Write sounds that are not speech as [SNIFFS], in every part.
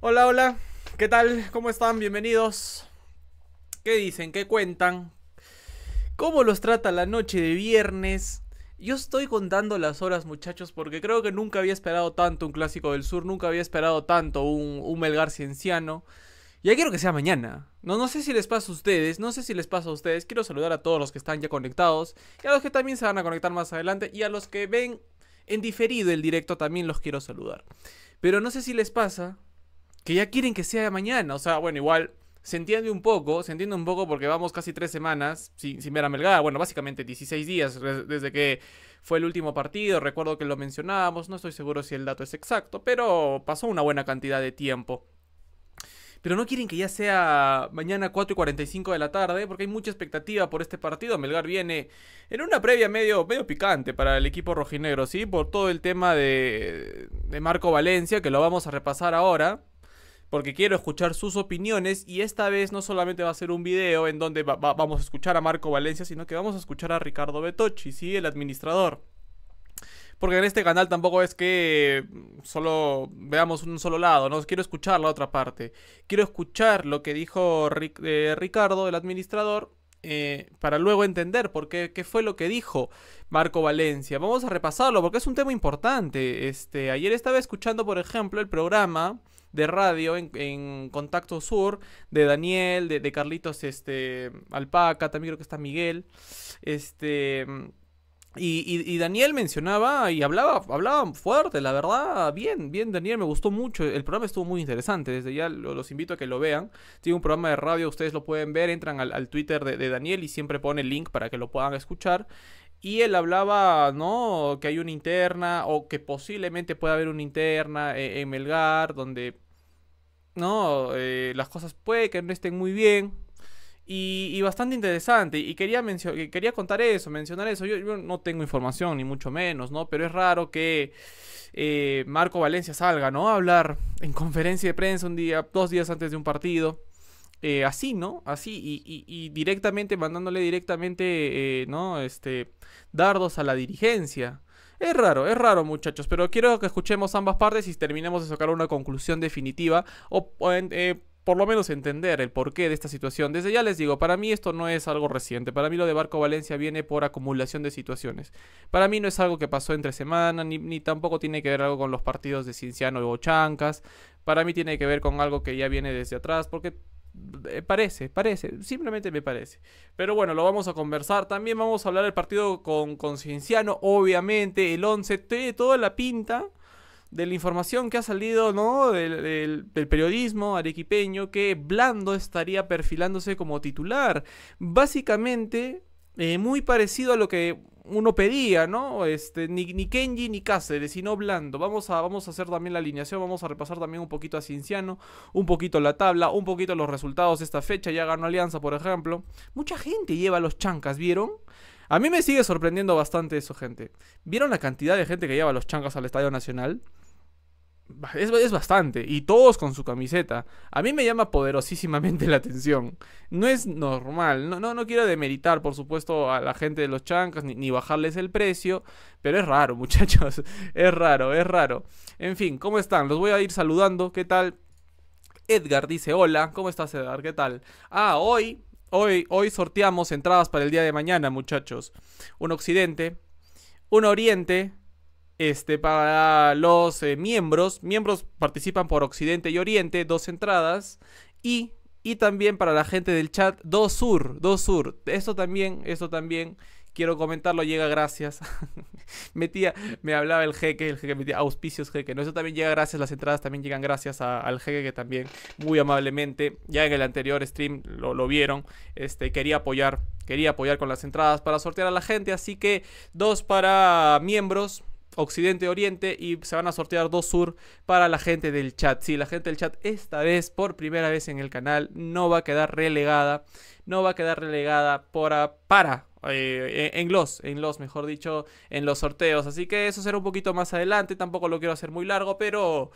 Hola, hola, ¿qué tal? ¿Cómo están? Bienvenidos. ¿Qué dicen? ¿Qué cuentan? ¿Cómo los trata la noche de viernes? Yo estoy contando las horas, muchachos, porque creo que nunca había esperado tanto un clásico del sur, nunca había esperado tanto un, un Melgar Cienciano. Ya quiero que sea mañana. No, no sé si les pasa a ustedes, no sé si les pasa a ustedes. Quiero saludar a todos los que están ya conectados y a los que también se van a conectar más adelante y a los que ven en diferido el directo también los quiero saludar. Pero no sé si les pasa que ya quieren que sea mañana. O sea, bueno, igual se entiende un poco, se entiende un poco porque vamos casi tres semanas sin, ver a Melgar. Bueno, básicamente 16 días desde que fue el último partido. Recuerdo que lo mencionábamos, no estoy seguro si el dato es exacto, pero pasó una buena cantidad de tiempo. Pero no quieren que ya sea mañana 4 y 45 de la tarde, porque hay mucha expectativa por este partido. Melgar viene en una previa medio, medio picante para el equipo rojinegro, ¿sí? Por todo el tema de, de Marco Valencia, que lo vamos a repasar ahora porque quiero escuchar sus opiniones y esta vez no solamente va a ser un video en donde vamos a escuchar a Marco Valencia, sino que vamos a escuchar a Ricardo Betochi, ¿sí? El administrador. Porque en este canal tampoco es que mm, solo veamos un solo lado, ¿no? Quiero escuchar la otra parte. Quiero escuchar lo que dijo eh, Ricardo, el administrador, eh, para luego entender por qué, qué, fue lo que dijo Marco Valencia. Vamos a repasarlo porque es un tema importante. Este, ayer estaba escuchando, por ejemplo, el programa de radio en, Contacto Sur, de Daniel, de, Carlitos este, Alpaca, también creo que está Miguel. Este. Y, Daniel mencionaba y hablaba, hablaba fuerte, la verdad, bien, bien Daniel, me gustó mucho, el programa estuvo muy interesante, desde ya los invito a que lo vean, tiene un programa de radio, ustedes lo pueden ver, entran al, Twitter de, de Daniel y siempre pone el link para que lo puedan escuchar, y él hablaba, ¿no? Que hay una interna o que posiblemente pueda haber una interna eh, en Melgar, donde ¿no? Eh, las cosas puede que no estén muy bien. Y, bastante interesante. Y quería, quería contar eso, mencionar eso. Yo, no tengo información, ni mucho menos, ¿no? Pero es raro que eh, Marco Valencia salga, ¿no? A hablar en conferencia de prensa un día, dos días antes de un partido. Eh, así, ¿no? Así, y, directamente, mandándole directamente, ¿no? Este, dardos a la dirigencia. Es raro, es raro muchachos, pero quiero que escuchemos ambas partes y terminemos de sacar una conclusión definitiva o, eh, por lo menos entender el porqué de esta situación. Desde ya les digo, para mí esto no es algo reciente. Para mí lo de Barco Valencia viene por acumulación de situaciones. Para mí no es algo que pasó entre semana, ni, ni tampoco tiene que ver algo con los partidos de Cinciano y Bochancas. Para mí tiene que ver con algo que ya viene desde atrás, porque eh, parece, parece, simplemente me parece. Pero bueno, lo vamos a conversar. También vamos a hablar del partido con Concienciano, obviamente, el 11, tiene toda la pinta de la información que ha salido, ¿no? Del, periodismo arequipeño, que Blando estaría perfilándose como titular. Básicamente, eh, muy parecido a lo que uno pedía, ¿no? Este, ni, Kenji ni Cáceres, sino Blando. Vamos a, vamos a hacer también la alineación, vamos a repasar también un poquito a Cinciano, un poquito la tabla, un poquito los resultados de esta fecha. Ya ganó Alianza, por ejemplo. Mucha gente lleva los chancas, ¿vieron? A mí me sigue sorprendiendo bastante eso, gente. ¿Vieron la cantidad de gente que lleva los chancas al Estadio Nacional? Es, bastante. Y todos con su camiseta. A mí me llama poderosísimamente la atención. No es normal. No, no, no quiero demeritar, por supuesto, a la gente de los chancas ni, ni, bajarles el precio. Pero es raro, [LAUGHS] muchachos. Es raro, es raro. En fin, ¿cómo están? Los voy a ir saludando. ¿Qué tal? Edgar dice: Hola, ¿cómo estás, Edgar? ¿Qué tal? Ah, hoy. Hoy, hoy sorteamos entradas para el día de mañana, muchachos. Un occidente, un oriente, este, para los eh, miembros, miembros participan por Occidente y Oriente, dos entradas. Y, también para la gente del chat, dos sur, dos sur. Esto también, esto también quiero comentarlo, llega gracias. [LAUGHS] metía, me hablaba el jeque, el jeque metía auspicios jeque. No, eso también llega gracias, las entradas también llegan gracias al jeque que también muy amablemente, ya en el anterior stream lo, lo, vieron, este, quería apoyar, quería apoyar con las entradas para sortear a la gente, así que dos para miembros. Occidente-Oriente y se van a sortear dos sur para la gente del chat. Sí, la gente del chat esta vez, por primera vez en el canal, no va a quedar relegada. No va a quedar relegada para para eh, e, en los, en los, mejor dicho, en los sorteos. Así que eso será un poquito más adelante. Tampoco lo quiero hacer muy largo, pero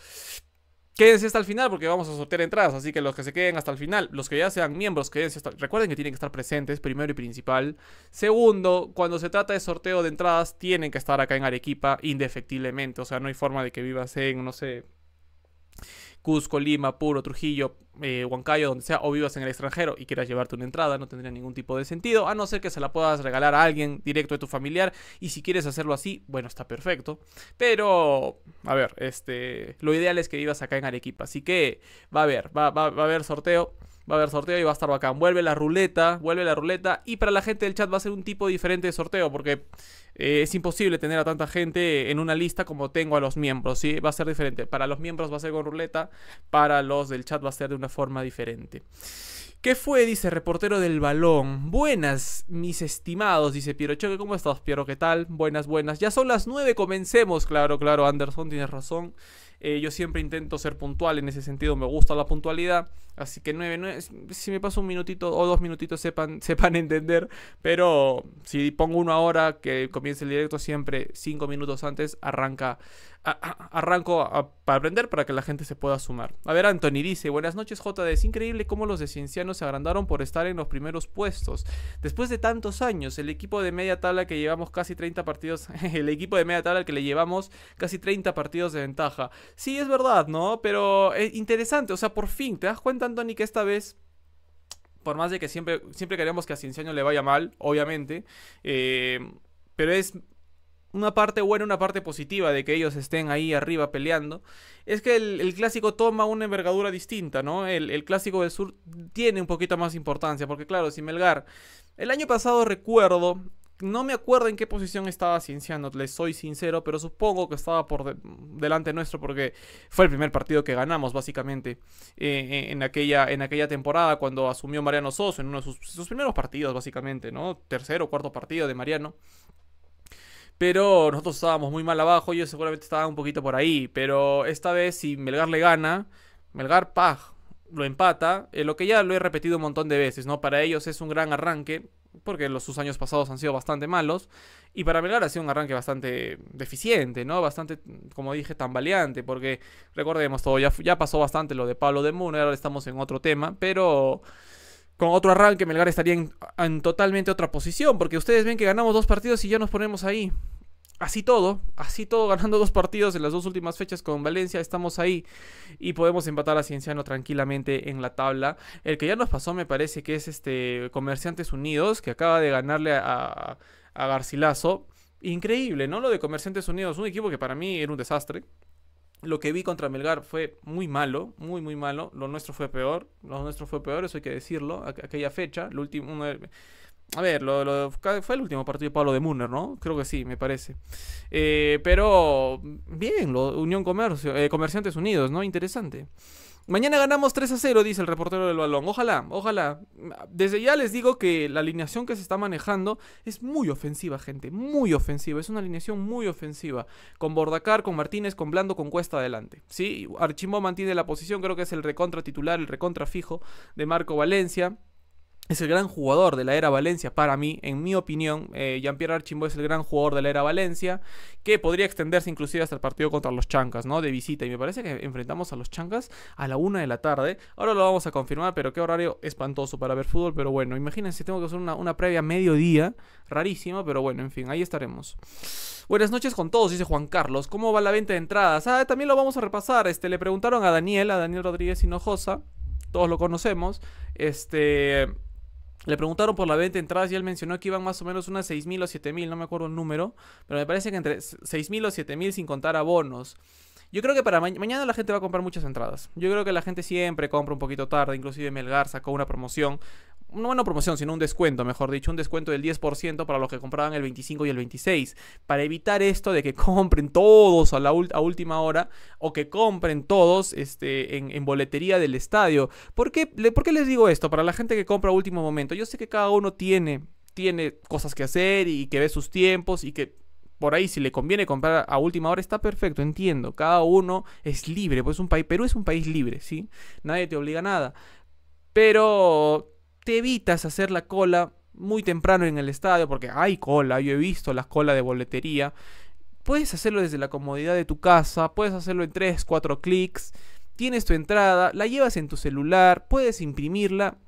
Quédense hasta el final porque vamos a sortear entradas, así que los que se queden hasta el final, los que ya sean miembros, quédense hasta... Recuerden que tienen que estar presentes, primero y principal. Segundo, cuando se trata de sorteo de entradas, tienen que estar acá en Arequipa, indefectiblemente. O sea, no hay forma de que vivas en, no sé, Cusco, Lima, Puro, Trujillo, eh, Huancayo, donde sea, o vivas en el extranjero y quieras llevarte una entrada, no tendría ningún tipo de sentido, a no ser que se la puedas regalar a alguien directo de tu familiar. Y si quieres hacerlo así, bueno, está perfecto. Pero, a ver, este, lo ideal es que vivas acá en Arequipa. Así que va a haber, va, va a haber sorteo. Va a haber sorteo y va a estar bacán. Vuelve la ruleta, vuelve la ruleta. Y para la gente del chat va a ser un tipo diferente de sorteo porque eh, es imposible tener a tanta gente en una lista como tengo a los miembros, ¿sí? Va a ser diferente. Para los miembros va a ser con ruleta, para los del chat va a ser de una forma diferente. ¿Qué fue? Dice reportero del balón. Buenas, mis estimados, dice Piero Choque. ¿Cómo estás, Piero? ¿Qué tal? Buenas, buenas. Ya son las 9, comencemos. Claro, claro, Anderson, tienes razón. Eh, yo siempre intento ser puntual, en ese sentido me gusta la puntualidad. Así que 9, si me paso un minutito o dos minutitos sepan, [LAUGHS] sepan entender. Pero si pongo uno ahora que comience el directo siempre cinco minutos antes, arranca, arranco para aprender para que la gente se pueda sumar. A ver, Anthony dice, buenas noches JD, es increíble cómo los de se agrandaron por estar en los primeros puestos. Después de tantos años, el equipo de media tabla que llevamos casi 30 partidos, [LAUGHS] el equipo de media tabla que le llevamos casi 30 partidos de ventaja. Sí, es verdad, ¿no? Pero es eh, interesante, o sea, por fin, ¿te das cuenta, Anthony, que esta vez por más de que siempre, siempre queremos que a Cienciano le vaya mal, obviamente, eh, pero es una parte buena, una parte positiva de que ellos estén ahí arriba peleando, es que el, clásico toma una envergadura distinta, ¿no? El, clásico del sur tiene un poquito más importancia, porque claro, sin Melgar, el año pasado recuerdo, no me acuerdo en qué posición estaba Cienciano, les soy sincero, pero supongo que estaba por delante nuestro porque fue el primer partido que ganamos, básicamente, eh, eh, en, aquella, en aquella temporada cuando asumió Mariano Soso en uno de sus, primeros partidos, básicamente, ¿no? Tercero, cuarto partido de Mariano. Pero nosotros estábamos muy mal abajo, yo seguramente estaba un poquito por ahí, pero esta vez si Melgar le gana, Melgar, paj, lo empata, eh, lo que ya lo he repetido un montón de veces, ¿no? Para ellos es un gran arranque, porque los, sus años pasados han sido bastante malos. Y para Melgar ha sido un arranque bastante deficiente, ¿no? Bastante, como dije, tambaleante, porque recordemos todo, ya, ya pasó bastante lo de Pablo de Muno, ahora estamos en otro tema, pero con otro arranque Melgar estaría en, totalmente otra posición, porque ustedes ven que ganamos dos partidos y ya nos ponemos ahí así todo, así todo, [LAUGHS] ganando dos partidos en las dos últimas fechas con Valencia, estamos ahí y podemos empatar a Cienciano tranquilamente en la tabla. El que ya nos pasó me parece que es este Comerciantes Unidos, que acaba de ganarle a, a Garcilaso. Increíble, ¿no? Lo de Comerciantes Unidos, un equipo que para mí era un desastre. Lo que vi contra Melgar fue muy malo, muy, muy malo. Lo nuestro fue peor, lo nuestro fue peor, eso hay que decirlo. aquella fecha, el último, a ver, fue el último partido de Pablo de Muner, ¿no? Creo que sí, me parece. Eh, pero bien, Unión Comercio, eh, Comerciantes Unidos, ¿no? Interesante. Mañana ganamos 3 a 0, dice el reportero del balón. Ojalá, ojalá. Desde ya les digo que la alineación que se está manejando es muy ofensiva, gente. Muy ofensiva. Es una alineación muy ofensiva. Con Bordacar, con Martínez, con Blando, con Cuesta adelante. Sí, Archimó mantiene la posición. Creo que es el recontra titular, el recontra fijo de Marco Valencia es el gran jugador de la era Valencia para mí, en mi opinión. Eh, Jean-Pierre Archimbo es el gran jugador de la era Valencia, que podría extenderse inclusive hasta el partido contra los Chancas, ¿no? De visita. Y me parece que enfrentamos a los Chancas a la una de la tarde. Ahora lo vamos a confirmar, pero qué horario espantoso para ver fútbol. Pero bueno, imagínense, tengo que hacer una, una previa a mediodía, rarísima, pero bueno, en fin, ahí estaremos. Buenas noches con todos, dice Juan Carlos. ¿Cómo va la venta de entradas? Ah, también lo vamos a repasar. Este, le preguntaron a Daniel, a Daniel Rodríguez Hinojosa. Todos lo conocemos. Este le preguntaron por la venta de entradas y él mencionó que iban más o menos unas 6.000 o 7.000, no me acuerdo el número, pero me parece que entre 6.000 o 7.000 sin contar abonos. Yo creo que para mañana la gente va a comprar muchas entradas. Yo creo que la gente siempre compra un poquito tarde, inclusive Melgar sacó una promoción no una promoción, sino un descuento, mejor dicho, un descuento del 10% para los que compraban el 25 y el 26. Para evitar esto de que [LAUGHS] compren todos a la última hora o que compren todos este, en, boletería del estadio. ¿Por qué, les digo esto? Para la gente que compra a último momento. Yo sé que cada uno tiene, tiene cosas que hacer y que ve sus tiempos y que por ahí si le conviene comprar a última hora está perfecto, entiendo. Cada uno es libre, pues un país, Perú es un país libre, ¿sí? Nadie te obliga a nada. Pero te evitas hacer la cola muy temprano en el estadio, porque hay cola, yo he visto las colas de boletería. Puedes hacerlo desde la comodidad de tu casa, puedes hacerlo en 3, 4 clics, tienes tu entrada, la llevas en tu celular, puedes imprimirla,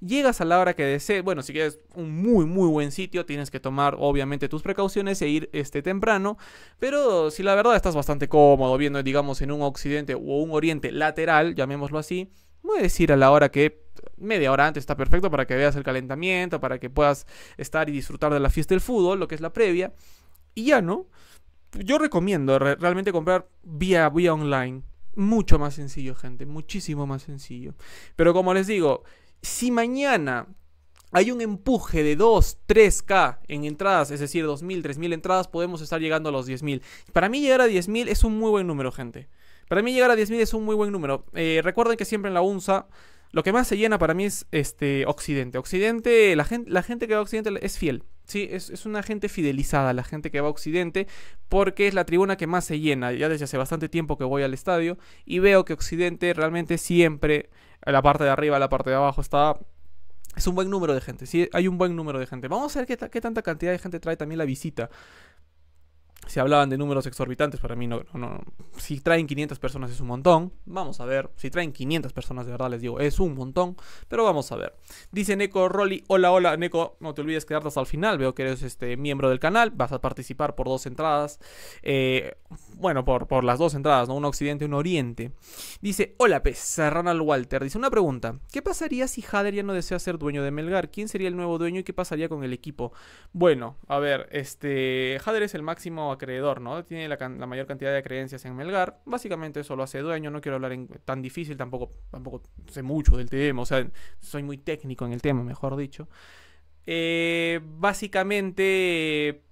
llegas a la hora que desees, bueno, si quieres un muy, muy buen sitio, tienes que tomar obviamente tus precauciones e ir este temprano, pero si la verdad estás bastante cómodo viendo, digamos, en un occidente o un oriente lateral, llamémoslo así, puedes ir a la hora que media hora antes está perfecto para que veas el calentamiento, para que puedas estar y disfrutar de la fiesta del fútbol, lo que es la previa. Y ya, ¿no? Yo recomiendo realmente comprar vía, vía online. Mucho más sencillo, gente. Muchísimo más sencillo. Pero como les digo, si mañana hay un empuje de 2, 3K en entradas, es decir, 2.000, 3.000 entradas, podemos estar llegando a los 10.000. Para mí llegar a 10.000 es un muy buen número, gente. Para mí llegar a 10.000 es un muy buen número. Eh, recuerden que siempre en la UNSA lo que más se llena para mí es este Occidente. Occidente, la gente, la gente que va a Occidente es fiel. Sí, es, una gente fidelizada, la gente que va a Occidente, porque es la tribuna que más se llena. Ya desde hace bastante tiempo que voy al estadio y veo que Occidente realmente siempre, la parte de arriba, la parte de abajo, está... Es un buen número de gente, sí, hay un buen número de gente. Vamos a ver qué tanta cantidad de gente trae también la visita. Si hablaban de números exorbitantes, para mí no, no, Si traen 500 personas es un montón. Vamos a ver. Si traen 500 personas, de verdad les digo, es un montón. Pero vamos a ver. Dice Neko Rolly, hola, hola, Neko, no te olvides quedarte hasta el final. Veo que eres este miembro del canal. Vas a participar por dos entradas. Eh, bueno, por, por las dos entradas, ¿no? Un occidente y un oriente. Dice, hola, pez, Serrano Walter. Dice, una pregunta. ¿Qué pasaría si Hader ya no desea ser dueño de Melgar? ¿Quién sería el nuevo dueño y qué pasaría con el equipo? Bueno, a ver, este... Hader es el máximo acreedor, ¿no? Tiene la, mayor cantidad de creencias en Melgar. Básicamente eso lo hace dueño. No quiero hablar en, tan difícil, tampoco, tampoco sé mucho del tema. O sea, soy muy técnico en el tema, mejor dicho. Eh, básicamente,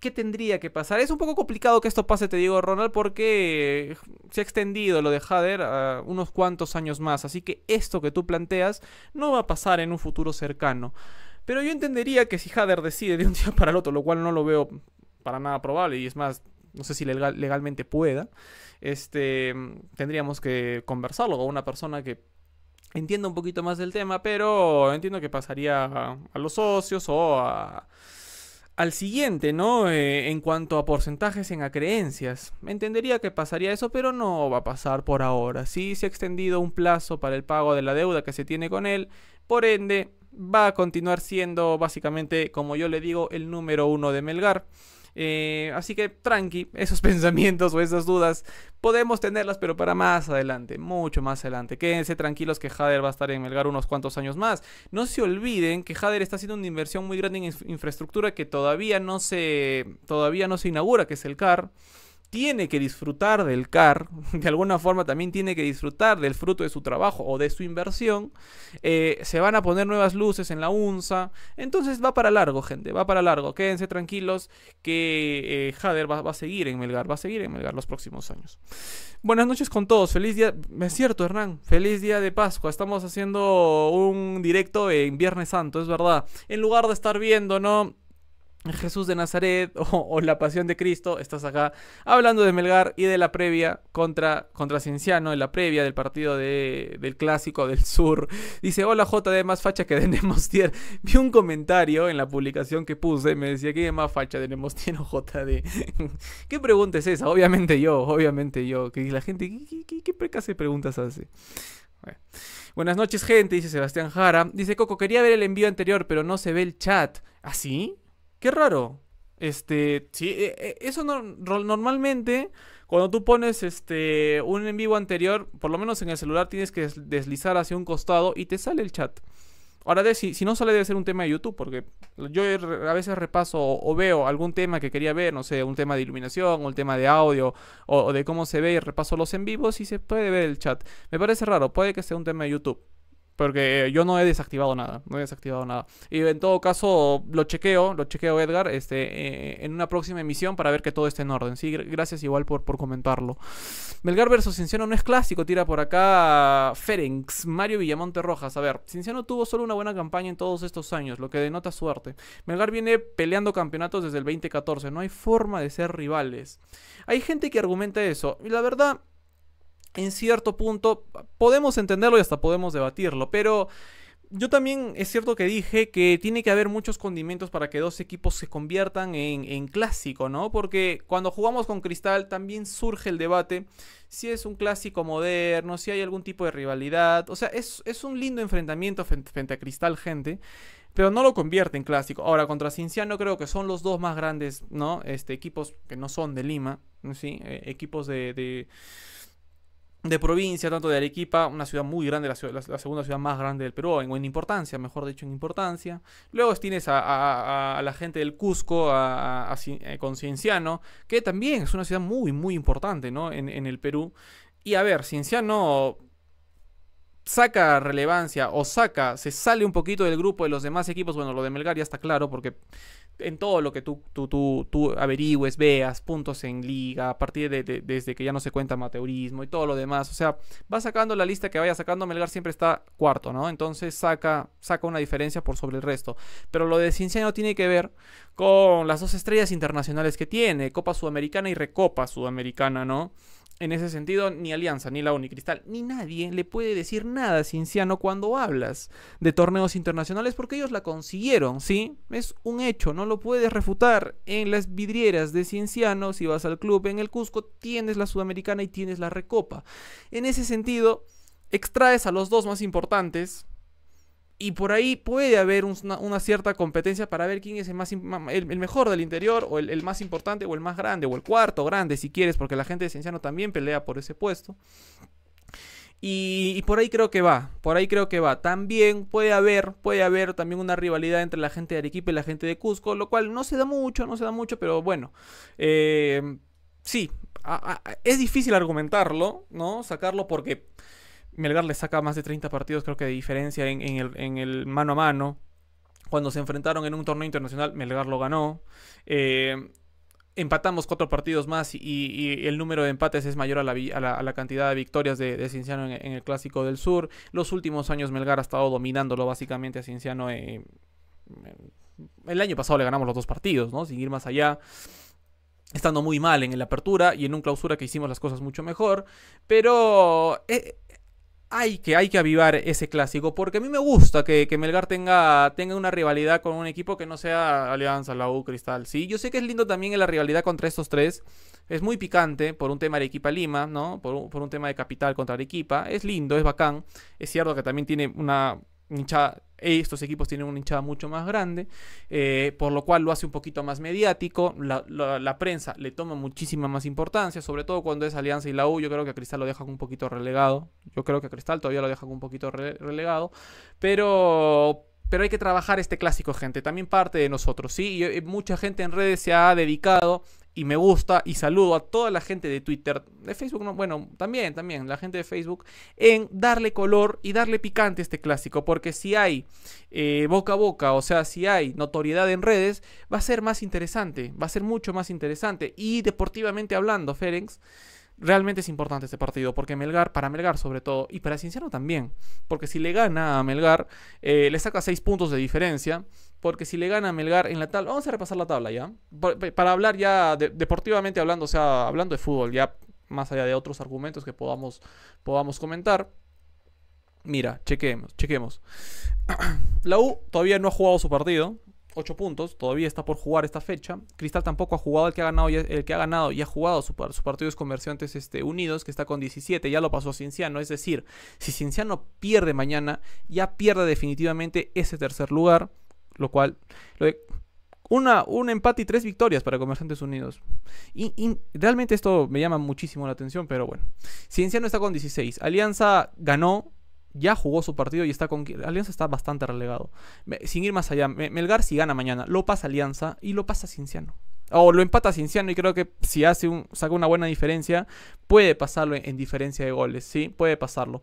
¿qué tendría que pasar? Es un poco complicado que esto pase, te digo, Ronald, porque se ha extendido lo de Hader a unos cuantos años más. Así que esto que tú planteas no va a pasar en un futuro cercano. Pero yo entendería que si Hader decide de un día para el otro, lo cual no lo veo para nada probable y es más, no sé si legalmente pueda, este, tendríamos que conversarlo con una persona que entienda un poquito más del tema, pero entiendo que pasaría a, los socios o a, al siguiente, ¿no? Eh, en cuanto a porcentajes en acreencias. Entendería que pasaría eso, pero no va a pasar por ahora. Sí se ha extendido un plazo para el pago de la deuda que se tiene con él, por ende va a continuar siendo básicamente, como yo le digo, el número uno de Melgar. Eh, así que tranqui, esos [LAUGHS] pensamientos o esas dudas podemos tenerlas, pero para más adelante, mucho más adelante. Quédense tranquilos que Hader va a estar en Melgar unos cuantos años más. No se olviden que Hader está haciendo una inversión muy grande en infraestructura que todavía no se, todavía no se inaugura, que es el CAR tiene que disfrutar del CAR, [LAUGHS] de alguna forma también tiene que disfrutar del fruto de su trabajo o de su inversión, eh, se van a poner nuevas luces en la UNSA, entonces va para largo, gente, va para largo, quédense tranquilos que Hader eh, va, va, a seguir en Melgar, va a seguir en Melgar los próximos años. Buenas noches con todos, feliz día, es cierto Hernán, feliz día de Pascua, estamos haciendo un directo en Viernes Santo, es verdad, en lugar de estar viendo, ¿no? Jesús de Nazaret o, La Pasión de Cristo, estás acá hablando de Melgar y de la previa contra, contra Cienciano, en la previa del partido del Clásico del Sur. Dice, hola JD, más facha que de Nemostier. [LAUGHS] Vi un comentario en la publicación que puse, me decía, ¿qué más facha de Nemostier o JD? [LAUGHS] ¿Qué pregunta es esa? Obviamente yo, obviamente yo. Que la gente, ¿qué, qué, preguntas hace? Buenas noches, gente, dice Sebastián Jara. Dice Coco, quería ver el envío anterior, pero no se ve el chat. ¿Así? ¿Ah, Qué raro. Este, sí, e, e, eso normalmente cuando tú pones este un en vivo anterior, por lo menos en el celular tienes que deslizar hacia un costado y te sale el chat. Ahora, de, si, si no sale debe ser un tema de YouTube, porque yo a veces repaso o, veo algún tema que quería ver, no sé, un tema de iluminación, o un tema de audio, o de cómo se ve, y repaso los en vivos y se puede ver el chat. Me parece raro, puede que sea un tema de YouTube. Porque eh, yo no he desactivado nada, no he desactivado nada. Y en todo caso, lo chequeo, lo chequeo Edgar, este, eh, en una próxima emisión para ver que todo esté en orden. Sí, gracias igual por, por comentarlo. Melgar versus Cinciano no es clásico, tira por acá Ferenx, Mario Villamonte Rojas. A ver, Cinciano tuvo solo una buena campaña en todos estos años, lo que denota suerte. Melgar viene peleando campeonatos desde el 2014, no hay forma de ser rivales. Hay gente que argumenta eso, y la verdad en cierto punto podemos entenderlo y hasta podemos debatirlo, pero yo también es cierto que dije que tiene que haber muchos condimentos para que dos equipos se conviertan en, en, clásico, ¿no? Porque cuando jugamos con Cristal también surge el debate si es un clásico moderno, si hay algún tipo de rivalidad. O sea, es, un lindo enfrentamiento frente, a Cristal, gente. Pero no lo convierte en clásico. Ahora, contra Cinciano creo que son los dos más grandes, ¿no? Este, equipos que no son de Lima, ¿sí? Eh, equipos de de provincia, tanto de Arequipa, una ciudad muy grande, la, segunda ciudad más grande del Perú, en, en, importancia, mejor dicho, en importancia. Luego tienes a, la gente del Cusco, a, Cienciano, eh, Concienciano, que también es una ciudad muy, muy importante ¿no? en, en el Perú. Y a ver, Cienciano saca relevancia o saca, se sale un poquito del grupo de los demás equipos. Bueno, lo de Melgar ya está claro porque en todo lo que tú, tú, tú, tú averigües, veas, puntos en liga, a partir de, desde que ya no se cuenta amateurismo y todo lo demás. O sea, va sacando la lista que vaya sacando, Melgar siempre está cuarto, ¿no? Entonces saca, saca una diferencia por sobre el resto. Pero lo de no tiene que ver con las dos estrellas internacionales que tiene, Copa Sudamericana y Recopa Sudamericana, ¿no? En ese sentido, ni Alianza, ni la Unicristal, ni nadie le puede decir nada a Cinciano cuando hablas de torneos internacionales porque ellos la consiguieron, ¿sí? Es un hecho, no lo puedes refutar. En las vidrieras de Cienciano, si vas al club en el Cusco, tienes la Sudamericana y tienes la Recopa. En ese sentido, extraes a los dos más importantes, y por ahí puede haber una, cierta competencia para ver quién es el, más, el, mejor del interior, o el, más importante, o el más grande, o el cuarto grande, si quieres, porque la gente de Cienciano también pelea por ese puesto. Y, por ahí creo que va, por ahí creo que va. También puede haber, puede haber también una rivalidad entre la gente de Arequipa y la gente de Cusco, lo cual no se da mucho, no se da mucho, pero bueno. Eh, sí, es difícil argumentarlo, ¿no? Sacarlo porque Melgar le saca más de 30 partidos, creo que de diferencia en, el, mano a mano. Cuando se enfrentaron en un torneo internacional, Melgar lo ganó. Eh, empatamos cuatro partidos más y, el número de empates es mayor a la, cantidad de victorias de, Cienciano en, el Clásico del Sur. Los últimos años Melgar ha estado dominándolo básicamente a Cienciano. Eh, el año pasado le ganamos los dos partidos, ¿no? Sin ir más allá. Estando muy mal en la apertura y en un clausura que hicimos las cosas mucho mejor. Pero... Eh, hay que, hay que avivar ese clásico, porque a mí me gusta que, Melgar tenga, tenga una rivalidad con un equipo que no sea Alianza, la U, Cristal. Sí, yo sé que es lindo también la rivalidad contra estos tres. Es muy picante por un tema de Arequipa-Lima, ¿no? Por por un tema de capital contra Arequipa. Es lindo, es bacán. Es cierto que también tiene una hinchada, estos equipos tienen un hinchada mucho más grande, eh, por lo cual lo hace un poquito más mediático, la, prensa le toma muchísima más importancia, sobre todo cuando es Alianza y la U, yo creo que a Cristal lo dejan un poquito relegado, yo creo que a Cristal todavía lo deja un poquito relegado, pero... Pero hay que trabajar este clásico, gente. También parte de nosotros, ¿sí? Y eh, mucha gente en redes se ha dedicado y me gusta y saludo a toda la gente de Twitter, de Facebook, bueno, también, también, la gente de Facebook, en darle color y darle picante a este clásico, porque si hay eh, boca a boca, o sea, si hay notoriedad en redes, va a ser más interesante, va a ser mucho más interesante. Y deportivamente hablando, Ferenc, realmente es importante este partido, porque Melgar, para Melgar sobre todo, y para Cienciano también, porque si le gana a Melgar, eh, le saca 6 puntos de diferencia, porque si le gana a Melgar en la tabla, vamos a repasar la tabla ya, para hablar ya deportivamente hablando, o sea, hablando de fútbol, ya más allá de otros argumentos que podamos, podamos comentar. Mira, chequemos, chequemos. [CLEARS THROAT] La U todavía no ha jugado su partido, 8 puntos, todavía está por jugar esta fecha. Cristal tampoco ha jugado el que ha ganado, el que ha ganado y ha jugado su, partido es Comerciantes este, Unidos, que está con 17, ya lo pasó Cienciano. Es decir, si Cienciano pierde mañana, ya pierde definitivamente ese tercer lugar, lo cual... una, un empate y tres victorias para Comerciantes Unidos. Y, y, realmente esto me llama muchísimo la atención, pero bueno. Cienciano está con 16. Alianza ganó, ya jugó su partido y está con Alianza está bastante relegado. Sin ir más allá, Melgar si gana mañana, lo pasa Alianza y lo pasa Cinciano O lo empata Cinciano y creo que si hace saca una buena diferencia, puede pasarlo en, diferencia de goles, ¿sí? Puede pasarlo.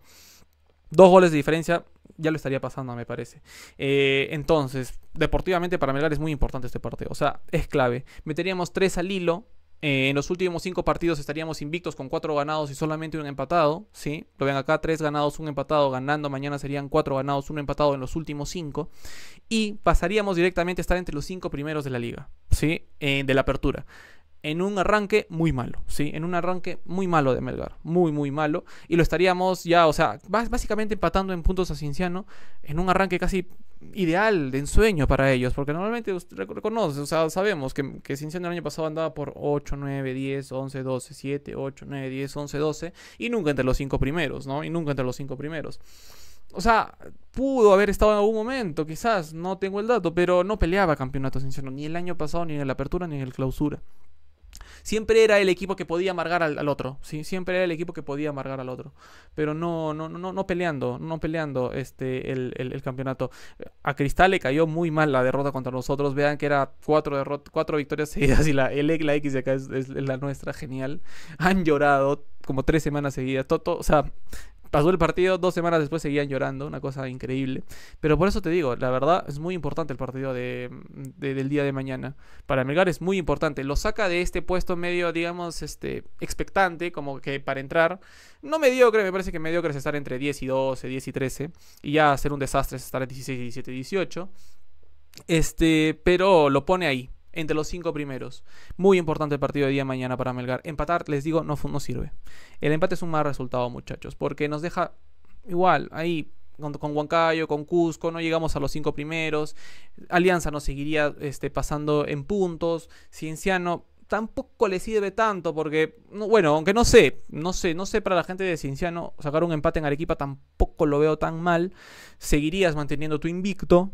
Dos goles de diferencia, ya lo estaría pasando, me parece. Eh, entonces, deportivamente para Melgar es muy importante este partido. O sea, es clave. Meteríamos tres al hilo, eh, en los últimos cinco partidos estaríamos invictos con cuatro ganados y solamente un empatado, ¿sí? Lo ven acá, tres ganados, un empatado, ganando mañana serían cuatro ganados, un empatado en los últimos cinco. Y pasaríamos directamente a estar entre los cinco primeros de la liga, ¿sí? Eh, de la apertura en un arranque muy malo, ¿sí? En un arranque muy malo de Melgar, muy, muy malo. Y lo estaríamos ya, o sea, básicamente empatando en puntos a Cienciano, en un arranque casi ideal, de ensueño para ellos, porque normalmente reconoces, o sea, sabemos que, que el año pasado andaba por 8, 9, 10, 11, 12, 7, 8, 9, 10, 11, 12, y nunca entre los 5 primeros, ¿no? Y nunca entre los 5 primeros. O sea, pudo haber estado en algún momento, quizás, no tengo el dato, pero no peleaba campeonato Cincinnati, ni el año pasado, ni en la apertura, ni en el clausura siempre era el equipo que podía amargar al, otro, ¿sí? Siempre era el equipo que podía amargar al otro. Pero no, no, no, no peleando, no peleando este, el, campeonato. A Cristal le cayó muy mal la derrota contra nosotros. Vean que era cuatro, cuatro victorias [LAUGHS] seguidas y la, el, la X de acá es, la nuestra, genial. Han llorado como tres semanas seguidas. Todo, o sea, pasó el partido, dos semanas después seguían llorando, una cosa increíble. Pero por eso te digo, la verdad es muy importante el partido del día de mañana. Para Melgar es muy importante. Lo saca de este puesto medio, digamos, este, expectante, como que para entrar. No mediocre, me parece que mediocre es estar entre 10 y 12, 10 y 13. Y ya hacer un desastre es estar en 16, 17, 18. Este, pero lo pone ahí entre los cinco primeros. Muy importante el partido de día mañana para Melgar. Empatar, les digo, no, sirve. El empate es un mal resultado, muchachos, porque nos deja igual ahí con, Huancayo, con Cusco, no llegamos a los cinco primeros. Alianza nos seguiría este, pasando en puntos. Cienciano tampoco le sirve tanto porque, bueno, aunque no sé, no sé, no sé para la gente de Cienciano, sacar un empate en Arequipa tampoco lo veo tan mal. Seguirías manteniendo tu invicto,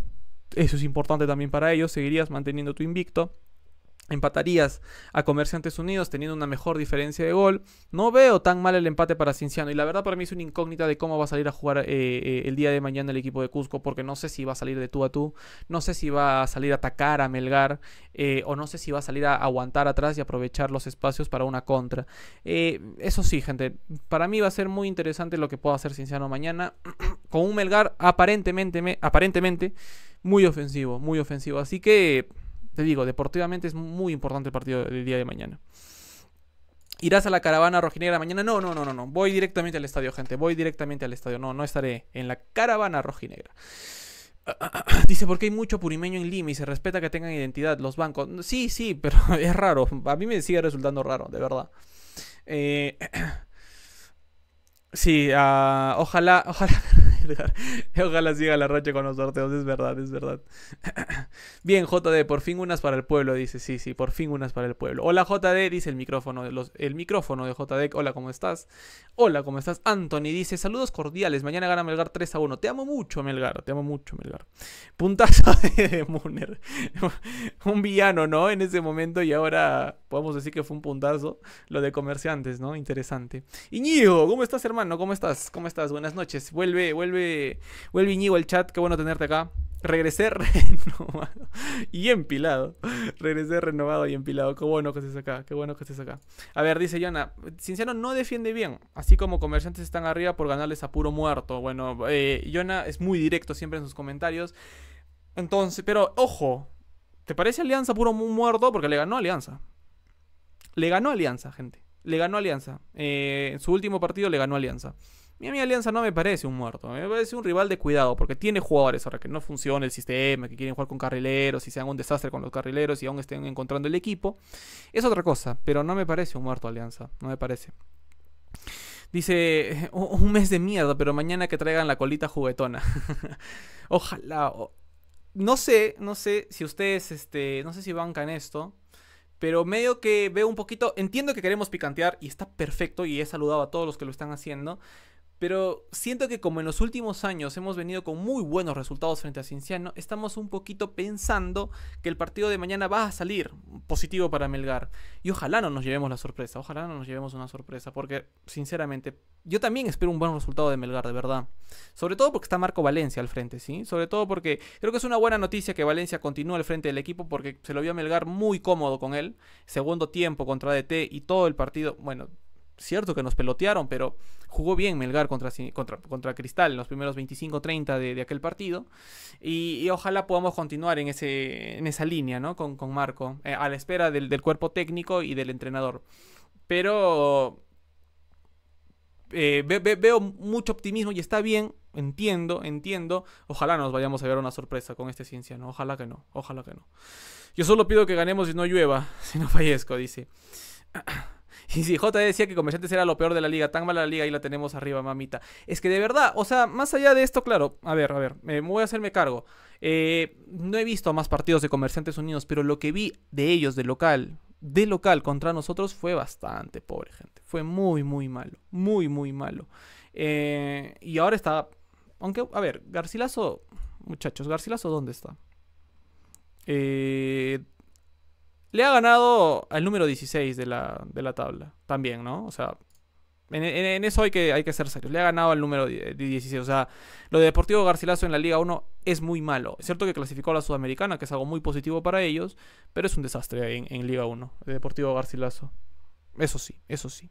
eso es importante también para ellos, seguirías manteniendo tu invicto. Empatarías a Comerciantes Unidos teniendo una mejor diferencia de gol. No veo tan mal el empate para Cinciano. Y la verdad para mí es una incógnita de cómo va a salir a jugar eh, eh, el día de mañana el equipo de Cusco. Porque no sé si va a salir de tú a tú. No sé si va a salir a atacar a Melgar. Eh, o no sé si va a salir a aguantar atrás y aprovechar los espacios para una contra. eso sí, gente. Para mí va a ser muy interesante lo que pueda hacer Cinciano mañana. [CLEARS THROAT] con un Melgar aparentemente... aparentemente muy ofensivo, muy ofensivo. Así que, te digo, deportivamente es muy importante el partido del día de mañana. ¿Irás a la caravana rojinegra mañana? No, no, no, no, Voy directamente al estadio, gente. Voy directamente al estadio. No, no estaré en la caravana rojinegra. [CLEARS THROAT] Dice, porque hay mucho purimeño en Lima y se respeta que tengan identidad los bancos. Sí, sí, [LAUGHS] pero es raro. A mí me sigue resultando raro, de verdad. Eh, [CLEARS THROAT] sí, ah, ojalá, ojalá [LAUGHS] [LAUGHS] Ojalá siga la racha con los sorteos, es verdad, es verdad. [CLEARS THROAT] Bien, JD, por fin unas para el pueblo, dice. Sí, sí, por fin unas para el pueblo. Hola JD, dice el micrófono de los, el micrófono de JD. Hola, ¿cómo estás? Hola, ¿cómo estás? Anthony dice, saludos cordiales. Mañana gana Melgar 3 a 1. Te amo mucho, Melgar. Te amo mucho, Melgar. Puntazo [LAUGHS] de, de [LAUGHS] Un villano, ¿no? En ese momento y ahora podemos decir que fue un puntazo lo de comerciantes, ¿no? Interesante. Iñigo, ¿cómo estás, hermano? ¿Cómo estás? ¿Cómo estás? Buenas noches. Vuelve, vuelve, vuelve Iñigo al chat. Qué bueno tenerte acá. Regresé [LAUGHS] renovado y empilado. Regresé renovado y empilado. Qué bueno que estés acá. Qué bueno que estés acá. A ver, dice Yona. Sincero no defiende bien. Así como comerciantes están arriba por ganarles a puro muerto. Bueno, eh, es muy directo siempre en sus comentarios. Entonces, pero ojo. ¿Te parece Alianza puro muerto? Porque le ganó Alianza. Le ganó Alianza, gente. Le ganó Alianza. Eh, en su último partido le ganó Alianza. Y a mí Alianza no me parece un muerto, me parece un rival de cuidado, porque tiene jugadores ahora que no funciona el sistema, que quieren jugar con carrileros y se hagan un desastre con los carrileros y aún estén encontrando el equipo. Es otra cosa, pero no me parece un muerto Alianza, no me parece. Dice, [LAUGHS] un mes de mierda, pero mañana que traigan la colita juguetona. [LAUGHS] Ojalá. No sé, no sé si ustedes, este, no sé si bancan esto, pero medio que veo un poquito, entiendo que queremos picantear y está perfecto y he saludado a todos los que lo están haciendo. Pero siento que como en los últimos años hemos venido con muy buenos resultados frente a Cinciano estamos un poquito pensando que el partido de mañana va a salir positivo para Melgar. Y ojalá no nos llevemos la sorpresa, ojalá no nos llevemos una sorpresa, porque sinceramente yo también espero un buen resultado de Melgar, de verdad. Sobre todo porque está Marco Valencia al frente, ¿sí? Sobre todo porque creo que es una buena noticia que Valencia continúe al frente del equipo porque se lo vio a Melgar muy cómodo con él. Segundo tiempo contra DT y todo el partido, bueno, cierto que nos pelotearon, pero jugó bien Melgar contra, contra, contra Cristal en los primeros 25-30 de, aquel partido. Y, ojalá podamos continuar en, ese, en esa línea, ¿no? Con, Marco, eh, a la espera del, cuerpo técnico y del entrenador. Pero eh, veo mucho optimismo y está bien, entiendo, entiendo. Ojalá nos vayamos a ver una sorpresa con este cienciano. Ojalá que no, ojalá que no. Yo solo pido que ganemos y no llueva, [LAUGHS] si no fallezco, dice. [LAUGHS] Y si J decía que Comerciantes era lo peor de la liga, tan mala la liga y la tenemos arriba, mamita. Es que de verdad, o sea, más allá de esto, claro, a ver, a ver, eh, me voy a hacerme cargo. Eh, no he visto más partidos de Comerciantes Unidos, pero lo que vi de ellos de local, de local contra nosotros fue bastante pobre, gente. Fue muy, muy malo. Muy, muy malo. Eh, y ahora está. Aunque, a ver, Garcilaso. Muchachos, ¿Garcilaso dónde está? Eh, le ha ganado al número 16 de la, tabla. También, ¿no? O sea, en, eso hay que, hay que ser serios. Le ha ganado al número 16. O sea, lo de Deportivo Garcilaso en la Liga 1 es muy malo. Es cierto que clasificó a la Sudamericana, que es algo muy positivo para ellos, pero es un desastre en, en Liga 1, Deportivo Garcilaso. Eso sí, eso sí.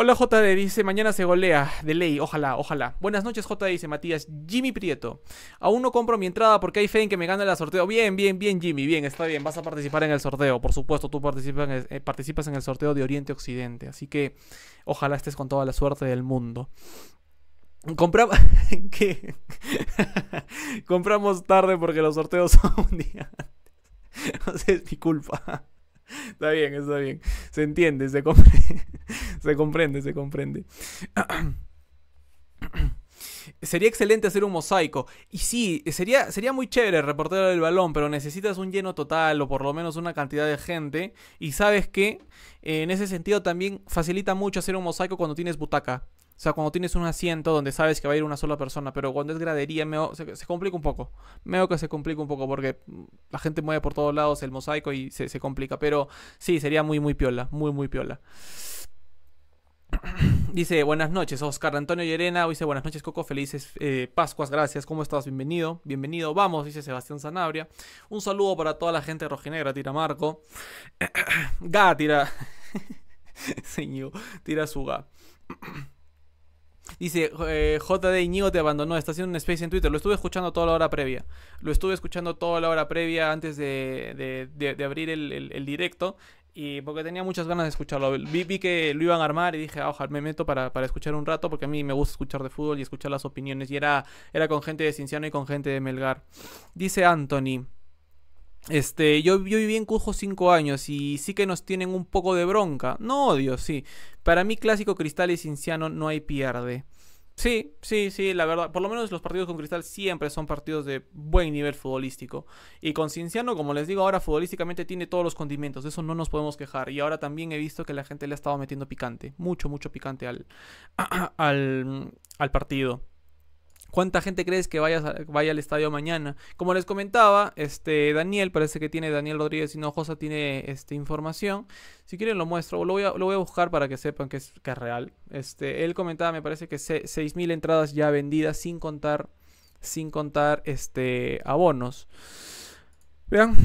Hola JD, dice, mañana se golea, de ley, ojalá, ojalá. Buenas noches JD, dice Matías, Jimmy Prieto. Aún no compro mi entrada porque hay fe en que me gane el sorteo. Bien, bien, bien Jimmy, bien, está bien, vas a participar en el sorteo, por supuesto, tú participas en el, eh, participas en el sorteo de Oriente Occidente, así que ojalá estés con toda la suerte del mundo. Compraba. [LAUGHS] ¿Qué? [LAUGHS] Compramos tarde porque los sorteos son un día No [LAUGHS] sé, es mi culpa. [LAUGHS] está bien, está bien. Se entiende, se comprende. [LAUGHS] se comprende, se comprende. [CLEARS THROAT] Sería excelente hacer un mosaico. Y sí, sería, sería muy chévere reportar el balón, pero necesitas un lleno total o por lo menos una cantidad de gente. Y sabes que eh, en ese sentido también facilita mucho hacer un mosaico cuando tienes butaca. O sea, cuando tienes un asiento donde sabes que va a ir una sola persona, pero cuando es gradería, se, complica un poco. Meo que se complica un poco porque la gente mueve por todos lados el mosaico y se, complica. Pero sí, sería muy, muy piola. Muy, muy piola. [CLEARS THROAT] Dice, buenas noches, Oscar Antonio Llerena. Dice, buenas noches, Coco. Felices eh, Pascuas, gracias. ¿Cómo estás? Bienvenido. Bienvenido. Vamos, dice Sebastián Zanabria. Un saludo para toda la gente rojinegra, tira Marco. [CLEARS THROAT] ga, tira. [LAUGHS] Señor, tira su ga. [CLEARS THROAT] Dice, eh, JD Iñigo te abandonó, está haciendo un space en Twitter. Lo estuve escuchando toda la hora previa. Lo estuve escuchando toda la hora previa antes de, de, abrir el, directo. Y porque tenía muchas ganas de escucharlo. Vi, que lo iban a armar y dije, ah, ojalá me meto para, para, escuchar un rato. Porque a mí me gusta escuchar de fútbol y escuchar las opiniones. Y era, era con gente de Cinciano y con gente de Melgar. Dice Anthony. Este, yo, yo, viví en Cujo 5 años y sí que nos tienen un poco de bronca. No Dios, sí. Para mí, clásico Cristal y Cinciano no hay pierde. Sí, sí, sí, la verdad. Por lo menos los partidos con Cristal siempre son partidos de buen nivel futbolístico. Y con Cinciano, como les digo, ahora futbolísticamente tiene todos los condimentos. De eso no nos podemos quejar. Y ahora también he visto que la gente le ha estado metiendo picante. Mucho, mucho picante al, [CLEARS THROAT] al partido. ¿Cuánta gente crees que vaya, vaya al estadio mañana? Como les comentaba, este Daniel, parece que tiene Daniel Rodríguez Hinojosa, tiene este, información. Si quieren lo muestro, lo voy, a, lo voy a buscar para que sepan que es, que es real. Este, él comentaba, me parece que 6.000 entradas ya vendidas sin contar, sin contar este, abonos. Vean.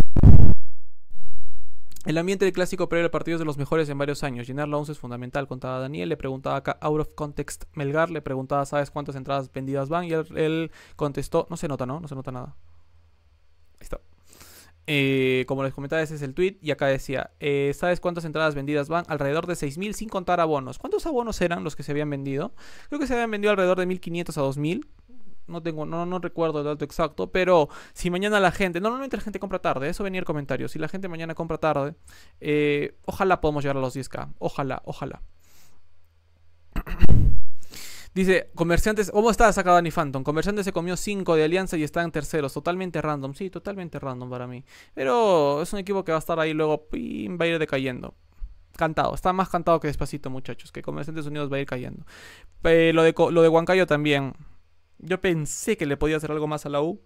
El ambiente del clásico previo al partido es de los mejores en varios años. Llenar la 11 es fundamental, contaba Daniel. Le preguntaba acá, out of context, Melgar. Le preguntaba, ¿sabes cuántas entradas vendidas van? Y él, contestó, no se nota, ¿no? No se nota nada. Ahí está. Eh, como les comentaba, ese es el tweet. Y acá decía: eh, ¿Sabes cuántas entradas vendidas van? Alrededor de 6.000 sin contar abonos. ¿Cuántos abonos eran los que se habían vendido? Creo que se habían vendido alrededor de 1.500 a 2.000. No tengo, no, no recuerdo el dato exacto, pero si mañana la gente, normalmente la gente compra tarde, eso venía el comentario. Si la gente mañana compra tarde, eh, ojalá podamos llegar a los 10k. Ojalá, ojalá. [CLEARS THROAT] Dice, comerciantes, ¿cómo está sacado Danny Phantom? Comerciantes se comió 5 de Alianza y está en terceros. Totalmente random, sí, totalmente random para mí. Pero es un equipo que va a estar ahí luego, va a ir decayendo. Cantado, está más cantado que despacito, muchachos. Que Comerciantes Unidos va a ir cayendo. lo de, lo de Huancayo también. Yo pensé que le podía hacer algo más a la U,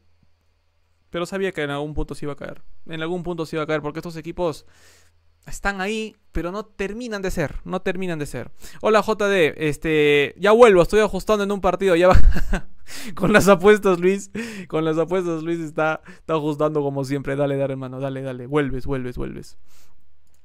pero sabía que en algún punto se iba a caer. En algún punto se iba a caer, porque estos equipos están ahí, pero no terminan de ser. No terminan de ser. Hola JD, este, ya vuelvo, estoy ajustando en un partido, ya [LAUGHS] con las apuestas, Luis. Con las apuestas, Luis está, está ajustando como siempre. Dale, dale, hermano, dale, dale. Vuelves, vuelves, vuelves.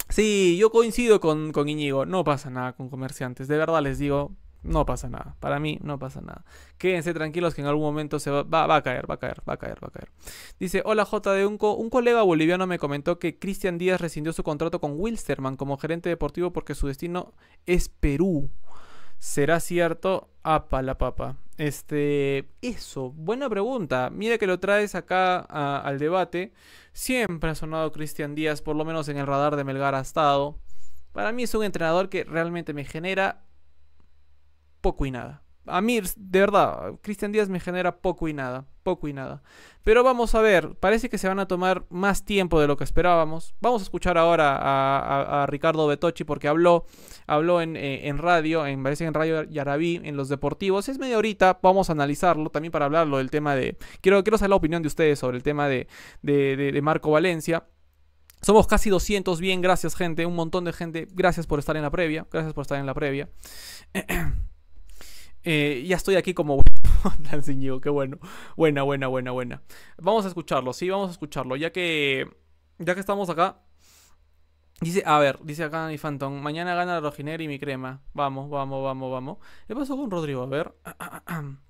Sí, yo coincido con, con Iñigo. No pasa nada con comerciantes. De verdad les digo, no pasa nada. Para mí no pasa nada. Quédense tranquilos que en algún momento se va, va, a caer, va a caer, va a caer, va a caer. Dice, hola JD Unco. Un colega boliviano me comentó que Cristian Díaz rescindió su contrato con Wilsterman como gerente deportivo porque su destino es Perú. ¿Será cierto? Apa la papa. Este, eso, buena pregunta. Mira que lo traes acá al debate. Siempre ha sonado Cristian Díaz, por lo menos en el radar de Melgar ha estado. Para mí es un entrenador que realmente me genera poco y nada. A mí, de verdad, Cristian Díaz me genera poco y nada, poco y nada. Pero vamos a ver, parece que se van a tomar más tiempo de lo que esperábamos. Vamos a escuchar ahora a, Ricardo Betochi porque habló, habló en, eh, en, radio, en, parece en Radio Yarabí, en Los Deportivos. Es media horita, vamos a analizarlo también para hablarlo del tema de... Quiero, quiero saber la opinión de ustedes sobre el tema de, de Marco Valencia. Somos casi 200, bien, gracias gente, un montón de gente. Gracias por estar en la previa, gracias por estar en la previa. [CLEARS THROAT] Eh, ya estoy aquí como [LAUGHS] Lanciñigo, qué bueno. Buena, buena, buena, buena. Vamos a escucharlo, sí, vamos a escucharlo. Ya que. Ya que estamos acá. Dice, a ver, dice acá mi Phantom, mañana gana la Rojinera y mi crema. Vamos, vamos, vamos, vamos. ¿Qué pasó con Rodrigo? A ver. [CLEARS THROAT]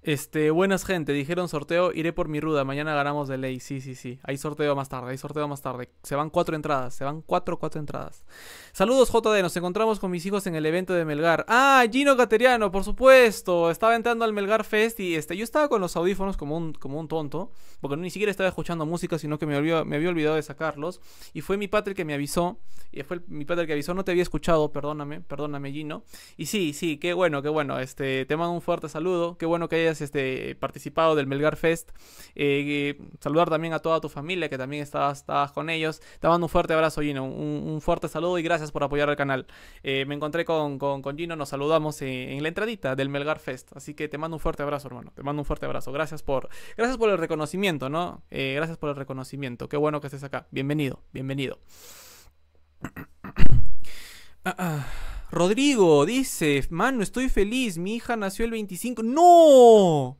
Este, buenas gente, dijeron sorteo, iré por mi ruda, mañana ganamos de ley. Sí, sí, sí. Hay sorteo más tarde, hay sorteo más tarde. Se van cuatro entradas, se van cuatro, cuatro entradas. Saludos, JD, nos encontramos con mis hijos en el evento de Melgar. Ah, Gino Cateriano, por supuesto. Estaba entrando al Melgar Fest y este, yo estaba con los audífonos como un, como un tonto, porque ni siquiera estaba escuchando música, sino que me, me había olvidado de sacarlos. Y fue mi padre que me avisó, y fue mi padre que avisó, no te había escuchado, perdóname, perdóname, Gino. Y sí, sí, qué bueno, qué bueno. Este, te mando un fuerte saludo, qué bueno que hayas este, participado del Melgar Fest. Eh, saludar también a toda tu familia que también estabas, con ellos. Te mando un fuerte abrazo, Gino. Un, fuerte saludo y gracias por apoyar al canal. Eh, me encontré con, con, Gino, nos saludamos en, la entradita del Melgar Fest. Así que te mando un fuerte abrazo, hermano. Te mando un fuerte abrazo. Gracias por, gracias por el reconocimiento, ¿no? Eh, gracias por el reconocimiento. Qué bueno que estés acá. Bienvenido, bienvenido. [CLEARS THROAT] ah. ah. Rodrigo dice, mano, estoy feliz, mi hija nació el 25. ¡No!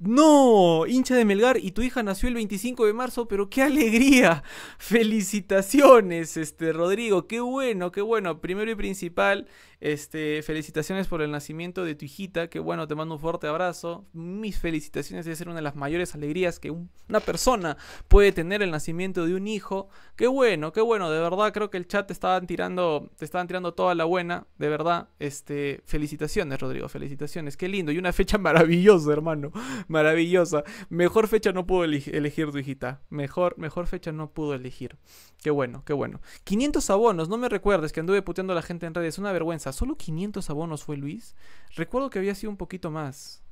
No, hincha de Melgar y tu hija nació el 25 de marzo, pero qué alegría. [LAUGHS] Felicitaciones, este Rodrigo, qué bueno, qué bueno. Primero y principal, este, felicitaciones por el nacimiento de tu hijita. Que bueno, te mando un fuerte abrazo. Mis felicitaciones debe ser una de las mayores alegrías que una persona puede tener el nacimiento de un hijo. Qué bueno, qué bueno. De verdad, creo que el chat te estaban tirando, te estaban tirando toda la buena. De verdad, este, felicitaciones, Rodrigo. Felicitaciones. Qué lindo. Y una fecha [LAUGHS] maravillosa, hermano. Maravillosa. Mejor fecha no pudo elegir tu hijita. Mejor, mejor fecha no pudo elegir. Qué bueno, qué bueno. 500 abonos. No me recuerdes que anduve puteando a la gente en redes. Una vergüenza solo 500 abonos fue Luis. Recuerdo que había sido un poquito más.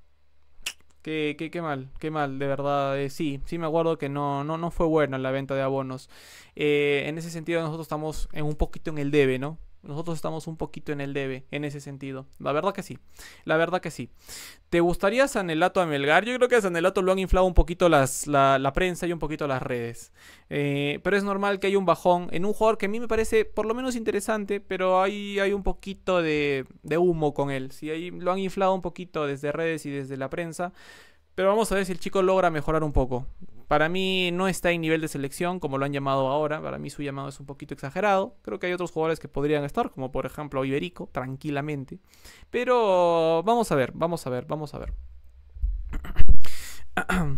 Qué, qué, qué mal, qué mal, de verdad. Eh, sí, sí me acuerdo que no, no, no fue bueno la venta de abonos. Eh, en ese sentido nosotros estamos en un poquito en el debe, ¿no? Nosotros estamos un poquito en el debe, en ese sentido. La verdad que sí. La verdad que sí. ¿Te gustaría Sanelato a Melgar? Yo creo que a Sanelato lo han inflado un poquito las, la, prensa y un poquito las redes. Eh, pero es normal que haya un bajón en un jugador que a mí me parece por lo menos interesante, pero hay, hay un poquito de, de humo con él. Sí, lo han inflado un poquito desde redes y desde la prensa. Pero vamos a ver si el chico logra mejorar un poco. Para mí no está en nivel de selección, como lo han llamado ahora. Para mí su llamado es un poquito exagerado. Creo que hay otros jugadores que podrían estar, como por ejemplo Iberico, tranquilamente. Pero vamos a ver, vamos a ver, vamos a ver. [CLEARS THROAT]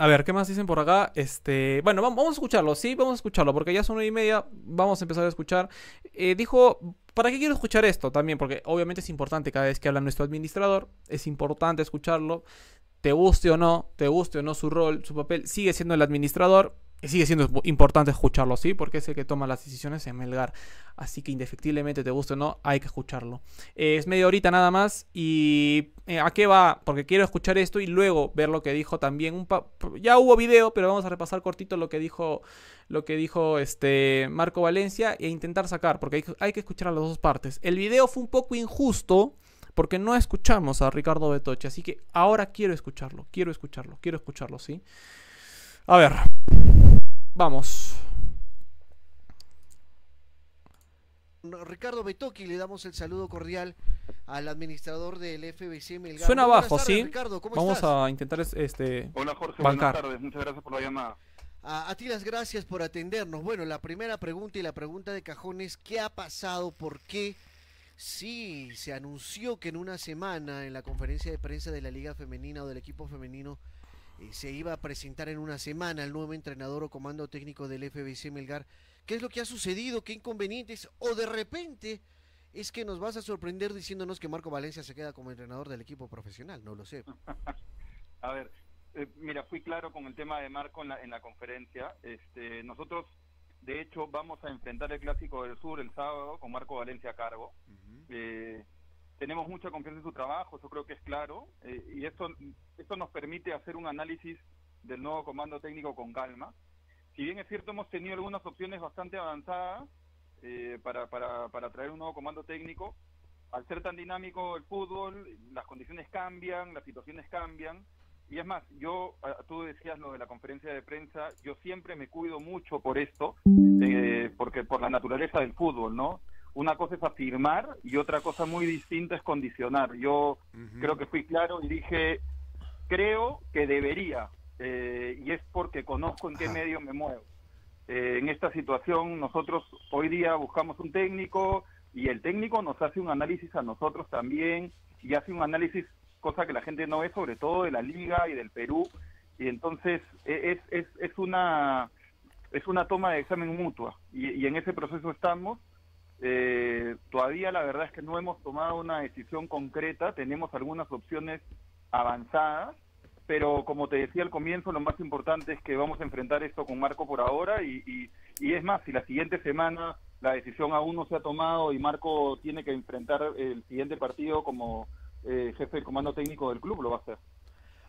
A ver, ¿qué más dicen por acá? Este, bueno, vamos a escucharlo, sí, vamos a escucharlo, porque ya son una y media, vamos a empezar a escuchar. Eh, dijo, ¿para qué quiero escuchar esto también? Porque obviamente es importante cada vez que habla nuestro administrador, es importante escucharlo te guste o no, te guste o no su rol, su papel, sigue siendo el administrador. Sigue siendo importante escucharlo, ¿sí? Porque es el que toma las decisiones en Melgar. Así que indefectiblemente, te guste o no, hay que escucharlo. Eh, es media horita nada más. ¿Y eh, a qué va? Porque quiero escuchar esto y luego ver lo que dijo también. Un ya hubo video, pero vamos a repasar cortito lo que dijo, lo que dijo este Marco Valencia e intentar sacar, porque hay, hay que escuchar a las dos partes. El video fue un poco injusto porque no escuchamos a Ricardo Betoche, así que ahora quiero escucharlo, quiero escucharlo, quiero escucharlo, ¿sí? A ver, vamos. Ricardo Betoque, le damos el saludo cordial al administrador del FBC Melgar. Suena abajo, ¿sí? Vamos a intentar este Hola Jorge, buenas tardes, muchas gracias por la llamada. A, a, ti las gracias por atendernos. Bueno, la primera pregunta y la pregunta de cajón es ¿qué ha pasado? ¿Por qué Sí, se anunció que en una semana en la conferencia de prensa de la Liga Femenina o del equipo femenino eh, se iba a presentar en una semana el nuevo entrenador o comando técnico del FBC Melgar. ¿Qué es lo que ha sucedido? ¿Qué inconvenientes? O de repente es que nos vas a sorprender diciéndonos que Marco Valencia se queda como entrenador del equipo profesional. No lo sé. [LAUGHS] a ver, eh, mira, fui claro con el tema de Marco en la, en la conferencia. Este, nosotros de hecho, vamos a enfrentar el Clásico del Sur el sábado con Marco Valencia a cargo. Eh, tenemos mucha confianza en su trabajo, eso creo que es claro, eh, y esto, esto nos permite hacer un análisis del nuevo comando técnico con calma. Si bien es cierto, hemos tenido algunas opciones bastante avanzadas eh, para, para, para traer un nuevo comando técnico, al ser tan dinámico el fútbol, las condiciones cambian, las situaciones cambian, y es más, yo, ah, tú decías lo de la conferencia de prensa, yo siempre me cuido mucho por esto, eh, porque por la naturaleza del fútbol, ¿no? Una cosa es afirmar y otra cosa muy distinta es condicionar. Yo creo que fui claro y dije, creo que debería, eh, y es porque conozco en qué medio me muevo. Eh, en esta situación, nosotros hoy día buscamos un técnico y el técnico nos hace un análisis a nosotros también y hace un análisis cosa que la gente no ve, sobre todo de la Liga y del Perú. Y entonces e, es, es, es una, es una toma de examen mutua y, en ese proceso estamos. Eh, todavía la verdad es que no hemos tomado una decisión concreta, tenemos algunas opciones avanzadas, pero como te decía al comienzo, lo más importante es que vamos a enfrentar esto con Marco por ahora y, y, y es más, si la siguiente semana la decisión aún no se ha tomado y Marco tiene que enfrentar el siguiente partido como, eh, jefe de comando técnico del club lo va a hacer.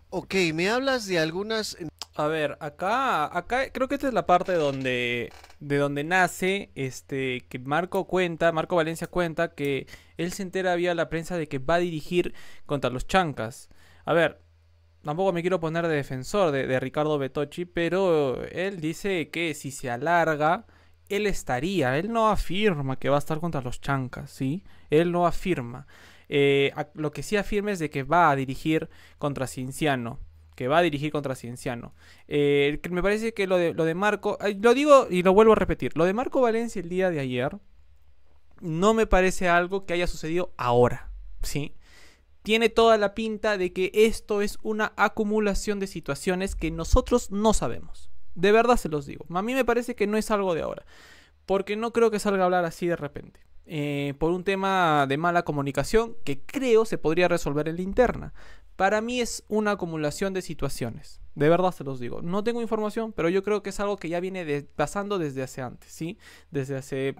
Ok, me hablas de algunas... A ver, acá, acá creo que esta es la parte donde, de donde nace, este, que Marco cuenta, Marco Valencia cuenta que él se entera vía la prensa de que va a dirigir contra los Chancas. A ver, tampoco me quiero poner de defensor de, Ricardo Betochi, pero él dice que si se alarga, él estaría, él no afirma que va a estar contra los Chancas, ¿sí? Él no afirma. Eh, lo que sí afirma es de que va a dirigir contra Cienciano que va a dirigir contra Cienciano. Eh, me parece que lo de, Marco, lo digo y lo vuelvo a repetir, lo de Marco Valencia el día de ayer no me parece algo que haya sucedido ahora, ¿sí? Tiene toda la pinta de que esto es una acumulación de situaciones que nosotros no sabemos. De verdad se los digo. A mí me parece que no es algo de ahora. Porque no creo que salga a hablar así de repente. Eh, por un tema de mala comunicación que creo se podría resolver en la interna. Para mí es una acumulación de situaciones. De verdad se los digo. No tengo información, pero yo creo que es algo que ya viene pasando desde hace antes, ¿sí? Desde hace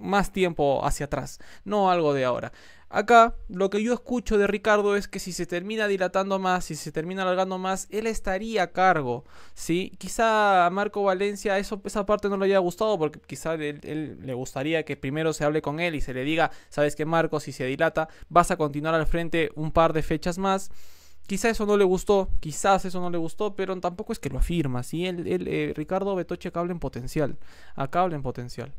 más tiempo hacia atrás, no algo de ahora. Acá lo que yo escucho de Ricardo es que si se termina dilatando más, si se termina alargando más, él estaría a cargo, ¿sí? Quizá a Marco Valencia eso, esa parte no le haya gustado porque quizá él, él, le gustaría que primero se hable con él y se le diga, sabes que Marco, si se dilata, vas a continuar al frente un par de fechas más. Quizá eso no le gustó, quizás eso no le gustó, pero tampoco es que lo afirma, eh, Ricardo Betoche acá en potencial, acá en potencial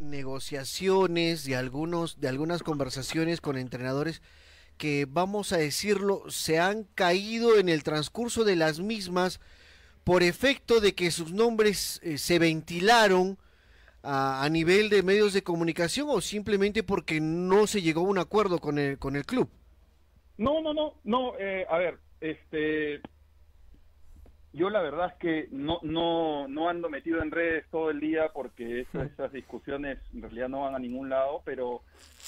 negociaciones, de, algunos, de algunas conversaciones con entrenadores que, vamos a decirlo, se han caído en el transcurso de las mismas por efecto de que sus nombres eh, se ventilaron a, nivel de medios de comunicación o simplemente porque no se llegó a un acuerdo con el, con el club? No, no, no, no, eh, a ver, este, yo la verdad es que no, no, no ando metido en redes todo el día porque [LAUGHS] esas, discusiones en realidad no van a ningún lado, pero,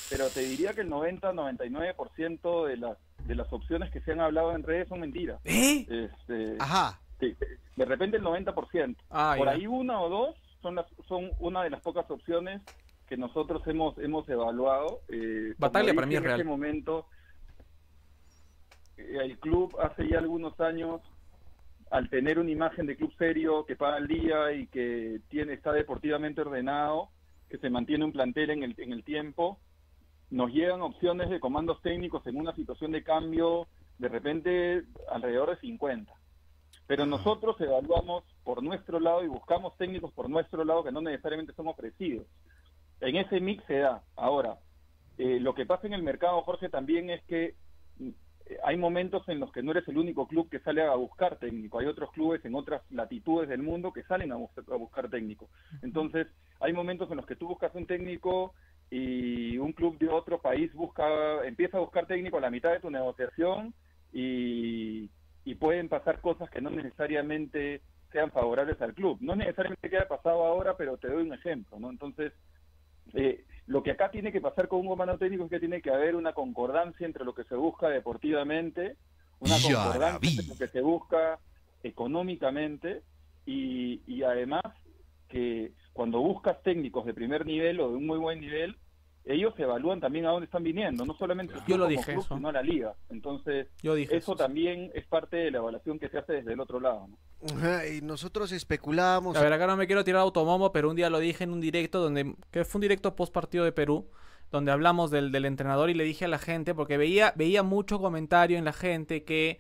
pero te diría que el 90-99% de las, de las opciones que se han hablado en redes son mentiras. ¿Eh? Este, Ajá. de repente el 90%. Ah, por ahí una o dos son, las, son una de las pocas opciones que nosotros hemos, hemos evaluado. Eh, Batalla para mí es en real. En este momento, eh, el club hace ya algunos años al tener una imagen de club serio que paga el día y que tiene está deportivamente ordenado, que se mantiene un plantel en el, en el tiempo, nos llegan opciones de comandos técnicos en una situación de cambio de repente alrededor de 50. Pero nosotros evaluamos por nuestro lado y buscamos técnicos por nuestro lado que no necesariamente son ofrecidos. En ese mix se da. Ahora, eh, lo que pasa en el mercado, Jorge, también es que hay momentos en los que no eres el único club que sale a buscar técnico, hay otros clubes en otras latitudes del mundo que salen a, a buscar técnico. Entonces, hay momentos en los que tú buscas un técnico y un club de otro país busca, empieza a buscar técnico a la mitad de tu negociación y, pueden pasar cosas que no necesariamente sean favorables al club. No necesariamente que haya pasado ahora, pero te doy un ejemplo, ¿no? Entonces, eh, lo que acá tiene que pasar con un humano técnico es que tiene que haber una concordancia entre lo que se busca deportivamente, una concordancia entre lo que se busca económicamente y además que cuando buscas técnicos de primer nivel o de un muy buen nivel, ellos evalúan también a dónde están viniendo, no solamente yo lo dije eso. sino a la liga. Entonces, dije eso, también es parte de la evaluación que se hace desde el otro lado. y nosotros especulábamos. A ver, acá no me quiero tirar automomo, pero un día lo dije en un directo donde que fue un directo post partido de Perú donde hablamos del, del entrenador y le dije a la gente porque veía veía mucho comentario en la gente que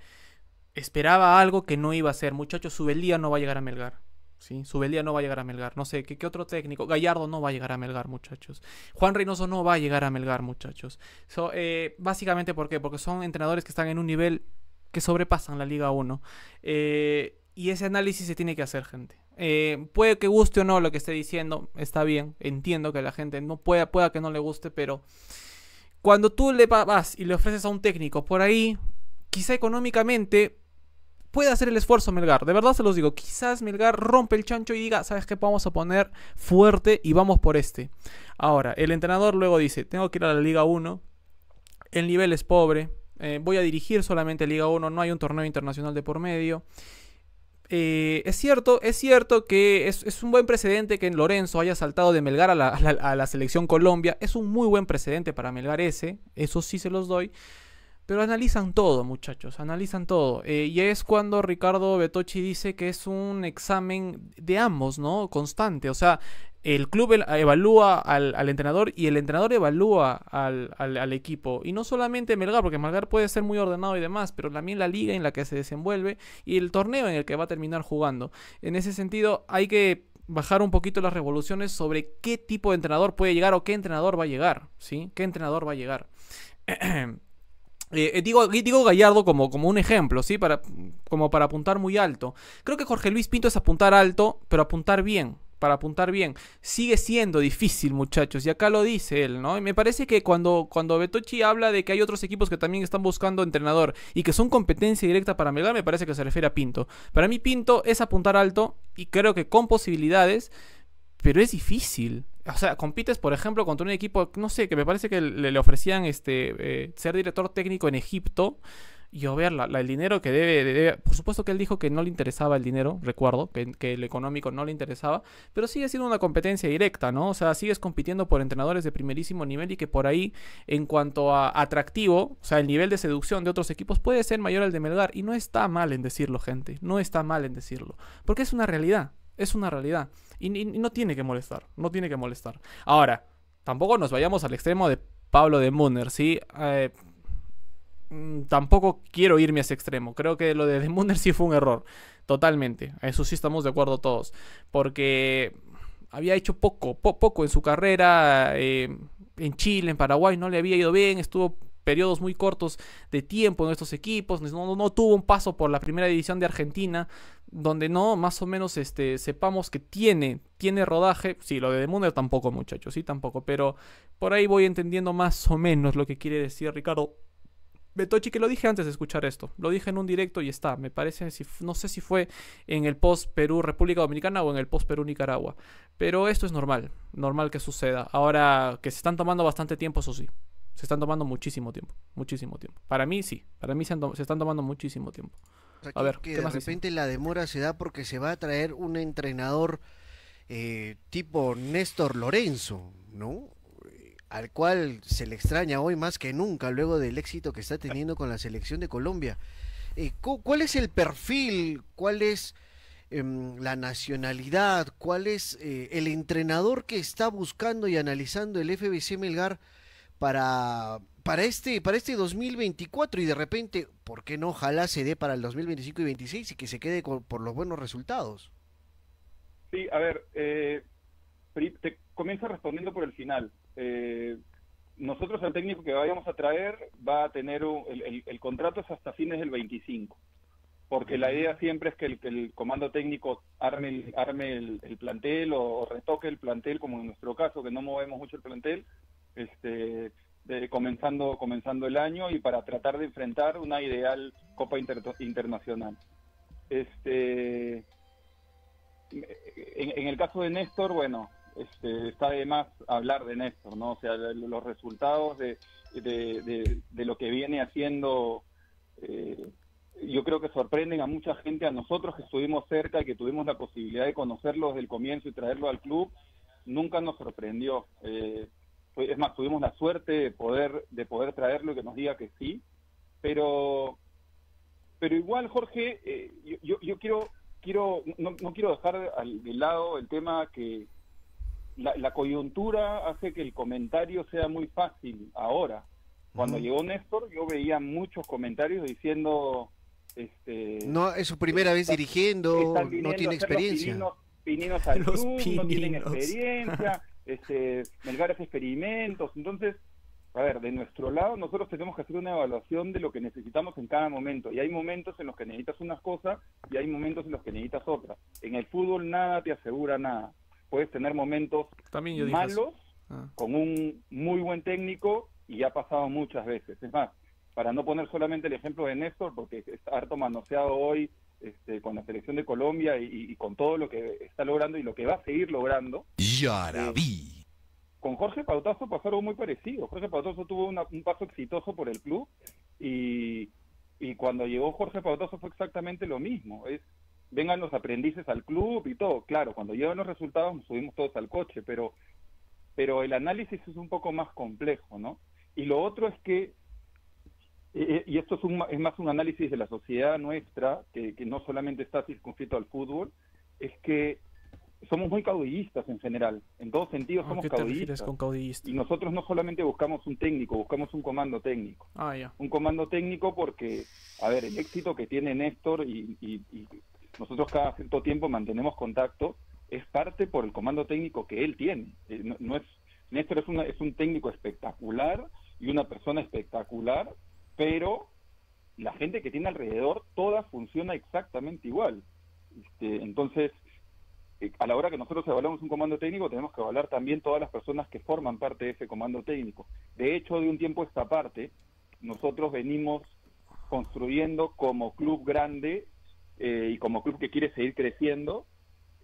esperaba algo que no iba a ser. Muchachos, belía no va a llegar a Melgar. ¿sí? Subelia no va a llegar a Melgar. No sé, ¿qué, otro técnico? Gallardo no va a llegar a Melgar, muchachos. Juan Reynoso no va a llegar a Melgar, muchachos. Eh, básicamente, ¿por qué? Porque son entrenadores que están en un nivel que sobrepasan la Liga 1. Eh, y ese análisis se tiene que hacer, gente. Eh, puede que guste o no lo que esté diciendo, está bien. Entiendo que la gente no pueda, pueda que no le guste, pero cuando tú le vas y le ofreces a un técnico por ahí, quizá económicamente puede hacer el esfuerzo Melgar. De verdad se los digo. Quizás Melgar rompe el chancho y diga, ¿sabes qué? Vamos a poner fuerte y vamos por este. Ahora, el entrenador luego dice, tengo que ir a la Liga 1. El nivel es pobre. Eh, voy a dirigir solamente Liga 1. No hay un torneo internacional de por medio. Eh, es cierto, es cierto que es, un buen precedente que en Lorenzo haya saltado de Melgar a la, a la, selección Colombia. Es un muy buen precedente para Melgar ese, eso sí se los doy. Pero analizan todo, muchachos, analizan todo. Eh, y es cuando Ricardo Betochi dice que es un examen de ambos, ¿no? Constante. O sea, el club evalúa al, entrenador y el entrenador evalúa al, al, equipo. Y no solamente Melgar, porque Melgar puede ser muy ordenado y demás, pero también la liga en la que se desenvuelve y el torneo en el que va a terminar jugando. En ese sentido, hay que bajar un poquito las revoluciones sobre qué tipo de entrenador puede llegar o qué entrenador va a llegar, ¿sí? ¿Qué entrenador va a llegar? [CLEARS THROAT] Eh, eh, digo, digo, Gallardo como, como un ejemplo, ¿sí? Para, como para apuntar muy alto. Creo que Jorge Luis Pinto es apuntar alto, pero apuntar bien. Para apuntar bien. Sigue siendo difícil, muchachos. Y acá lo dice él, ¿no? Y me parece que cuando, cuando Betochi habla de que hay otros equipos que también están buscando entrenador y que son competencia directa para Melgar, me parece que se refiere a Pinto. Para mí, Pinto es apuntar alto y creo que con posibilidades, pero es difícil. O sea, compites, por ejemplo, contra un equipo, no sé, que me parece que le, le ofrecían este eh, ser director técnico en Egipto. Y ver, el dinero que debe, Por supuesto que él dijo que no le interesaba el dinero, recuerdo, que, que, el económico no le interesaba, pero sigue siendo una competencia directa, ¿no? O sea, sigues compitiendo por entrenadores de primerísimo nivel y que por ahí, en cuanto a atractivo, o sea, el nivel de seducción de otros equipos puede ser mayor al de Melgar. Y no está mal en decirlo, gente. No está mal en decirlo. Porque es una realidad. Es una realidad. Y, no tiene que molestar, no tiene que molestar. Ahora, tampoco nos vayamos al extremo de Pablo de Munner, ¿sí? Eh, mm, tampoco quiero irme a ese extremo. Creo que lo de de Munner sí fue un error, totalmente. eso sí estamos de acuerdo todos. Porque había hecho poco, poco en su carrera. Eh, en Chile, en Paraguay, no le había ido bien, estuvo periodos muy cortos de tiempo en estos equipos, no, no, tuvo un paso por la primera división de Argentina, donde no, más o menos este, sepamos que tiene, tiene rodaje, sí, lo de mundo tampoco muchachos, sí tampoco, pero por ahí voy entendiendo más o menos lo que quiere decir Ricardo. Betochi, que lo dije antes de escuchar esto, lo dije en un directo y está, me parece, si, no sé si fue en el post Perú República Dominicana o en el post Perú Nicaragua, pero esto es normal, normal que suceda. Ahora que se están tomando bastante tiempo, eso sí, se están tomando muchísimo tiempo, muchísimo tiempo. Para mí sí, para mí se, están tomando muchísimo tiempo. a ver, que de repente la demora se da porque se va a traer un entrenador eh, tipo Néstor Lorenzo, ¿no? Al cual se le extraña hoy más que nunca luego del éxito que está teniendo con la selección de Colombia. Eh, ¿Cuál es el perfil? ¿Cuál es em, la nacionalidad? ¿Cuál es eh, el entrenador que está buscando y analizando el FBC Melgar? para, para, este, para este 2024 y de repente, ¿por qué no? Ojalá se dé para el 2025 y 26 y que se quede por los buenos resultados. Sí, a ver, eh, te comienzo respondiendo por el final. Eh, nosotros el técnico que vayamos a traer va a tener el, contrato es hasta fines del 25, porque la idea siempre es que el, comando técnico arme el, arme el, plantel o, retoque el plantel, como en nuestro caso, que no movemos mucho el plantel, este, comenzando, comenzando el año y para tratar de enfrentar una ideal Copa Internacional. Este, en, el caso de Néstor, bueno, este, está de más hablar de Néstor, ¿no? O sea, los resultados de, lo que viene haciendo, eh, yo creo que sorprenden a mucha gente, a nosotros que estuvimos cerca y que tuvimos la posibilidad de conocerlo desde el comienzo y traerlo al club, nunca nos sorprendió. Eh, es más, tuvimos la suerte de poder, de poder traerlo y que nos diga que sí, pero, pero igual, Jorge, eh, yo, yo, quiero, quiero no, no quiero dejar al, de lado el tema que la, coyuntura hace que el comentario sea muy fácil ahora. Cuando llegó Néstor, yo veía muchos comentarios diciendo... Este, no, es su primera vez dirigiendo, no tiene experiencia. Pininos, [LAUGHS] tienen experiencia. [LAUGHS] este, experimentos, entonces, a ver, de nuestro lado nosotros tenemos que hacer una evaluación de lo que necesitamos en cada momento, y hay momentos en los que necesitas unas cosas y hay momentos en los que necesitas otras. En el fútbol nada te asegura nada, puedes tener momentos malos ah. con un muy buen técnico y ha pasado muchas veces, es más. Para no poner solamente el ejemplo de Néstor, porque está harto manoseado hoy este, con la selección de Colombia y, con todo lo que está logrando y lo que va a seguir logrando. yarabí eh, con Jorge Pautazo pasó algo muy parecido. Jorge Pautazo tuvo un paso exitoso por el club y, cuando llegó Jorge Pautazo fue exactamente lo mismo. Es vengan los aprendices al club y todo. Claro, cuando llegan los resultados nos subimos todos al coche, pero, pero el análisis es un poco más complejo, ¿no? Y lo otro es que eh, eh, y esto es, es, más un análisis de la sociedad nuestra, que, no solamente está circunscrito al fútbol, es que somos muy caudillistas en general. En todos sentidos ah, somos caudillistas. Y nosotros no solamente buscamos un técnico, buscamos un comando técnico. Ah, un comando técnico porque, a ver, el éxito que tiene Néstor y, nosotros cada cierto tiempo mantenemos contacto es parte por el comando técnico que él tiene. Eh, Néstor una, es un técnico espectacular y una persona espectacular pero la gente que tiene alrededor, toda funciona exactamente igual. Este, entonces, eh, a la hora que nosotros evaluamos un comando técnico, tenemos que evaluar también todas las personas que forman parte de ese comando técnico. De hecho, de un tiempo a esta parte, nosotros venimos construyendo como club grande eh, y como club que quiere seguir creciendo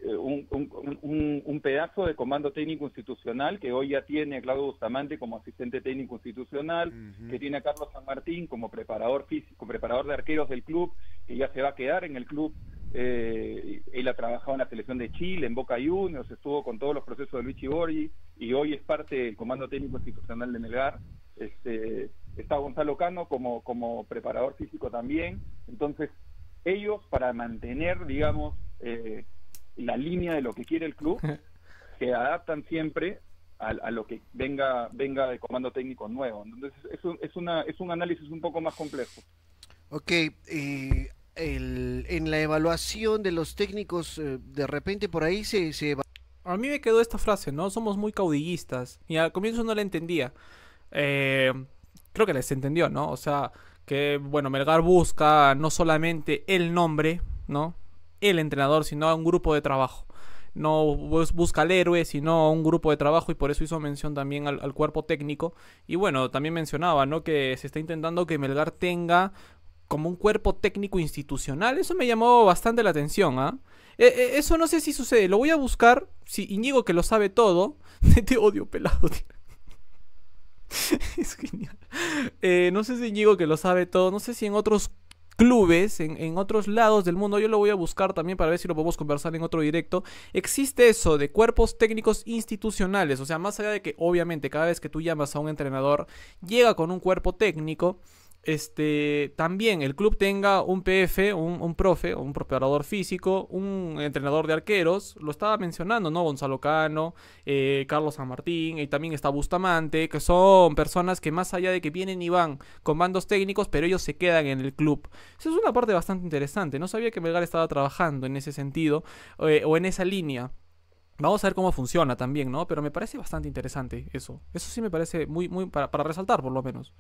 eh, un, un, pedazo de comando técnico institucional que hoy ya tiene a Claudio Bustamante como asistente técnico institucional, que tiene a Carlos San Martín como preparador físico, preparador de arqueros del club, que ya se va a quedar en el club. Eh, él ha trabajado en la selección de Chile, en Boca Juniors, estuvo con todos los procesos de Luigi Borgi y hoy es parte del comando técnico institucional de Melgar. Este, está Gonzalo Cano como, como preparador físico también. Entonces, ellos para mantener, digamos, eh, la línea de lo que quiere el club, [LAUGHS] se adaptan siempre a, lo que venga venga de comando técnico nuevo. Entonces es un, es una, es un análisis un poco más complejo. Ok, eh, el, en la evaluación de los técnicos, eh, de repente por ahí se, se... A mí me quedó esta frase, ¿no? Somos muy caudillistas. Y al comienzo no la entendía. Eh, creo que les entendió, ¿no? O sea, que, bueno, Melgar busca no solamente el nombre, ¿no? el entrenador, sino a un grupo de trabajo. No busca al héroe, sino a un grupo de trabajo y por eso hizo mención también al, cuerpo técnico. Y bueno, también mencionaba, ¿no? Que se está intentando que Melgar tenga como un cuerpo técnico institucional. Eso me llamó bastante la atención, ¿ah? E, e, eso no sé si sucede. Lo voy a buscar. Si Inigo, que lo sabe todo. [LAUGHS] Te odio, pelado. [LAUGHS] es genial. Eh, no sé si Iñigo que lo sabe todo. No sé si en otros clubes, en, otros lados del mundo. Yo lo voy a buscar también para ver si lo podemos conversar en otro directo. Existe eso de cuerpos técnicos institucionales. O sea, más allá de que obviamente cada vez que tú llamas a un entrenador, llega con un cuerpo técnico este, también el club tenga un PF, un, profe, un preparador físico, un entrenador de arqueros, lo estaba mencionando, ¿no? Gonzalo Cano, eh, Carlos San Martín, y también está Bustamante, que son personas que más allá de que vienen y van con bandos técnicos, pero ellos se quedan en el club. Esa es una parte bastante interesante, no sabía que Melgar estaba trabajando en ese sentido eh, o en esa línea. Vamos a ver cómo funciona también, ¿no? Pero me parece bastante interesante eso. Eso sí me parece muy, muy, para, para resaltar por lo menos.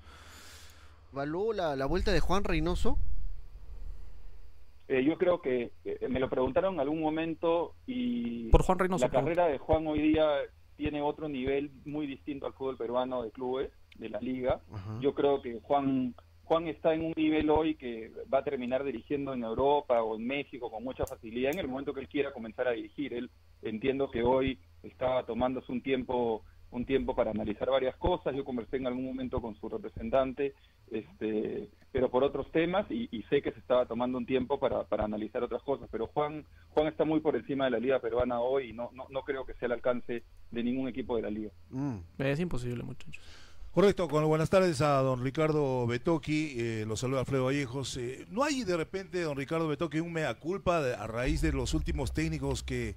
¿Valú la, vuelta de Juan Reynoso? Eh, yo creo que eh, me lo preguntaron en algún momento y Por Juan Reynoso, la carrera de Juan hoy día tiene otro nivel muy distinto al fútbol peruano de clubes, de la liga. Yo creo que Juan, Juan está en un nivel hoy que va a terminar dirigiendo en Europa o en México con mucha facilidad en el momento que él quiera comenzar a dirigir. Él entiendo que hoy estaba tomándose un tiempo un tiempo para analizar varias cosas, yo conversé en algún momento con su representante, este, pero por otros temas y, sé que se estaba tomando un tiempo para, para, analizar otras cosas, pero Juan, Juan está muy por encima de la liga peruana hoy y no, no, creo que sea el alcance de ningún equipo de la liga. Mm. Es imposible muchachos. Correcto, buenas tardes a don Ricardo betoki los eh, lo saluda Alfredo Vallejos. Eh, ¿No hay de repente, don Ricardo Betoqui, un mea culpa a raíz de los últimos técnicos que,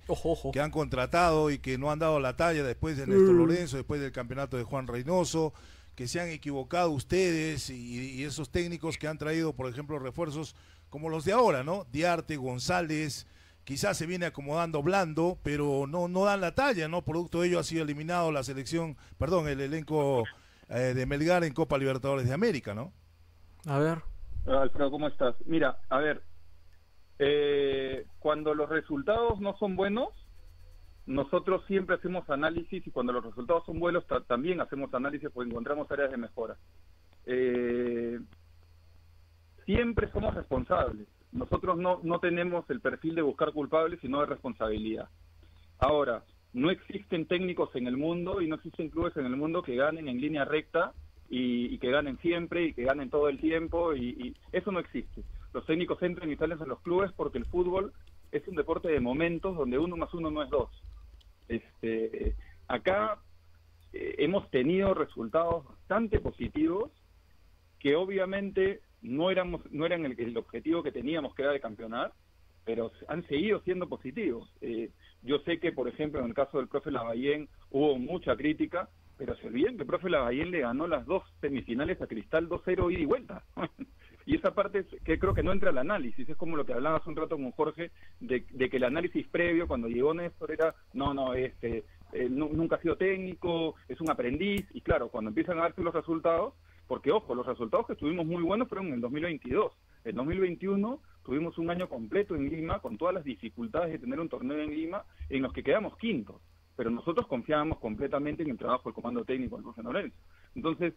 que han contratado y que no han dado la talla después de Néstor mm. Lorenzo, después del campeonato de Juan Reynoso, que se han equivocado ustedes y, esos técnicos que han traído, por ejemplo, refuerzos como los de ahora, ¿no? Diarte, González, quizás se viene acomodando blando, pero no, no dan la talla, ¿no? Producto de ello ha sido eliminado la selección, perdón, el elenco eh, de Melgar en Copa Libertadores de América, ¿no? A ver. Alfredo, ¿cómo estás? Mira, a ver, eh, cuando los resultados no son buenos, nosotros siempre hacemos análisis y cuando los resultados son buenos también hacemos análisis porque encontramos áreas de mejora. Eh, siempre somos responsables. Nosotros no, no tenemos el perfil de buscar culpables, sino de responsabilidad. Ahora, no existen técnicos en el mundo y no existen clubes en el mundo que ganen en línea recta y, que ganen siempre y que ganen todo el tiempo y, eso no existe. Los técnicos entran y salen a los clubes porque el fútbol es un deporte de momentos donde uno más uno no es dos. Este, acá eh, hemos tenido resultados bastante positivos que obviamente no éramos no eran el, el objetivo que teníamos que era de campeonar, pero han seguido siendo positivos. Eh, yo sé que, por ejemplo, en el caso del profe Lavallén hubo mucha crítica, pero se olviden que el profe Lavallén le ganó las dos semifinales a Cristal 2-0 ida y vuelta. [LAUGHS] y esa parte que creo que no entra al análisis, es como lo que hablaba hace un rato con Jorge, de, que el análisis previo cuando llegó Néstor era, no, no, este, eh, nunca ha sido técnico, es un aprendiz, y claro, cuando empiezan a darse los resultados, porque ojo, los resultados que estuvimos muy buenos fueron en el 2022, el 2021 Tuvimos un año completo en Lima, con todas las dificultades de tener un torneo en Lima, en los que quedamos quintos, pero nosotros confiábamos completamente en el trabajo del comando técnico del profe Lorenzo. Entonces,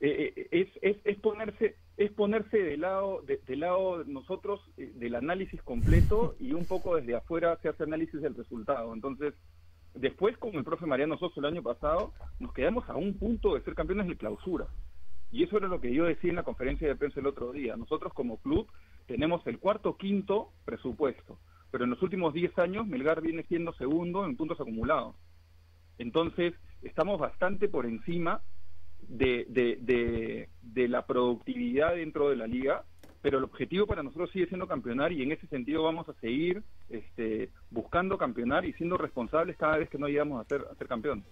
eh, eh, es, es, es, ponerse es ponerse de lado de, lado nosotros eh, del análisis completo y un poco desde afuera se hace análisis del resultado entonces después como el profe Mariano Soso el año pasado nos quedamos a un punto de ser campeones de clausura y eso era lo que yo decía en la conferencia de prensa el otro día. Nosotros como club tenemos el cuarto quinto presupuesto, pero en los últimos 10 años Melgar viene siendo segundo en puntos acumulados. Entonces, estamos bastante por encima de, de, la productividad dentro de la liga, pero el objetivo para nosotros sigue siendo campeonar y en ese sentido vamos a seguir este, buscando campeonar y siendo responsables cada vez que no llegamos a ser, a ser campeón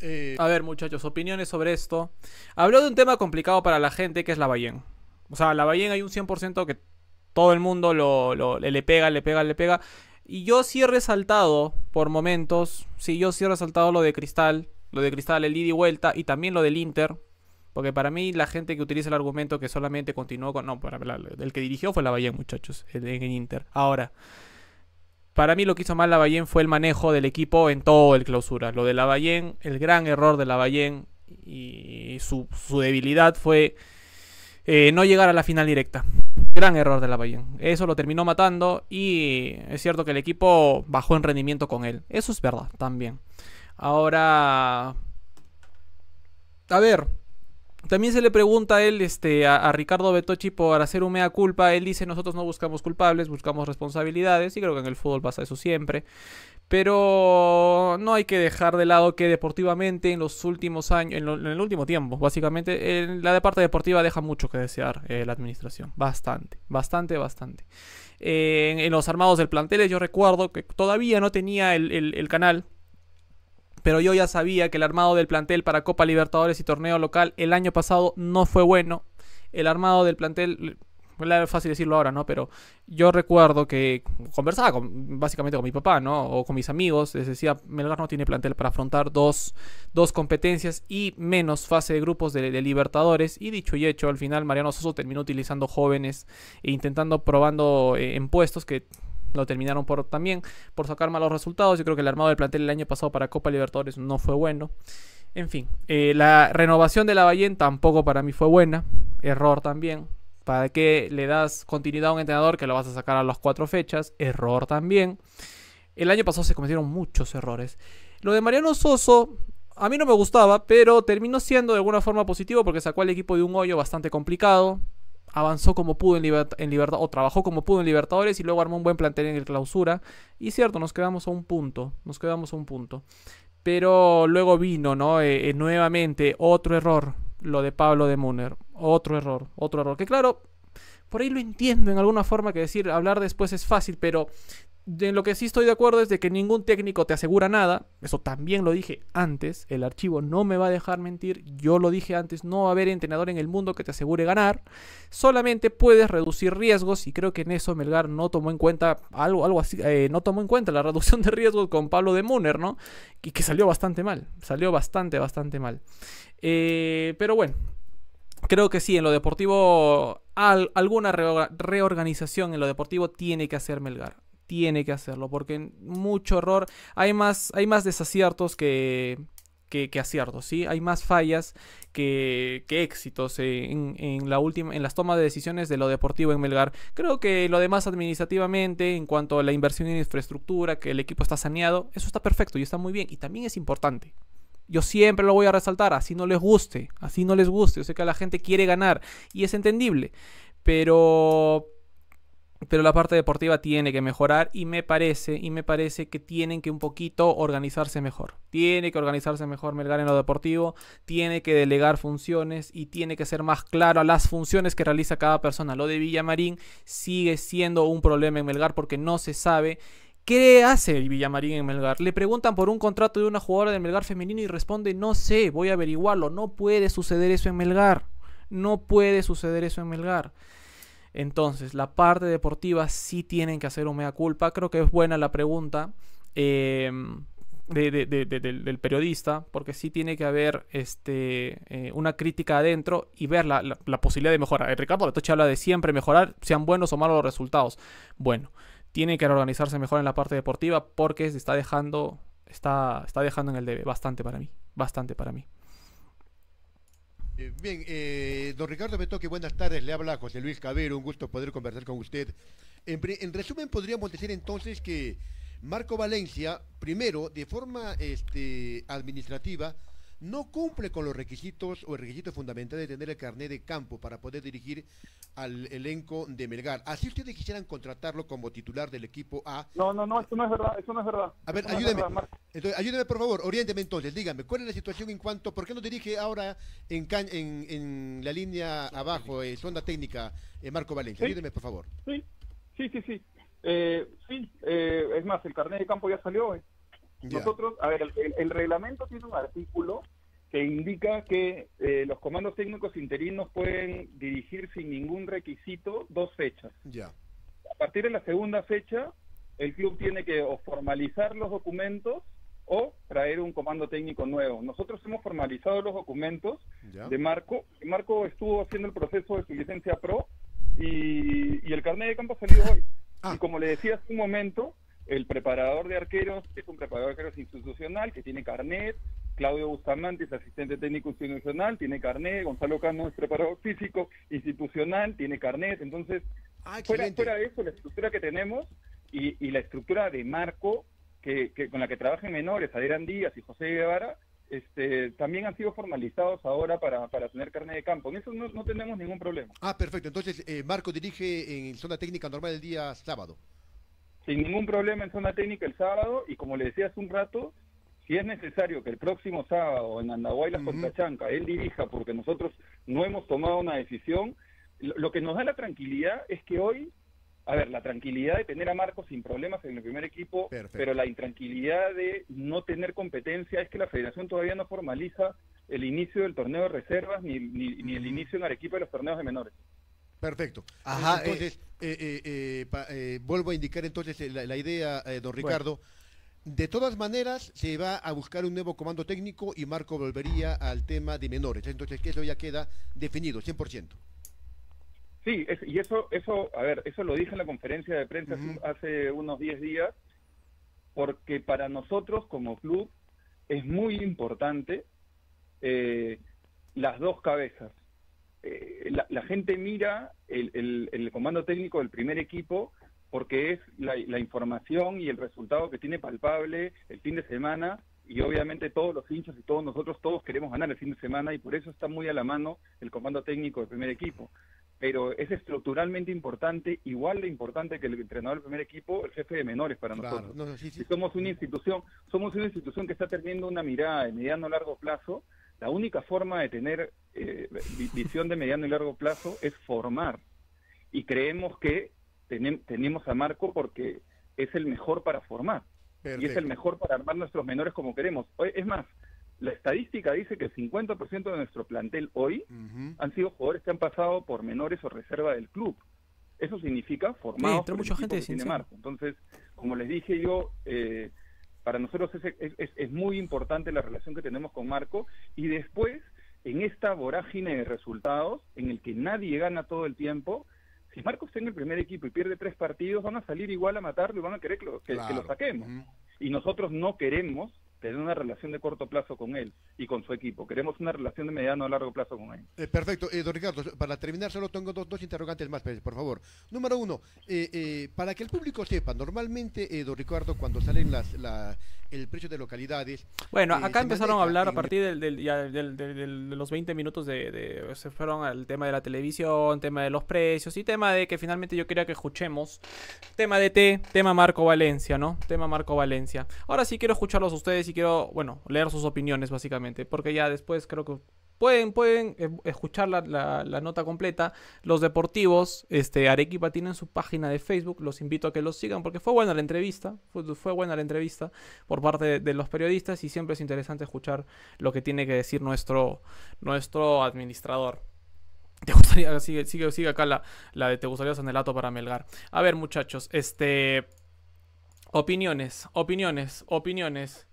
eh, A ver, muchachos, opiniones sobre esto. Habló de un tema complicado para la gente, que es la ballén O sea, la Bayén hay un 100% que todo el mundo le pega, le pega, le pega. Y yo sí he resaltado, por momentos, sí, yo sí he resaltado lo de Cristal, lo de Cristal, el ida y vuelta, y también lo del Inter. Porque para mí la gente que utiliza el argumento que solamente continuó con... No, para, el que dirigió fue la Bayern, muchachos, en Inter. Ahora, para mí lo que hizo mal Lavallén fue el manejo del equipo en todo el clausura. Lo de Lavallén, el gran error de Lavallén y su, debilidad fue eh, no llegar a la final directa. Gran error de Lavallén. Eso lo terminó matando y eh, es cierto que el equipo bajó en rendimiento con él. Eso es verdad también. Ahora... A ver, también se le pregunta a él, este, a, Ricardo Betochi por hacer un mea culpa. Él dice, nosotros no buscamos culpables, buscamos responsabilidades. Y creo que en el fútbol pasa eso siempre. Pero no hay que dejar de lado que deportivamente en los últimos años, en, el último tiempo, básicamente, en la de parte deportiva deja mucho que desear eh, la administración. Bastante, bastante, bastante. Eh, en, los armados del plantel yo recuerdo que todavía no tenía el canal pero yo ya sabía que el armado del plantel para Copa Libertadores y torneo local el año pasado no fue bueno. El armado del plantel es fácil decirlo ahora, ¿no? Pero yo recuerdo que conversaba con, básicamente con mi papá, ¿no? O con mis amigos, les decía, Melgar no tiene plantel para afrontar dos, competencias y menos fase de grupos de, Libertadores. Y dicho y hecho, al final Mariano Soso terminó utilizando jóvenes e intentando probando eh, en puestos que lo terminaron por también por sacar malos resultados. Yo creo que el armado del plantel el año pasado para Copa Libertadores no fue bueno. En fin, eh, la renovación de la Ballén tampoco para mí fue buena. Error también. ¿Para qué le das continuidad a un entrenador que lo vas a sacar a las cuatro fechas? Error también. El año pasado se cometieron muchos errores. Lo de Mariano Soso a mí no me gustaba, pero terminó siendo de alguna forma positivo porque sacó al equipo de un hoyo bastante complicado avanzó como pudo en, libertad, o trabajó como pudo en Libertadores y luego armó un buen plantel en el clausura. Y cierto, nos quedamos a un punto, nos quedamos a un punto. Pero luego vino, ¿no? Eh, eh, nuevamente otro error, lo de Pablo de Muner, otro error, otro error. Que claro, por ahí lo entiendo en alguna forma que decir, hablar después es fácil, pero de lo que sí estoy de acuerdo es de que ningún técnico te asegura nada. Eso también lo dije antes. El archivo no me va a dejar mentir. Yo lo dije antes. No va a haber entrenador en el mundo que te asegure ganar. Solamente puedes reducir riesgos. Y creo que en eso Melgar no tomó en cuenta algo, algo así. Eh, no tomó en cuenta la reducción de riesgos con Pablo de Muner, ¿no? Y que salió bastante mal. Salió bastante, bastante mal. Eh, pero bueno. Creo que sí, en lo deportivo alguna reorganización en lo deportivo tiene que hacer Melgar tiene que hacerlo, porque mucho error, hay más, hay más desaciertos que, que, aciertos, Hay más fallas que, éxitos en, la última, en las tomas de decisiones de lo deportivo en Melgar. Creo que lo demás administrativamente, en cuanto a la inversión en infraestructura, que el equipo está saneado, eso está perfecto y está muy bien, y también es importante. Yo siempre lo voy a resaltar, así no les guste, así no les guste. Yo sé que la gente quiere ganar y es entendible, pero pero la parte deportiva tiene que mejorar y me parece y me parece que tienen que un poquito organizarse mejor. Tiene que organizarse mejor Melgar en lo deportivo, tiene que delegar funciones y tiene que ser más claro las funciones que realiza cada persona. Lo de Villamarín sigue siendo un problema en Melgar porque no se sabe ¿Qué hace el Villamarín en Melgar? Le preguntan por un contrato de una jugadora de Melgar femenino y responde, no sé, voy a averiguarlo. No puede suceder eso en Melgar. No puede suceder eso en Melgar. Entonces, la parte deportiva sí tienen que hacer un mea culpa. Creo que es buena la pregunta em, del, periodista, porque sí tiene que haber este, eh, una crítica adentro y ver la, posibilidad de mejorar. El eh, Ricardo Latoche habla de siempre mejorar, sean buenos o malos los resultados. Bueno, tiene que organizarse mejor en la parte deportiva porque se está dejando, está, está dejando en el debe. Bastante para mí, bastante para mí. Eh, bien, eh, don Ricardo Betoque, buenas tardes. Le habla José Luis Cabero, un gusto poder conversar con usted. En, resumen, podríamos decir entonces que Marco Valencia, primero, de forma este, administrativa, no cumple con los requisitos o el requisito fundamental de tener el carnet de campo para poder dirigir al elenco de Melgar. Así ustedes quisieran contratarlo como titular del equipo A. No, no, no, eso no es verdad, eso no es verdad. A ver, ayúdeme. entonces, ayúdeme por favor, oriénteme entonces, dígame, ¿cuál es la situación en cuanto, por qué no dirige ahora en, en, la línea abajo, eh, sonda técnica, eh, Marco Valencia? Ayúdeme por favor. Sí, sí, sí, sí. Eh, sí, eh, es más, el carnet de campo ya salió, eh. Nosotros, a ver, el, reglamento tiene un artículo que indica que eh, los comandos técnicos interinos pueden dirigir sin ningún requisito dos fechas. Ya. A partir de la segunda fecha, el club tiene que o formalizar los documentos o traer un comando técnico nuevo. Nosotros hemos formalizado los documentos de Marco. Marco estuvo haciendo el proceso de su licencia PRO y, el carnet de campo salió ah. hoy. Y ah. como le decía hace un momento, el preparador de arqueros es un preparador de arqueros institucional que tiene carnet. Claudio Bustamante es asistente técnico institucional, tiene carnet. Gonzalo Cano es preparador físico institucional, tiene carnet. Entonces, ah, fuera, fuera, de eso, la estructura que tenemos y, la estructura de marco que, con la que trabajan menores, Adrián Díaz y José Guevara, este, también han sido formalizados ahora para, tener carnet de campo. En eso no, tenemos ningún problema. Ah, perfecto. Entonces, eh, Marco dirige en zona técnica normal el día sábado sin ningún problema en zona técnica el sábado y como le decía hace un rato, si es necesario que el próximo sábado en Andahuaylas la uh él dirija porque nosotros no hemos tomado una decisión, lo que nos da la tranquilidad es que hoy, a ver, la tranquilidad de tener a Marcos sin problemas en el primer equipo, pero la intranquilidad de no tener competencia es que la federación todavía no formaliza el inicio del torneo de reservas ni, ni el inicio en equipo de los torneos de menores. Perfecto. Ajá, eh, entonces, eh, eh, vuelvo a indicar entonces la, idea, don Ricardo. De todas maneras, se va a buscar un nuevo comando técnico y Marco volvería al tema de menores. Entonces, eso ya queda definido, 100%. Sí, y eso, eso, a ver, eso lo dije en la conferencia de prensa hace unos 10 días, porque para nosotros como club es muy importante las dos cabezas, eh, la, gente mira el, comando técnico del primer equipo porque es la, información y el resultado que tiene palpable el fin de semana y obviamente todos los hinchas y todos nosotros todos queremos ganar el fin de semana y por eso está muy a la mano el comando técnico del primer equipo. Pero es estructuralmente importante, igual de importante que el entrenador del primer equipo, el jefe de menores para nosotros. somos una institución, somos una institución que está teniendo una mirada de mediano largo plazo la única forma de tener eh, visión de mediano y largo plazo es formar. Y creemos que tenemos a Marco porque es el mejor para formar. Y es el mejor para armar nuestros menores como queremos. Es más, la estadística dice que el 50% de nuestro plantel hoy han sido jugadores que han pasado por menores o reserva del club. Eso significa formar sí, mucha gente de Marco. Entonces, como les dije yo, eh, para nosotros es, muy importante la relación que tenemos con Marco y después, en esta vorágine de resultados, en el que nadie gana todo el tiempo, si Marco está en el primer equipo y pierde tres partidos, van a salir igual a matarlo y van a querer que lo saquemos. Y nosotros no queremos tener una relación de corto plazo con él y con su equipo. Queremos una relación de mediano a largo plazo con él. Eh, perfecto. Eh, don Ricardo, para terminar, solo tengo dos, dos interrogantes más, pues, por favor. Número uno, eh, eh, para que el público sepa, normalmente, don Ricardo, cuando salen las, la, el precio de localidades... Bueno, acá empezaron a hablar a partir del, del, del, de los 20 minutos de, Se fueron al tema de la televisión, tema de los precios y tema de que finalmente yo quería que escuchemos. Tema de T, tema Marco Valencia, ¿no? Tema Marco Valencia. Ahora sí quiero escucharlos a ustedes y quiero, bueno, leer sus opiniones básicamente, porque ya después creo que pueden, pueden eh, escuchar la, nota completa. Los deportivos, este, Arequipa tienen su página de Facebook, los invito a que los sigan porque fue buena la entrevista, fue, buena la entrevista por parte de, los periodistas y siempre es interesante escuchar lo que tiene que decir nuestro, nuestro administrador. Te gustaría, [LAUGHS] sigue, sigue, acá la, de Te gustaría Sanelato para Melgar. A ver, muchachos, este. Opiniones, opiniones, opiniones.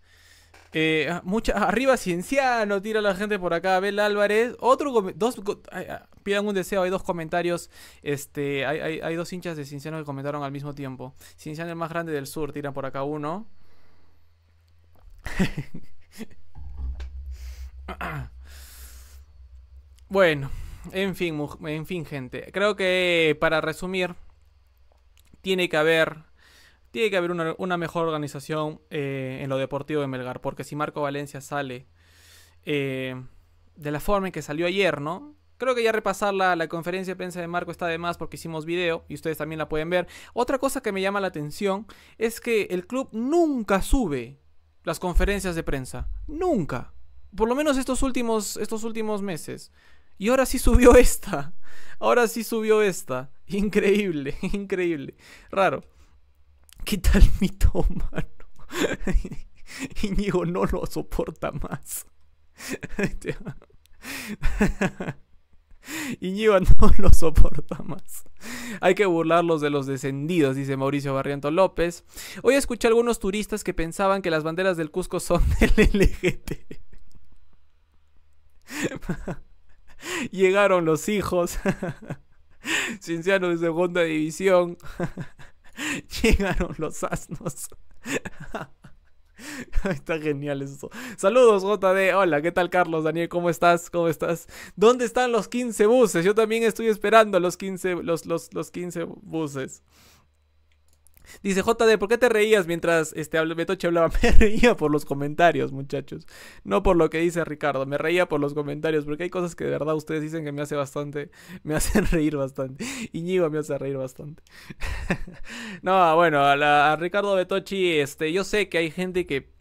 Eh, ah, ah, arriba Cienciano, tira la gente por acá, Abel Álvarez. Otro dos ah, pidan un deseo, hay dos comentarios. Este, hay, dos hinchas de Cienciano que comentaron al mismo tiempo. Cienciano el más grande del sur, tira por acá uno. [LAUGHS] bueno, en fin, en fin, gente. Creo que para resumir, tiene que haber tiene que haber una, mejor organización eh, en lo deportivo de Melgar, porque si Marco Valencia sale eh, de la forma en que salió ayer, ¿no? Creo que ya repasar la, conferencia de prensa de Marco está de más porque hicimos video y ustedes también la pueden ver. Otra cosa que me llama la atención es que el club nunca sube las conferencias de prensa. Nunca. Por lo menos estos últimos, estos últimos meses. Y ahora sí subió [LAUGHS] esta. Ahora sí subió esta. Increíble, [LAUGHS] increíble. Raro. ¿Qué tal mano. Iñigo [LAUGHS] no lo soporta más. Iñigo [LAUGHS] no lo soporta más. Hay que burlarlos de los descendidos, dice Mauricio Barriento López. Hoy escuché a algunos turistas que pensaban que las banderas del Cusco son [LAUGHS] del LGT. Llegaron los hijos. Cinciano de segunda división. [LAUGHS] Llegaron los asnos. [LAUGHS] Está genial eso. Saludos, JD. Hola, ¿qué tal, Carlos? Daniel, ¿cómo estás? ¿Cómo estás? ¿Dónde están los 15 buses? Yo también estoy esperando los 15, los, los, los 15 buses. Dice JD, ¿por qué te reías mientras este, Betoche hablaba? [LAUGHS] Me reía por los comentarios, muchachos. No por lo que dice Ricardo, me reía por los comentarios, porque hay cosas que de verdad ustedes dicen que me hace bastante, [LAUGHS] me hacen reír bastante. Iñigo me hace reír bastante. [LAUGHS] no, bueno, a, Ricardo Betochi, este, yo sé que hay gente que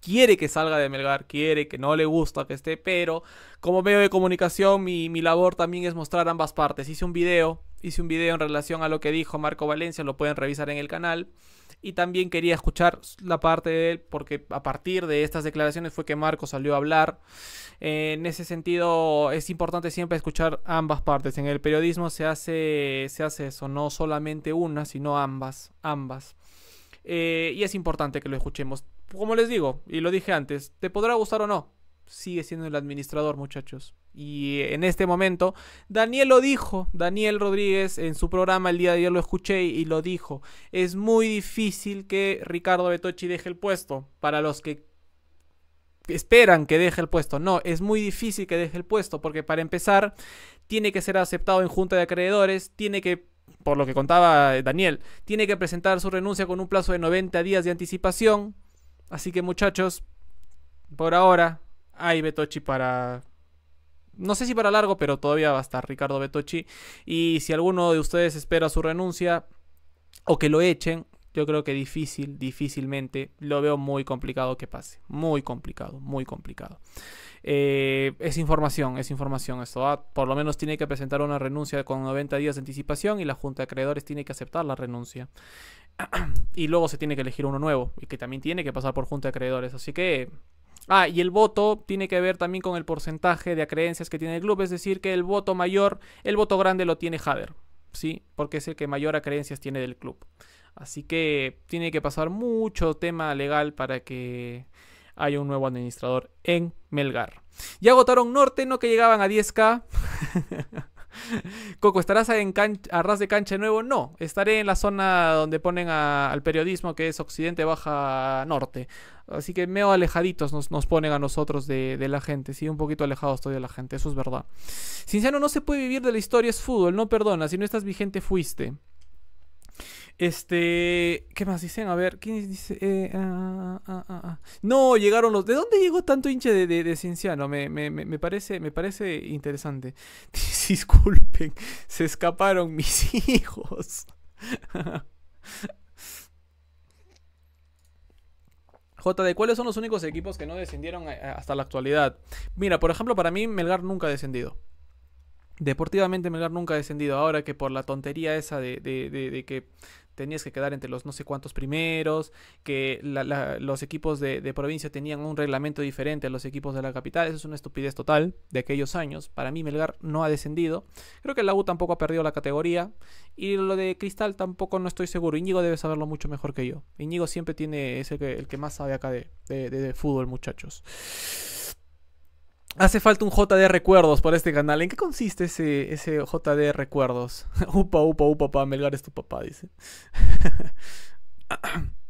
quiere que salga de Melgar, quiere que no le gusta que esté, pero como medio de comunicación mi, mi labor también es mostrar ambas partes. Hice un video hice un video en relación a lo que dijo Marco Valencia, lo pueden revisar en el canal. Y también quería escuchar la parte de él, porque a partir de estas declaraciones fue que Marco salió a hablar. Eh, en ese sentido, es importante siempre escuchar ambas partes. En el periodismo se hace, se hace eso, no solamente una, sino ambas. ambas. Eh, y es importante que lo escuchemos. Como les digo, y lo dije antes, te podrá gustar o no, sigue siendo el administrador, muchachos. Y en este momento, Daniel lo dijo, Daniel Rodríguez en su programa el día de ayer lo escuché y lo dijo, es muy difícil que Ricardo Betochi deje el puesto para los que esperan que deje el puesto. No, es muy difícil que deje el puesto porque para empezar tiene que ser aceptado en junta de acreedores, tiene que por lo que contaba Daniel, tiene que presentar su renuncia con un plazo de 90 días de anticipación. Así que muchachos, por ahora hay Betochi para no sé si para largo, pero todavía va a estar Ricardo Betochi. Y si alguno de ustedes espera su renuncia o que lo echen, yo creo que difícil, difícilmente, lo veo muy complicado que pase. Muy complicado, muy complicado. Eh, es información, es información esto. ¿ah? Por lo menos tiene que presentar una renuncia con 90 días de anticipación y la Junta de Acreedores tiene que aceptar la renuncia. [CLEARS THROAT] y luego se tiene que elegir uno nuevo y que también tiene que pasar por Junta de Acreedores. Así que Ah, y el voto tiene que ver también con el porcentaje de acreencias que tiene el club, es decir, que el voto mayor, el voto grande lo tiene Jader. ¿sí? Porque es el que mayor acreencias tiene del club. Así que tiene que pasar mucho tema legal para que haya un nuevo administrador en Melgar. Ya votaron Norte, no que llegaban a 10k. [LAUGHS] Coco, ¿estarás en cancha, a ras de cancha nuevo? No, estaré en la zona donde ponen al periodismo, que es Occidente Baja Norte. Así que medio alejaditos nos, ponen a nosotros de, la gente. Sí, un poquito alejado estoy de la gente, eso es verdad. ¿Cinciano, no se puede vivir de la historia, es fútbol, no perdona. Si no estás vigente, fuiste. Este, ¿qué más dicen? A ver, ¿quién dice? Eh, ah, ah, ah, no, llegaron los. ¿De dónde llegó tanto hinche de, de, de Cienciano? Me, parece, me parece interesante. [LAUGHS] Disculpen, se escaparon mis [LAUGHS] hijos. [LAUGHS] de ¿cuáles son los únicos equipos que no descendieron hasta la actualidad? Mira, por ejemplo, para mí Melgar nunca ha descendido. Deportivamente Melgar nunca ha descendido. Ahora que por la tontería esa de, de, de que tenías que quedar entre los no sé cuántos primeros, que los equipos de, provincia tenían un reglamento diferente a los equipos de la capital. Eso es una estupidez total de aquellos años. Para mí Melgar no ha descendido. Creo que la U tampoco ha perdido la categoría. Y lo de Cristal tampoco no estoy seguro. Íñigo debe saberlo mucho mejor que yo. Íñigo siempre tiene, es el que, el que más sabe acá de, de, de fútbol, muchachos. Hace falta un JD Recuerdos para este canal. ¿En qué consiste ese, ese JD Recuerdos? [LAUGHS] upa, upa, upa, papá. Melgar es tu papá, dice.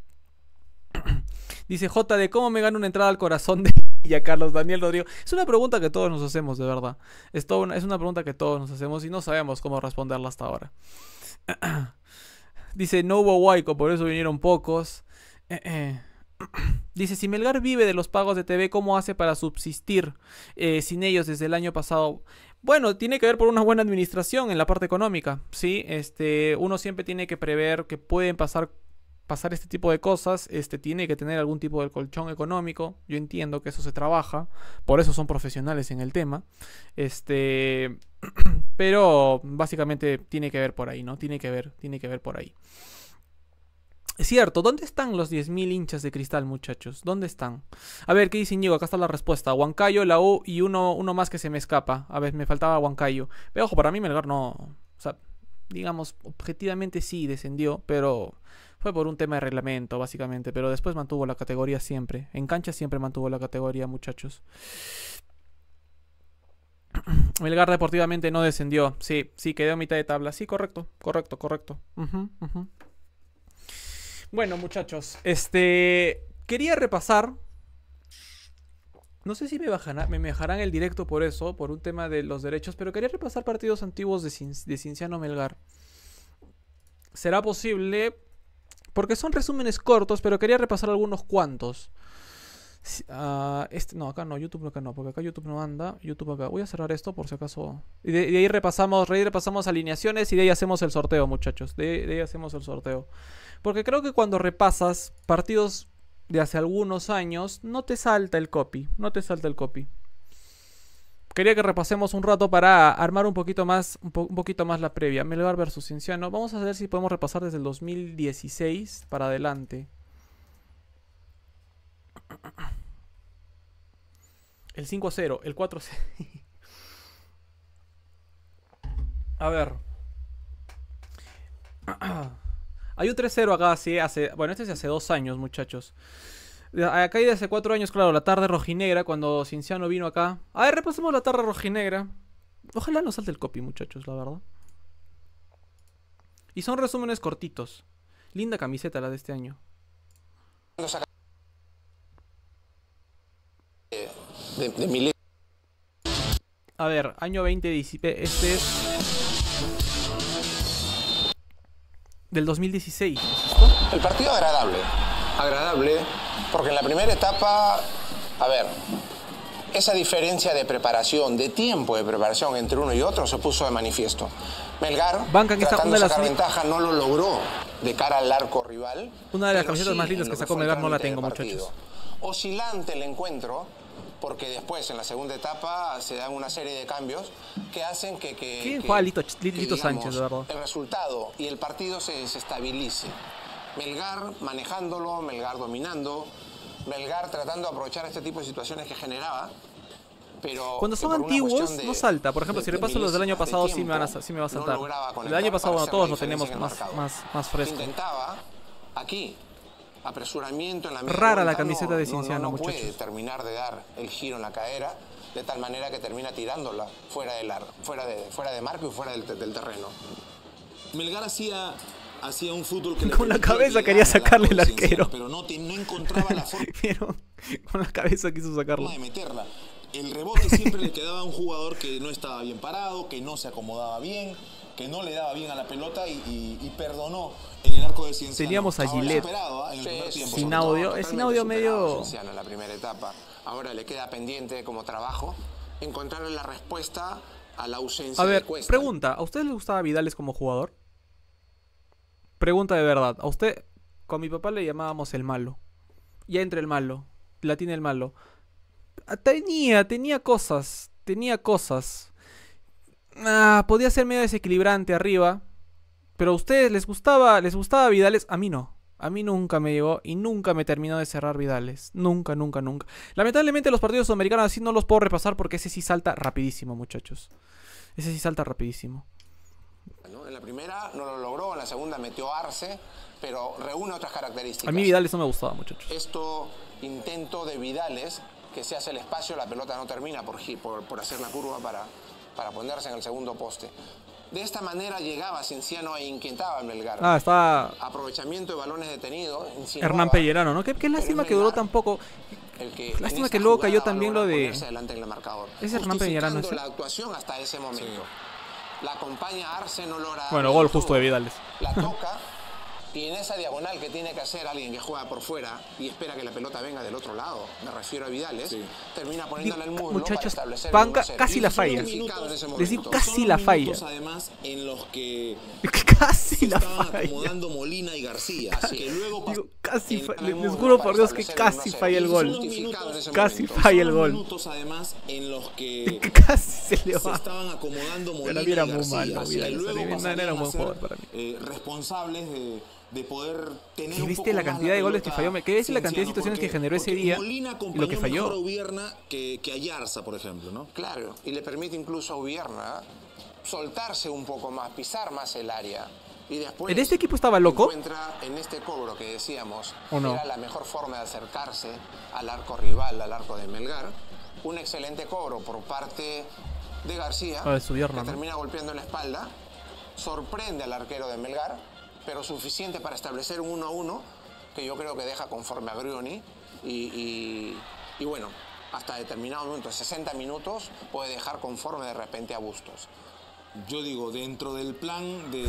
[COUGHS] dice JD, ¿cómo me gano una entrada al corazón de ella? [LAUGHS] Carlos Daniel Rodrigo? Es una pregunta que todos nos hacemos, de verdad. Es, una, es una pregunta que todos nos hacemos y no sabemos cómo responderla hasta ahora. [COUGHS] dice, no hubo Waiko, por eso vinieron pocos. Eh, eh. [CLEARS THROAT] Dice, si Melgar vive de los pagos de TV, ¿cómo hace para subsistir eh, sin ellos desde el año pasado? Bueno, tiene que ver por una buena administración en la parte económica, ¿sí? Este, uno siempre tiene que prever que pueden pasar pasar este tipo de cosas, este tiene que tener algún tipo de colchón económico. Yo entiendo que eso se trabaja, por eso son profesionales en el tema. Este, [CLEARS THROAT] pero básicamente tiene que ver por ahí, ¿no? Tiene que ver, tiene que ver por ahí. Es cierto, ¿dónde están los 10.000 hinchas de cristal, muchachos? ¿Dónde están? A ver, ¿qué dice Íñigo? Acá está la respuesta. Huancayo, la U y uno, uno más que se me escapa. A ver, me faltaba Huancayo. Pero ojo, para mí Melgar no... O sea, digamos, objetivamente sí descendió, pero fue por un tema de reglamento, básicamente. Pero después mantuvo la categoría siempre. En cancha siempre mantuvo la categoría, muchachos. [CLEARS THROAT] Melgar deportivamente no descendió. Sí, sí, quedó a mitad de tabla. Sí, correcto, correcto, correcto. Bueno, muchachos, este. Quería repasar. No sé si me, bajarán, me dejarán el directo por eso, por un tema de los derechos, pero quería repasar partidos antiguos de, Cinciano Melgar. Será posible, porque son resúmenes cortos, pero quería repasar algunos cuantos. Ah, este, no, acá no, YouTube acá no, porque acá YouTube no anda. YouTube acá. Voy a cerrar esto por si acaso. Y de, ahí repasamos, repasamos alineaciones y de ahí hacemos el sorteo, muchachos. De, de ahí hacemos el sorteo. Porque creo que cuando repasas partidos de hace algunos años, no te salta el copy, no te salta el copy. Quería que repasemos un rato para armar un poquito más, un, poquito más la previa. Melgar versus Cienciano. Vamos a ver si podemos repasar desde el 2016 para adelante. El 5 0, el 4 a 0. [LAUGHS] a ver. [CLEARS THROAT] Hay un 3-0 acá, sí, hace. Bueno, este es hace dos años, muchachos. Acá hay de hace cuatro años, claro, la tarde rojinegra, cuando Cinciano vino acá. A ver, repasemos la tarde rojinegra. Ojalá no salte el copy, muchachos, la verdad. Y son resúmenes cortitos. Linda camiseta la de este año. Eh, A ver, año 20, eh, este es... del 2016. El partido agradable, agradable, porque en la primera etapa, a ver, esa diferencia de preparación, de tiempo de preparación entre uno y otro se puso de manifiesto. Melgar, Banca, tratando de sacar ventaja, no lo logró de cara al arco rival. Una de las camisetas más lindas que sacó Melgar no la tengo, muchachos. Oscilante el encuentro, porque después en la segunda etapa se dan una serie de cambios que hacen que, que, el resultado y el partido se desestabilice. Melgar manejándolo, Melgar dominando, Melgar tratando de aprovechar este tipo de situaciones que generaba. Pero Cuando son antiguos, de, no salta. Por ejemplo, si repaso los del año pasado, tiempo, sí, me van a, sí me va a saltar. el, año pasado, todos lo tenemos más, más, más fresco. Intentaba aquí apresuramiento en la Rara la camiseta de Cienciano, no, no, muchachos. puede terminar de dar el giro en la cadera de tal manera que termina tirándola fuera del arco, fuera de, fuera de marco y fuera del, del terreno. Melgar hacía hacía un fútbol que con la cabeza quería sacarle el arquero pero no, no encontraba la [LAUGHS] forma con la cabeza quiso sacarla de meterla el rebote siempre le quedaba a un jugador que no estaba bien parado que no se acomodaba bien que no le daba bien a la pelota y, perdonó en el arco de Cienciano. Teníamos a Gillette sin audio, es sin audio medio... Cienciano en la primera etapa. Ahora le queda pendiente como trabajo encontrarle la respuesta a la ausencia a ver, pregunta, ¿a usted le gustaba Vidales como jugador? Pregunta de verdad, ¿a usted con mi papá le llamábamos el malo? Ya entre el malo, la tiene el malo. Ah, tenía, tenía cosas, tenía cosas. Ah, podía ser medio desequilibrante arriba. Pero a ustedes les gustaba, les gustaba Vidales, a mí no. A mí nunca me llegó y nunca me terminó de cerrar Vidales. Nunca, nunca, nunca. Lamentablemente los partidos americanos así no los puedo repasar porque ese sí salta rapidísimo, muchachos. Ese sí salta rapidísimo. En la primera no lo logró, en la segunda metió Arce, pero reúne otras características. A mí Vidales no me gustaba, muchachos. Esto intento de Vidales, que se hace el espacio, la pelota no termina por, por hacer la curva para, para ponerse en el segundo poste. De esta manera llegaba Cienciano e inquietaba a Melgar. Ah, está. Aprovechamiento de balones detenidos. Hernán Pellerano, ¿no? Qué, qué lástima Melgar, que duró tan poco. El que lástima que luego cayó también lo de. Adelante en el marcador, es Hernán Pellerano. ¿sí? La actuación hasta ese momento. La acompaña Arce, no logra Bueno, gol justo de Vidales. La toca. [LAUGHS] Y en esa diagonal que tiene que hacer alguien que juega por fuera y espera que la pelota venga del otro lado, me refiero a Vidales, sí. termina en el muro Muchachos, para casi la falla. Les casi la falla. Además, en los que [LAUGHS] casi la falla. acomodando Molina y García, que luego digo, casi les juro por Dios que casi falla el gol. Casi falla el gol. además en los que [LAUGHS] casi se le va. estaban acomodando Molina y García, era muy malo, manera, era un buen jugador para mí. Eh, responsables de de poder tener. viste la cantidad de goles que falló? ¿Qué viste la cantidad de situaciones que generó ese día? y lo que falló. que, que por ejemplo, ¿no? Claro, y le permite incluso a Ubierna ¿eh? soltarse un poco más, pisar más el área. Y después ¿En este equipo estaba loco? en este cobro que decíamos, era la mejor forma de acercarse al arco rival, al arco de Melgar. Un excelente cobro por parte de García, ah, que termina golpeando en la espalda, sorprende al arquero de Melgar pero suficiente para establecer un 1 a 1 que yo creo que deja conforme a Brioni. Y, bueno, hasta determinado momento, 60 minutos, puede dejar conforme de repente a Bustos. Yo digo, dentro del plan de,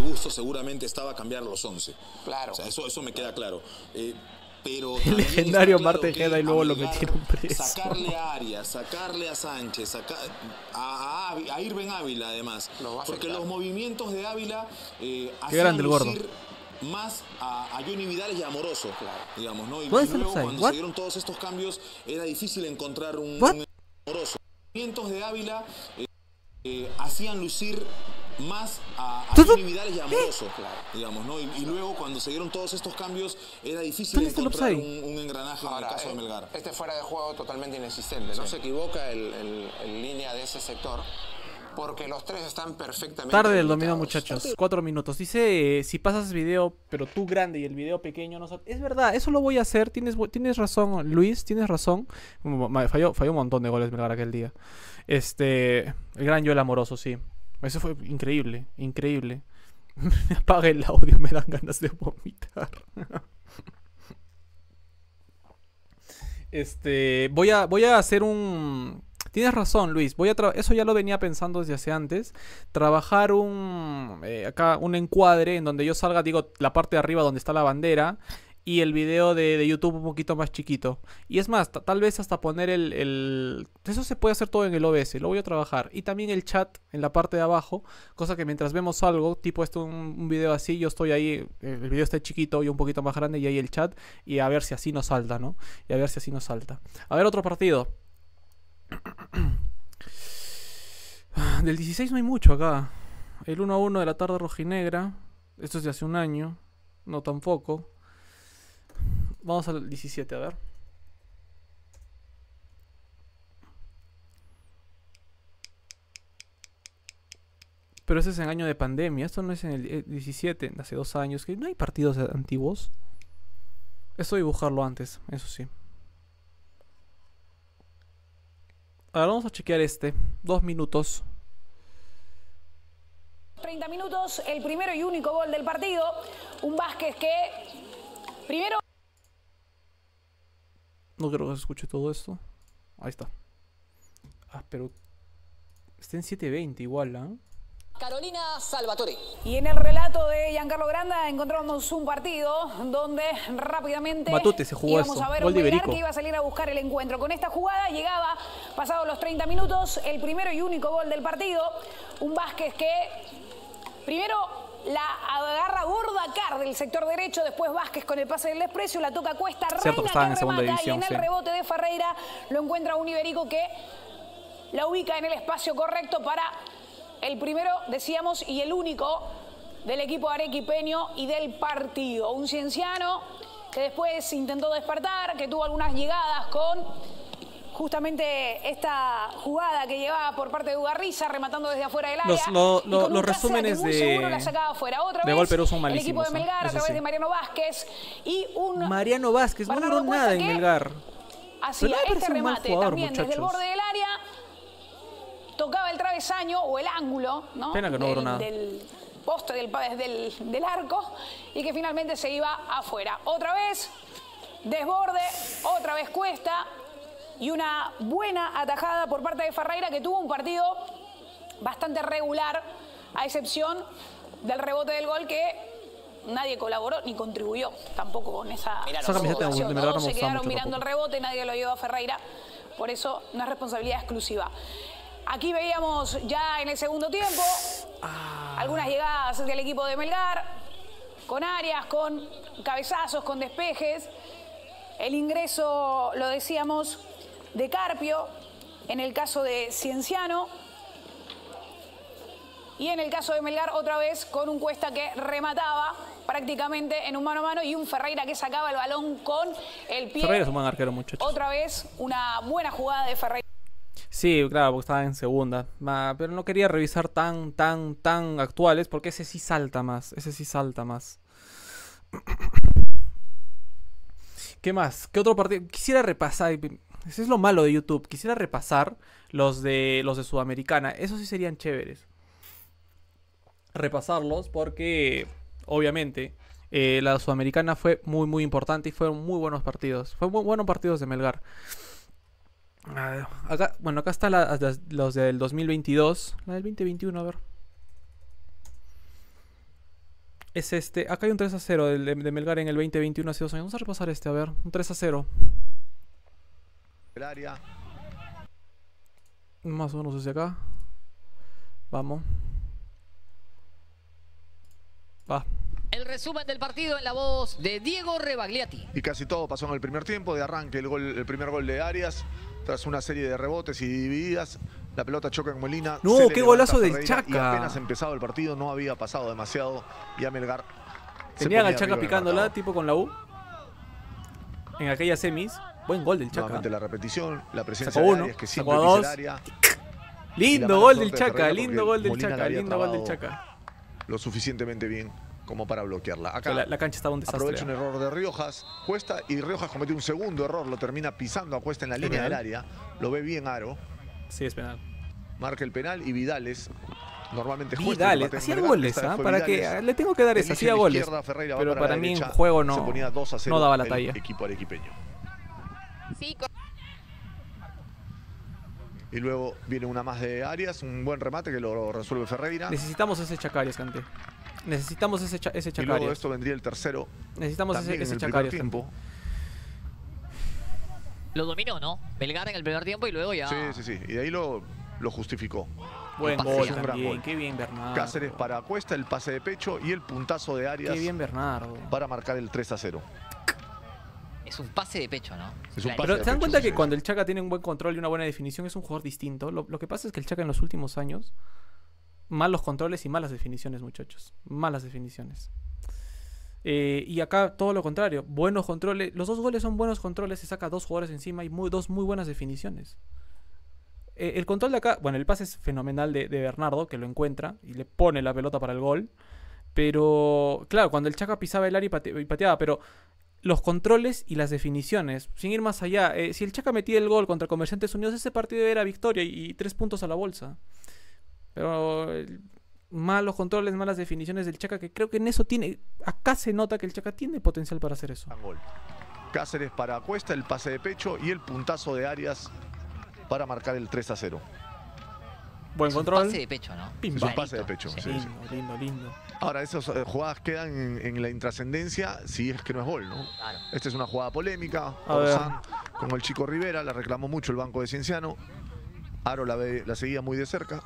Bustos seguramente estaba cambiar los 11. Claro. O sea, eso, eso me queda claro. Eh, pero el legendario claro y luego lo metieron preso. Sacarle a Arias, sacarle a Sánchez, a, a, a, Ávila además, porque los movimientos de Ávila eh, Qué grande el gordo más a, a Johnny Vidal y Amoroso, claro, digamos, ¿no? Y luego cuando se dieron todos estos cambios era difícil encontrar un, Amoroso. Los movimientos de Ávila eh, eh, hacían lucir más a, a y amorosos, claro, digamos, ¿no? Y, luego cuando se dieron todos estos cambios era difícil encontrar un, engranaje en el caso de eh, Melgar. Este fuera de juego totalmente inexistente, no se equivoca el, línea de ese sector. Porque los tres están perfectamente. Tarde el domingo muchachos. Cuatro minutos. Dice: si pasas video, pero tú grande y el video pequeño no. Es verdad, eso lo voy a hacer. Tienes, tienes razón, Luis, tienes razón. Mm, falló, falló un montón de goles Melgar aquel día. Este. El gran Joel Amoroso, sí. Eso fue increíble, increíble. Me [LAUGHS] apaga el audio, me dan ganas de vomitar. [LAUGHS] Este, voy a, voy a hacer un... Tienes razón, Luis. Voy a eso ya lo venía pensando desde hace antes. Trabajar un eh, acá un encuadre en donde yo salga, digo, la parte de arriba donde está la bandera, y el video de, YouTube un poquito más chiquito. Y es más, tal vez hasta poner el, Eso se puede hacer todo en el OBS, lo voy a trabajar. Y también el chat en la parte de abajo, cosa que mientras vemos algo, tipo esto, un, video así, yo estoy ahí, eh, el video está chiquito y un poquito más grande y ahí el chat, y a ver si así nos salta, ¿no? Y a ver si así nos salta. A ver otro partido. [CLEARS THROAT] Del 16 no hay mucho acá. El 1 a 1 de la tarde rojinegra. Esto es de hace un año. No tampoco. Vamos al 17, a ver. Pero ese es en año de pandemia. Esto no es en el 17, eh, hace dos años. que No hay partidos antiguos. eso dibujarlo antes, eso sí. Ahora vamos a chequear este. Dos minutos. 30 minutos, el primero y único gol del partido. Un Vázquez que primero... No creo que se escuche todo esto. Ahí está. Ah, pero... Está en 720 igual, ¿ah? Carolina Salvatore. Y en el relato de Giancarlo Granda encontramos un partido donde rápidamente Matute se jugó íbamos esto. a ver Gol que iba a salir a buscar el encuentro. Con esta jugada llegaba, pasados los 30 minutos, el primero y único gol del partido. Un Vázquez que primero la agarra Gordacar del sector derecho, después Vázquez con el pase del desprecio, la toca Cuesta, Reina que, remata y en el rebote de Ferreira lo encuentra un iberico que la ubica en el espacio correcto para el primero, decíamos, y el único del equipo arequipeño y del partido. Un cienciano que después intentó despertar, que tuvo algunas llegadas con justamente esta jugada que llevaba por parte de Ugarriza rematando desde afuera del área. Los, resúmenes de, Otra de gol, pero son malísimos. El equipo de Melgar a través de Mariano Vázquez y un... Mariano Vázquez, no duró nada en Melgar. Hacía este remate también desde el borde del área. Tocaba el travesaño o el ángulo, Pena que no del, nada. Del poste del, del arco y que finalmente se iba afuera. Otra vez, desborde, otra vez cuesta, y una buena atajada por parte de Ferreira que tuvo un partido bastante regular, a excepción del rebote del gol que nadie colaboró ni contribuyó tampoco con esa, situación Todos se quedaron mirando el rebote, nadie lo llevó a Ferreira, por eso no es responsabilidad exclusiva. Aquí veíamos ya en el segundo tiempo ah. algunas llegadas del equipo de Melgar, con áreas, con cabezazos, con despejes. El ingreso, lo decíamos, de Carpio, en el caso de Cienciano. Y en el caso de Melgar, otra vez con un Cuesta que remataba prácticamente en un mano a mano y un Ferreira que sacaba el balón con el pie. Ferreira es un buen arquero, muchachos. Otra vez una buena jugada de Ferreira. Sí, claro, porque estaba en segunda. Pero no quería revisar tan, tan, tan actuales porque ese sí salta más. Ese sí salta más. [COUGHS] ¿Qué más? ¿Qué otro partido? Quisiera repasar. Eso es lo malo de YouTube. Quisiera repasar los de los de Sudamericana. Esos sí serían chéveres. Repasarlos porque, obviamente, eh, la Sudamericana fue muy, muy importante y fueron muy buenos partidos. Fueron buenos partidos de Melgar. bueno, acá están los del 2022. La del 2021, a ver. Es este. Acá hay un 3 a 0 de, Melgar en el 2021 hace Vamos a repasar este, a ver. Un 3 a 0 el área. Más o menos hacia acá. Vamos. Va. El resumen del partido en la voz de Diego Rebagliati. Y casi todo pasó en el primer tiempo, de arranque el, primer gol de Arias, tras una serie de rebotes y divididas, la pelota choca en Molina. No, qué golazo de Chaca. Y apenas empezado el partido, no había pasado demasiado y a Melgar. Tenía Chaca picándola, tipo con la U. En aquellas semis. Buen gol del Chaca. la repetición, la presencia uno, dos. Lindo gol del Chaca, lindo gol del Chaca, lindo gol del Chaca. Lo suficientemente bien como para bloquearla. Acá la, cancha estaba un desastre. Aprovecha un error de Riojas, Cuesta y Riojas comete un segundo error, lo termina pisando a Cuesta en la línea del área. Lo ve bien Aro. Sí, es penal. Marca el penal y Vidales normalmente juega. Vidales, hacía goles, ¿ah? Para que le tengo que dar eso hacía goles. pero para, mí en juego no, no daba la talla. Equipo arequipeño. Y luego viene una más de Arias, un buen remate que lo resuelve Ferreira. Necesitamos ese Chacarias, Cante. Necesitamos ese, ese Chacarias. Y luego de esto vendría el tercero. Necesitamos ese, ese en Tiempo. Lo dominó, ¿no? Belgar en el primer tiempo y luego ya. Sí, sí, sí. Y de ahí lo, lo justificó. Buen gol, también. Qué bien, Bernardo. Cáceres para Cuesta, el pase de pecho y el puntazo de Arias. Qué bien, Bernardo. Para marcar el 3 a 0. Es un pase de pecho, ¿no? Pero se dan cuenta que cuando el Chaka tiene un buen control y una buena definición es un jugador distinto. Lo, que pasa es que el Chaka en los últimos años, malos controles y malas definiciones, muchachos. Malas definiciones. Eh, y acá todo lo contrario, buenos controles. Los dos goles son buenos controles, se saca dos jugadores encima y dos muy buenas definiciones. Eh, el control de acá, bueno, el pase es fenomenal de, Bernardo, que lo encuentra y le pone la pelota para el gol. Pero, claro, cuando el Chaka pisaba el área y pateaba, pero los controles y las definiciones. Sin ir más allá, eh, si el Chaca metía el gol contra Comerciantes Unidos, ese partido era victoria y, tres puntos a la bolsa. Pero malos controles, malas definiciones del Chaca, que creo que en eso tiene. Acá se nota que el Chaca tiene potencial para hacer eso. Cáceres para Cuesta, el pase de pecho y el puntazo de Arias para marcar el 3 a 0. Buen control. pase de pecho, ¿no? pase de pecho. lindo, lindo, lindo. Ahora, esas eh, jugadas quedan en, la intrascendencia si es que no es gol, ¿no? Esta es una jugada polémica. Con el chico Rivera, la reclamó mucho el banco de Cienciano. Aro la, la seguía muy de cerca.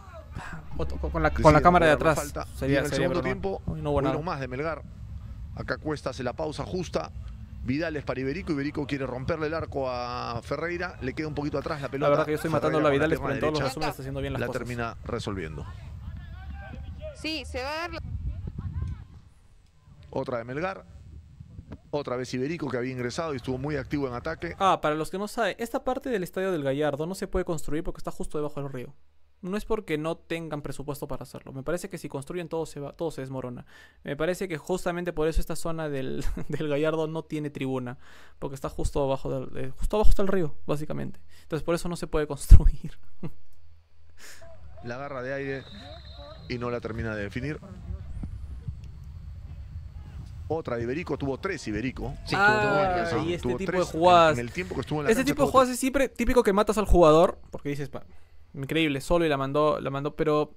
con, la, cámara de atrás. Sería, en el segundo tiempo, no uno más de Melgar. Acá Cuesta hace la pausa justa. Vidal es para Iberico, Iberico quiere romperle el arco a Ferreira, le queda un poquito atrás la pelota. La verdad que yo estoy matando a Vidal, pero en todos los está haciendo bien la cosas. La termina resolviendo. Sí, se va a dar otra de Melgar, otra vez Iberico que había ingresado y estuvo muy activo en ataque. Ah, para los que no saben, esta parte del estadio del Gallardo no se puede construir porque está justo debajo del río. No es porque no tengan presupuesto para hacerlo. Me parece que si construyen todo se va, todo se desmorona. Me parece que justamente por eso esta zona del, [LAUGHS] del Gallardo no tiene tribuna. Porque está justo abajo del, eh, justo abajo el río, básicamente. Entonces por eso no se puede construir. [LAUGHS] La garra de aire y no la termina de definir otra Iberico, tuvo tres Iberico. Sí, ah, y este tipo de jugadas. Este tipo de jugadas es siempre típico que matas al jugador, porque dices, increíble, solo y la mandó, la mandó, pero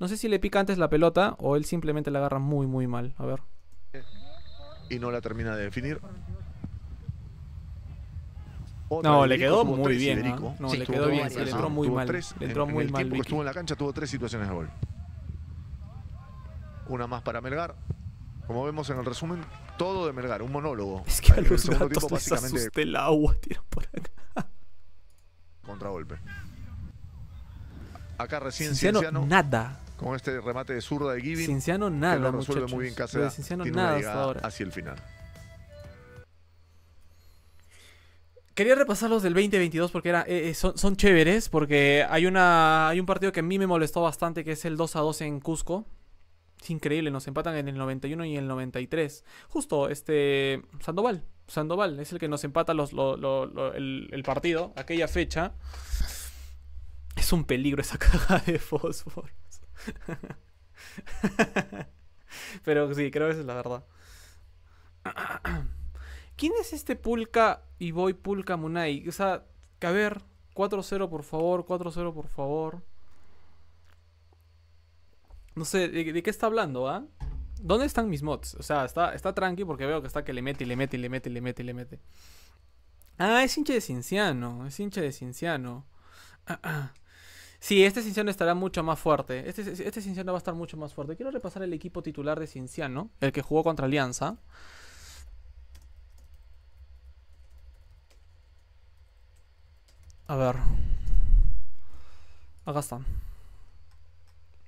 no sé si le pica antes la pelota o él simplemente la agarra muy, muy mal. A ver. Y no la termina de definir. no, le quedó muy bien. ¿no? le quedó bien, le entró muy mal. entró muy el mal. Tiempo que estuvo en la cancha tuvo tres situaciones de gol. Una más para Melgar. Como vemos en el resumen, todo de Melgar, un monólogo. Es que a los les el agua, tira por acá. Contragolpe. Acá recién nada. Con este remate de zurda de Giving. Cinciano nada, que muy nada hasta hacia el final. Quería repasar los del 2022 porque era, eh, eh, son, chéveres, porque hay, una, hay un partido que a mí me molestó bastante, que es el 2 a 2 en Cusco, increíble, nos empatan en el 91 y el 93. Justo este Sandoval, Sandoval es el que nos empata el, partido, aquella fecha. Es un peligro esa [LAUGHS] caja de fósforos. [LAUGHS] Pero sí, creo que esa es la verdad. [CLEARS THROAT] ¿Quién es este Pulka y voy Pulka Munai? O sea, que a ver, 4-0 por favor, 4-0 por favor. No sé, ¿de, qué está hablando, ah? ¿Dónde están mis mods? O sea, está, está tranqui porque veo que está que le mete y le mete y le mete y le mete y le mete. Ah, es hincha de Cinciano. Es hincha de Cinciano. Ah, ah. Sí, este Cinciano estará mucho más fuerte. Este, este Cinciano va a estar mucho más fuerte. Quiero repasar el equipo titular de Cinciano, el que jugó contra Alianza. A ver. Acá están.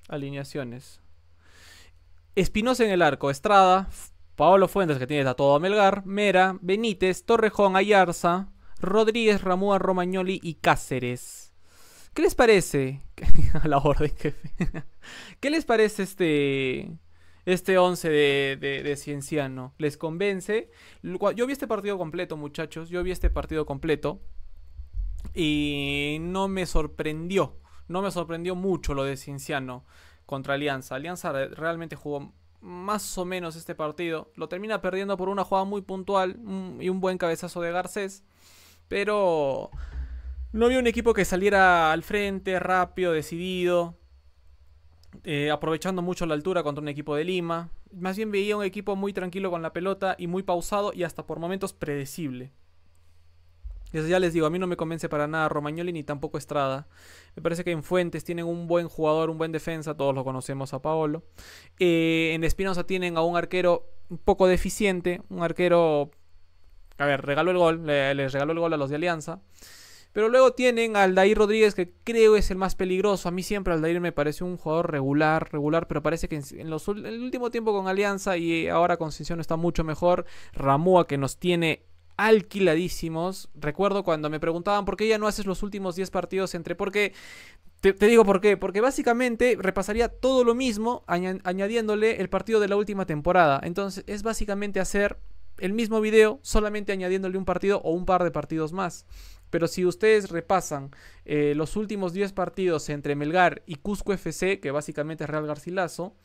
Alineaciones. Espinosa en el arco, Estrada, Paolo Fuentes, que tiene a todo Melgar, Mera, Benítez, Torrejón, Ayarza, Rodríguez, Ramúa, Romagnoli y Cáceres. ¿Qué les parece? [LAUGHS] a la orden, jefe. [LAUGHS] ¿Qué les parece este este 11 de, de, de, Cienciano. Les convence. Yo vi este partido completo, muchachos. Yo vi este partido completo. Y no me sorprendió no me sorprendió mucho lo de Cinciano contra Alianza. Alianza realmente jugó más o menos este partido. Lo termina perdiendo por una jugada muy puntual mm, y un buen cabezazo de Garcés. Pero no vi un equipo que saliera al frente, rápido, decidido. Eh, aprovechando mucho la altura contra un equipo de Lima. Más bien veía un equipo muy tranquilo con la pelota y muy pausado y hasta por momentos predecible ya les digo, a mí no me convence para nada Romagnoli ni tampoco Estrada. Me parece que en Fuentes tienen un buen jugador, un buen defensa, todos lo conocemos a Paolo. Eh, en Espinosa tienen a un arquero un poco deficiente, un arquero... A ver, regaló el gol, les regaló el gol a los de Alianza. Pero luego tienen a Aldair Rodríguez, que creo es el más peligroso. A mí siempre Aldair me parece un jugador regular, regular, pero parece que en, el último tiempo con Alianza y ahora con está mucho mejor. Ramúa, que nos tiene alquiladísimos. Recuerdo cuando me preguntaban por qué ya no haces los últimos 10 partidos entre... Porque te, te, digo por qué. Porque básicamente repasaría todo lo mismo añadiéndole el partido de la última temporada. Entonces es básicamente hacer el mismo video solamente añadiéndole un partido o un par de partidos más. Pero si ustedes repasan eh, los últimos 10 partidos entre Melgar y Cusco FC, que básicamente es Real Garcilaso,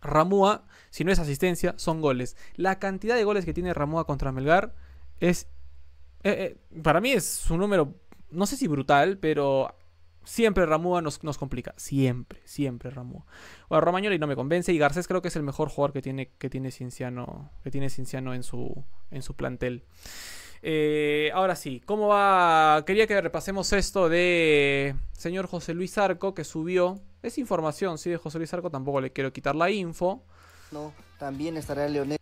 Ramúa, si no es asistencia, son goles. La cantidad de goles que tiene Ramúa contra Melgar es. Eh, eh, para mí es un número, no sé si brutal, pero siempre Ramúa nos, complica. Siempre, siempre Ramúa. Bueno, Romagnoli no me convence y Garcés creo que es el mejor jugador que tiene, que tiene Cienciano, que tiene Cinciano en, su, en su plantel. Eh, ahora sí, ¿cómo va? Quería que repasemos esto de señor José Luis Arco que subió. Es información, sí, de José Luis Arco, tampoco le quiero quitar la info. No, también estará Leonel.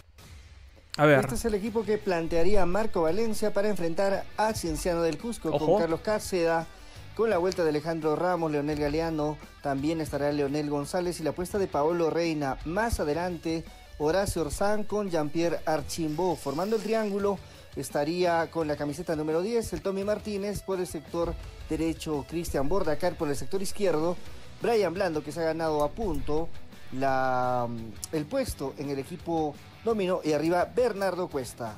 Este es el equipo que plantearía Marco Valencia para enfrentar a Cienciano del Cusco con Carlos Cárceda, Con la vuelta de Alejandro Ramos, Leonel Galeano, también estará Leonel González y la apuesta de Paolo Reina. Más adelante, Horacio Orzán con Jean-Pierre Archimbó. Formando el triángulo, estaría con la camiseta número 10, el Tommy Martínez por el sector derecho, Cristian Bordacar por el sector izquierdo, Brian Blando que se ha ganado a punto la, mm, el puesto en el equipo dominó y arriba Bernardo Cuesta.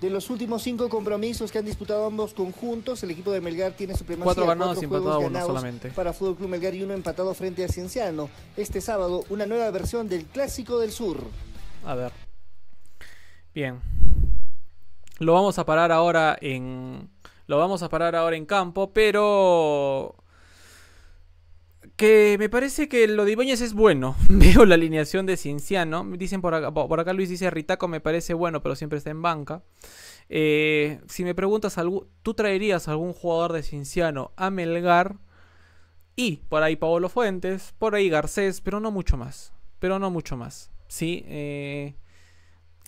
De los últimos cinco compromisos que han disputado ambos conjuntos, el equipo de Melgar tiene supremacía. Cuatro ganados cuatro solamente. Para Fútbol Club Melgar y uno empatado frente a Cienciano. Este sábado, una nueva versión del Clásico del Sur. A ver. Bien. Lo vamos a parar ahora en. Lo vamos a parar ahora en campo, pero que me parece que lo de Ibañez es bueno. [LAUGHS] Veo la alineación de me Dicen por acá, por acá Luis dice, Ritaco me parece bueno, pero siempre está en banca. Eh, si me preguntas, ¿tú traerías algún jugador de cinciano a Melgar? Y por ahí Paolo Fuentes, por ahí Garcés, pero no mucho más. Pero no mucho más. Sí, eh,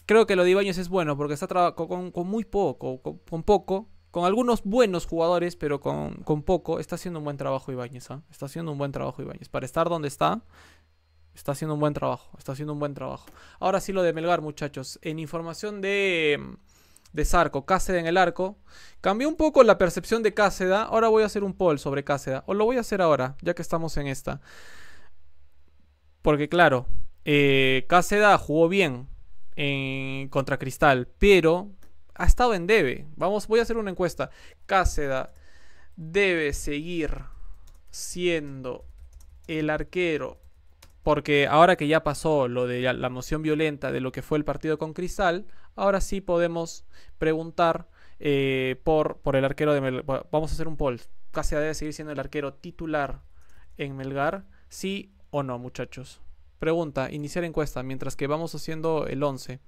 creo que lo de Ibañez es bueno porque está con, con muy poco, con poco con algunos buenos jugadores, pero con, poco, está haciendo un buen trabajo Ibáñez. ¿ah? Está haciendo un buen trabajo Ibáñez. Para estar donde está, está haciendo un buen trabajo. Está haciendo un buen trabajo. Ahora sí lo de Melgar, muchachos. En información de, de Sarco, Cáceda en el arco. Cambió un poco la percepción de Cáseda. Ahora voy a hacer un poll sobre Cáceda. O lo voy a hacer ahora, ya que estamos en esta. Porque claro, eh, jugó bien en, contra Cristal, pero ha estado en debe. Vamos, voy a hacer una encuesta. Cáceda debe seguir siendo el arquero. Porque ahora que ya pasó lo de la moción violenta de lo que fue el partido con Cristal, ahora sí podemos preguntar eh, por, por el arquero de Melgar. Vamos a hacer un poll. Cáceda debe seguir siendo el arquero titular en Melgar. Sí o no, muchachos. Pregunta, iniciar encuesta, mientras que vamos haciendo el 11.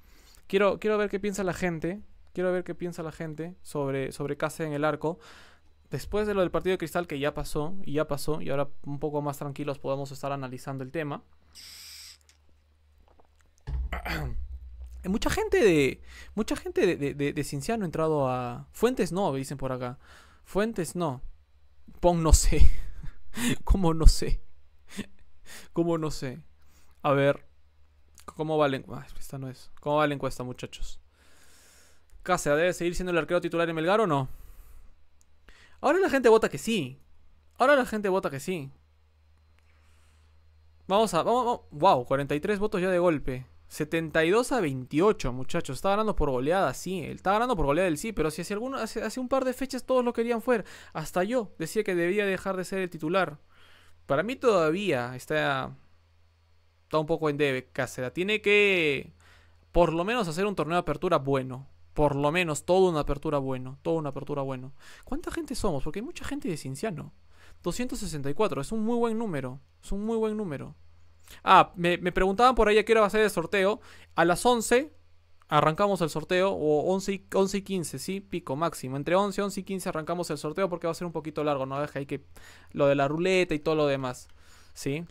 Quiero, quiero ver qué piensa la gente Quiero ver qué piensa la gente sobre, sobre en el arco. Después de lo del partido de cristal que ya pasó, y ya pasó, y ahora un poco más tranquilos podemos estar analizando el tema. [CLEARS THROAT] Eh, mucha gente de. Mucha gente de, de, de, Cinciano ha entrado a. Fuentes no, dicen por acá. Fuentes no. Pon no sé. [LAUGHS] ¿Cómo no sé? [LAUGHS] ¿Cómo no sé? A ver. ¿Cómo va ah, esta no es. ¿Cómo va la encuesta, muchachos? Cáceres, ¿debe seguir siendo el arquero titular en Melgar o no? Ahora la gente vota que sí. Ahora la gente vota que sí. Vamos a. Wow, 43 votos ya de golpe. 72 a 28, muchachos. Está ganando por goleada, sí. Está ganando por goleada sí, pero si hace, alguno, hace, un par de fechas todos lo querían fuera. Hasta yo decía que debía dejar de ser el titular. Para mí todavía está. Está un poco en debe, Cáceres. Tiene que. Por lo menos hacer un torneo de apertura bueno por lo menos toda una apertura bueno, toda una apertura bueno. ¿Cuánta gente somos? Porque hay mucha gente de cinciano 264, es un muy buen número, es un muy buen número. Ah, me, me preguntaban por ahí a qué hora va a ser el sorteo. A las 11 arrancamos el sorteo, o 11 y, 15, sí, pico máximo. Entre 11 y 11 y 15 arrancamos el sorteo porque va a ser un poquito largo, no deja ahí que lo de la ruleta y todo lo demás. ¿sí?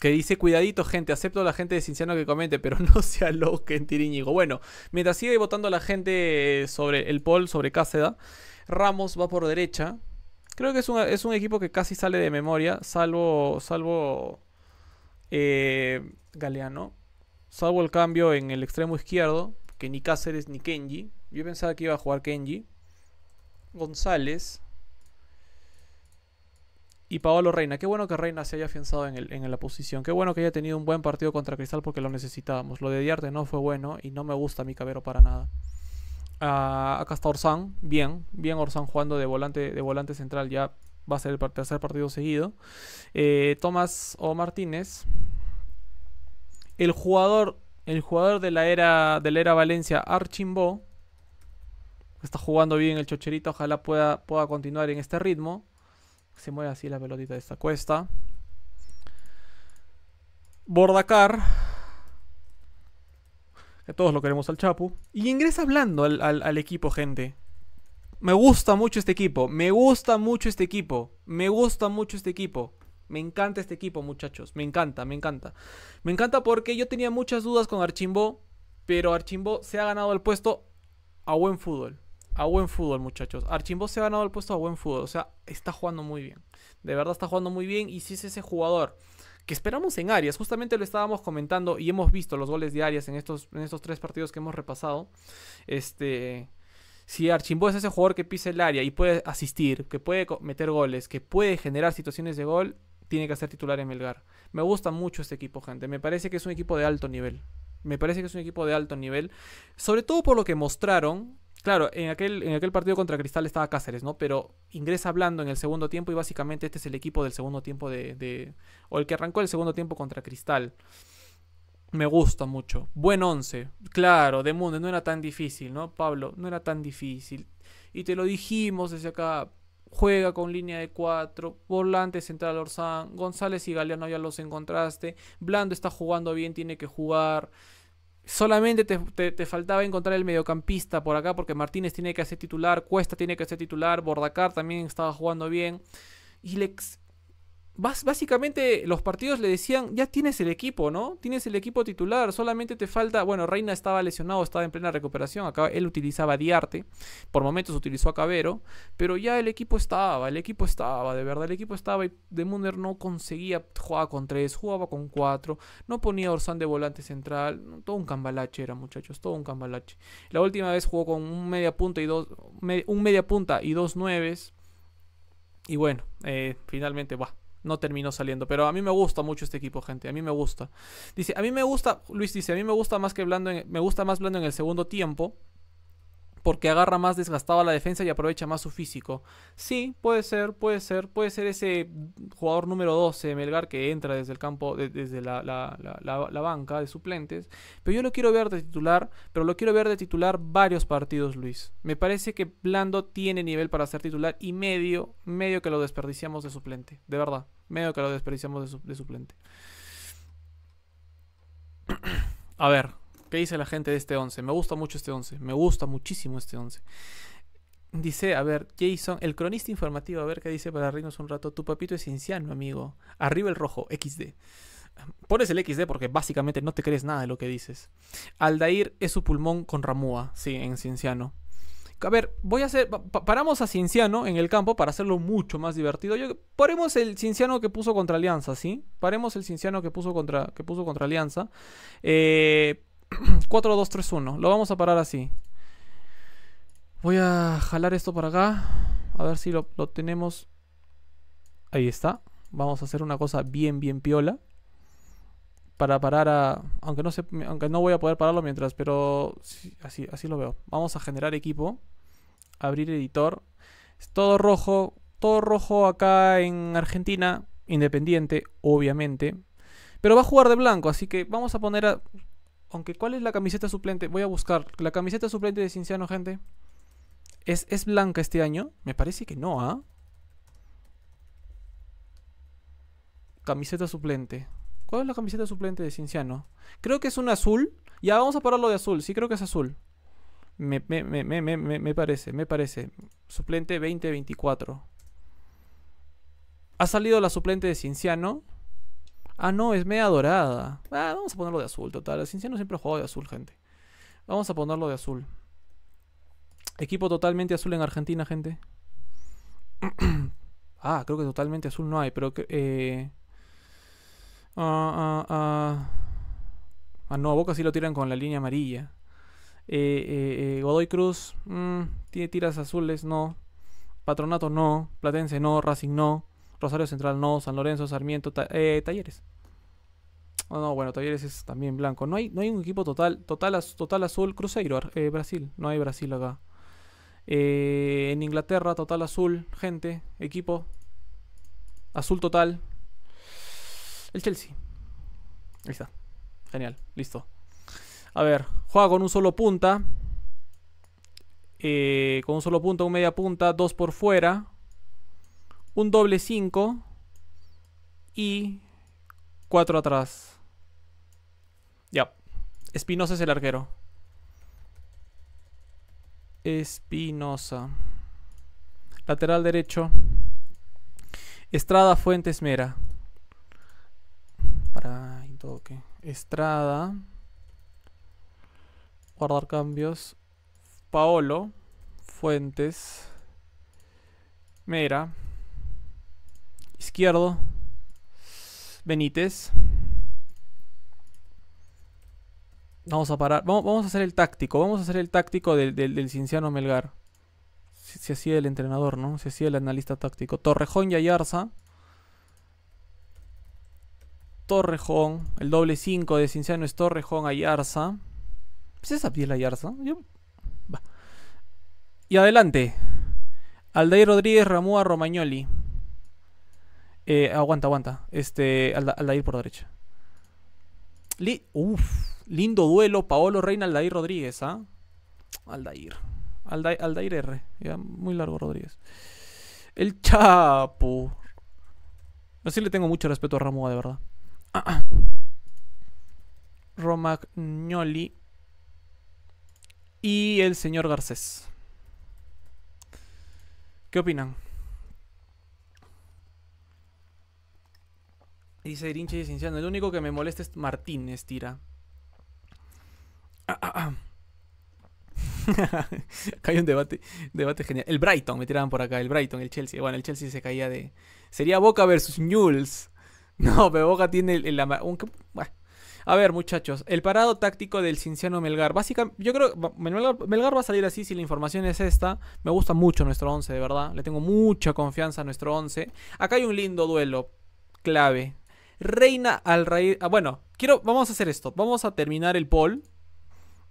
que dice, cuidadito gente, acepto la gente de Cinciano que comente, pero [LAUGHS] no sea que en Tiriñigo. Bueno, mientras sigue votando la gente sobre el poll, sobre Cáceda, Ramos va por derecha. Creo que es un, es un equipo que casi sale de memoria, salvo, salvo eh, Galeano, salvo el cambio en el extremo izquierdo, que ni Cáceres ni Kenji. Yo pensaba que iba a jugar Kenji. González, y Paolo Reina, qué bueno que Reina se haya afianzado en, la posición. Qué bueno que haya tenido un buen partido contra Cristal porque lo necesitábamos. Lo de Diarte no fue bueno y no me gusta mi cabero para nada. Ah, acá está Orsán, bien, bien Orsán jugando de volante, de volante central, ya va a ser el tercer partido seguido. Eh, Tomás O. Martínez, el jugador, el jugador de la era, era Valencia, Archimbo, está jugando bien el Chocherito, ojalá pueda, pueda continuar en este ritmo. Se mueve así la pelotita de esta cuesta. Bordacar. Que todos lo queremos al Chapu. Y ingresa hablando al, al equipo, gente. Me gusta mucho este equipo. Me gusta mucho este equipo. Me gusta mucho este equipo. Me encanta este equipo, muchachos. Me encanta, me encanta. Me encanta porque yo tenía muchas dudas con Archimbo. Pero Archimbo se ha ganado el puesto a buen fútbol a buen fútbol, muchachos. Archimbo se ha ganado el puesto a buen fútbol. O sea, está jugando muy bien. De verdad está jugando muy bien. Y si es ese jugador que esperamos en Arias, justamente lo estábamos comentando y hemos visto los goles de Arias en estos, en estos tres partidos que hemos repasado. Este. Si Archimbo es ese jugador que pisa el área y puede asistir, que puede meter goles, que puede generar situaciones de gol, tiene que ser titular en Melgar. Me gusta mucho este equipo, gente. Me parece que es un equipo de alto nivel. Me parece que es un equipo de alto nivel. Sobre todo por lo que mostraron Claro, en aquel, en aquel partido contra Cristal estaba Cáceres, ¿no? Pero ingresa Blando en el segundo tiempo y básicamente este es el equipo del segundo tiempo de, o el que arrancó el segundo tiempo contra Cristal. Me gusta mucho. Buen once. Claro, de Munde no era tan difícil, ¿no? Pablo, no era tan difícil. Y te lo dijimos desde acá. Juega con línea de cuatro. volante central Orsán, González y Galeano ya los encontraste. Blando está jugando bien, tiene que jugar. Solamente te, faltaba encontrar el mediocampista por acá porque Martínez tiene que hacer titular, Cuesta tiene que hacer titular, Bordacar también estaba jugando bien. Y le, básicamente los partidos le decían, ya tienes el equipo, ¿no? Tienes el equipo titular, solamente te falta, bueno, Reina estaba lesionado, estaba en plena recuperación, acá él utilizaba Diarte, por momentos utilizó a Cabero, pero ya el equipo estaba, el equipo estaba, de verdad, el equipo estaba y De Munder no conseguía, jugaba con tres, jugaba con cuatro, no ponía Orsán de volante central, todo un cambalache era, muchachos, todo un cambalache. La última vez jugó con un media punta y dos, un media punta y dos nueves. Y bueno, eh, finalmente va, no terminó saliendo. Pero a mí me gusta mucho este equipo, gente. A mí me gusta. Dice, a mí me gusta, Luis dice, a mí me gusta más que Blando, me gusta más Blando en el segundo tiempo porque agarra más desgastado a la defensa y aprovecha más su físico. Sí, puede ser, puede ser, puede ser ese jugador número 12 Melgar que entra desde el campo, desde la, banca de suplentes. Pero yo lo quiero ver de titular, pero lo quiero ver de titular varios partidos, Luis. Me parece que Blando tiene nivel para ser titular y medio, medio que lo desperdiciamos de suplente, de verdad, medio que lo desperdiciamos de suplente. [CLEARS THROAT] A ver, ¿Qué dice la gente de este 11. Me gusta mucho este 11. Me gusta muchísimo este 11. Dice, a ver, Jason, el cronista informativo, a ver qué dice para reírnos un rato. Tu papito es cienciano, amigo. Arriba el rojo, XD. Pones el XD porque básicamente no te crees nada de lo que dices. Aldair es su pulmón con Ramúa, sí, en cienciano. A ver, voy a hacer. paramos a Cienciano en el campo para hacerlo mucho más divertido. Yo, paremos el Cienciano que puso contra Alianza, ¿sí? Paremos el Cienciano que puso contra, que puso contra Alianza. Eh, 4-2-3-1. [CLEARS THROAT] Lo vamos a parar así. Voy a jalar esto para acá. A ver si lo, tenemos. Ahí está. Vamos a hacer una cosa bien, bien piola para parar a aunque no se, aunque no voy a poder pararlo mientras pero así así lo veo vamos a generar equipo abrir editor todo rojo todo rojo acá en Argentina independiente obviamente pero va a jugar de blanco así que vamos a poner a aunque, ¿cuál es la camiseta suplente? Voy a buscar. La camiseta suplente de Cinciano, gente. ¿Es, es blanca este año? Me parece que no, ¿ah? Camiseta suplente. ¿Cuál es la camiseta suplente de Cinciano? Creo que es un azul. Ya, vamos a pararlo de azul. Sí, creo que es azul. Me, me parece, me parece. Suplente 2024. Ha salido la suplente de Cinciano. Ah, no, es media dorada. Ah, vamos a ponerlo de azul, total. El Cinciano siempre ha jugado de azul, gente. Vamos a ponerlo de azul. Equipo totalmente azul en Argentina, gente. [CLEARS THROAT] ah, creo que totalmente azul no hay, pero eh, ah, ah, ah, no, Boca sí lo tiran con la línea amarilla. Eh, eh, Godoy Cruz, mm, tiene tiras azules, no. Patronato, no. Platense, no. Racing, no. Rosario Central no, San Lorenzo, Sarmiento, eh, Talleres. Oh, no, bueno, Talleres es también blanco. No hay, no hay un equipo total, total, azul, Cruzeiro, eh, Brasil. No hay Brasil acá. Eh, en Inglaterra, total azul, gente, equipo. Azul total. El Chelsea. Ahí está. Genial, listo. A ver, juega con un solo punta. con un solo punta, un media punta, dos por fuera un doble 5 y 4 atrás. Ya. Espinosa es el arquero. Espinosa. Lateral derecho. Estrada Fuentes Mera. Para toque. Estrada. Guardar cambios. Paolo. Fuentes. Mera. Izquierdo. Benítez. Vamos a parar. Vamos, a hacer el táctico. Vamos a hacer el táctico del, del, Cinciano Melgar. si, así el entrenador, ¿no? si el analista táctico. Torrejón y Ayarza. Torrejón. El doble 5 de Cinciano es Torrejón, Ayarza. ¿Esa pues es piel Ayarza. Y adelante. Alday Rodríguez, Ramúa, Romagnoli. Eh, aguanta, aguanta. Este, Aldair por derecha. lindo duelo. Paolo Reina, Aldair Rodríguez, ¿ah? Aldair. Aldair. Aldair R. Ya, muy largo Rodríguez. El Chapo. Así le tengo mucho respeto a Ramúa, de verdad. [CLEARS THROAT] Romagnoli. Y el señor Garcés. ¿Qué opinan? Dice Irinche y cinciano el único que me molesta es Martínez, tira. hay ah, ah, ah. [LAUGHS] un debate, debate genial. El Brighton, me tiraban por acá, el Brighton, el Chelsea. Bueno, el Chelsea se caía de. Sería Boca versus Newells. [LAUGHS] No, pero Boca tiene A ver, muchachos, el parado táctico del Cinciano Melgar. Básicamente, yo creo que Melgar, Melgar, va a salir así si la información es esta. Me gusta mucho nuestro 11, de verdad. Le tengo mucha confianza a nuestro 11. Acá hay un lindo duelo clave Reina al raíz. Ah, bueno, quiero. Vamos a hacer esto. Vamos a terminar el poll.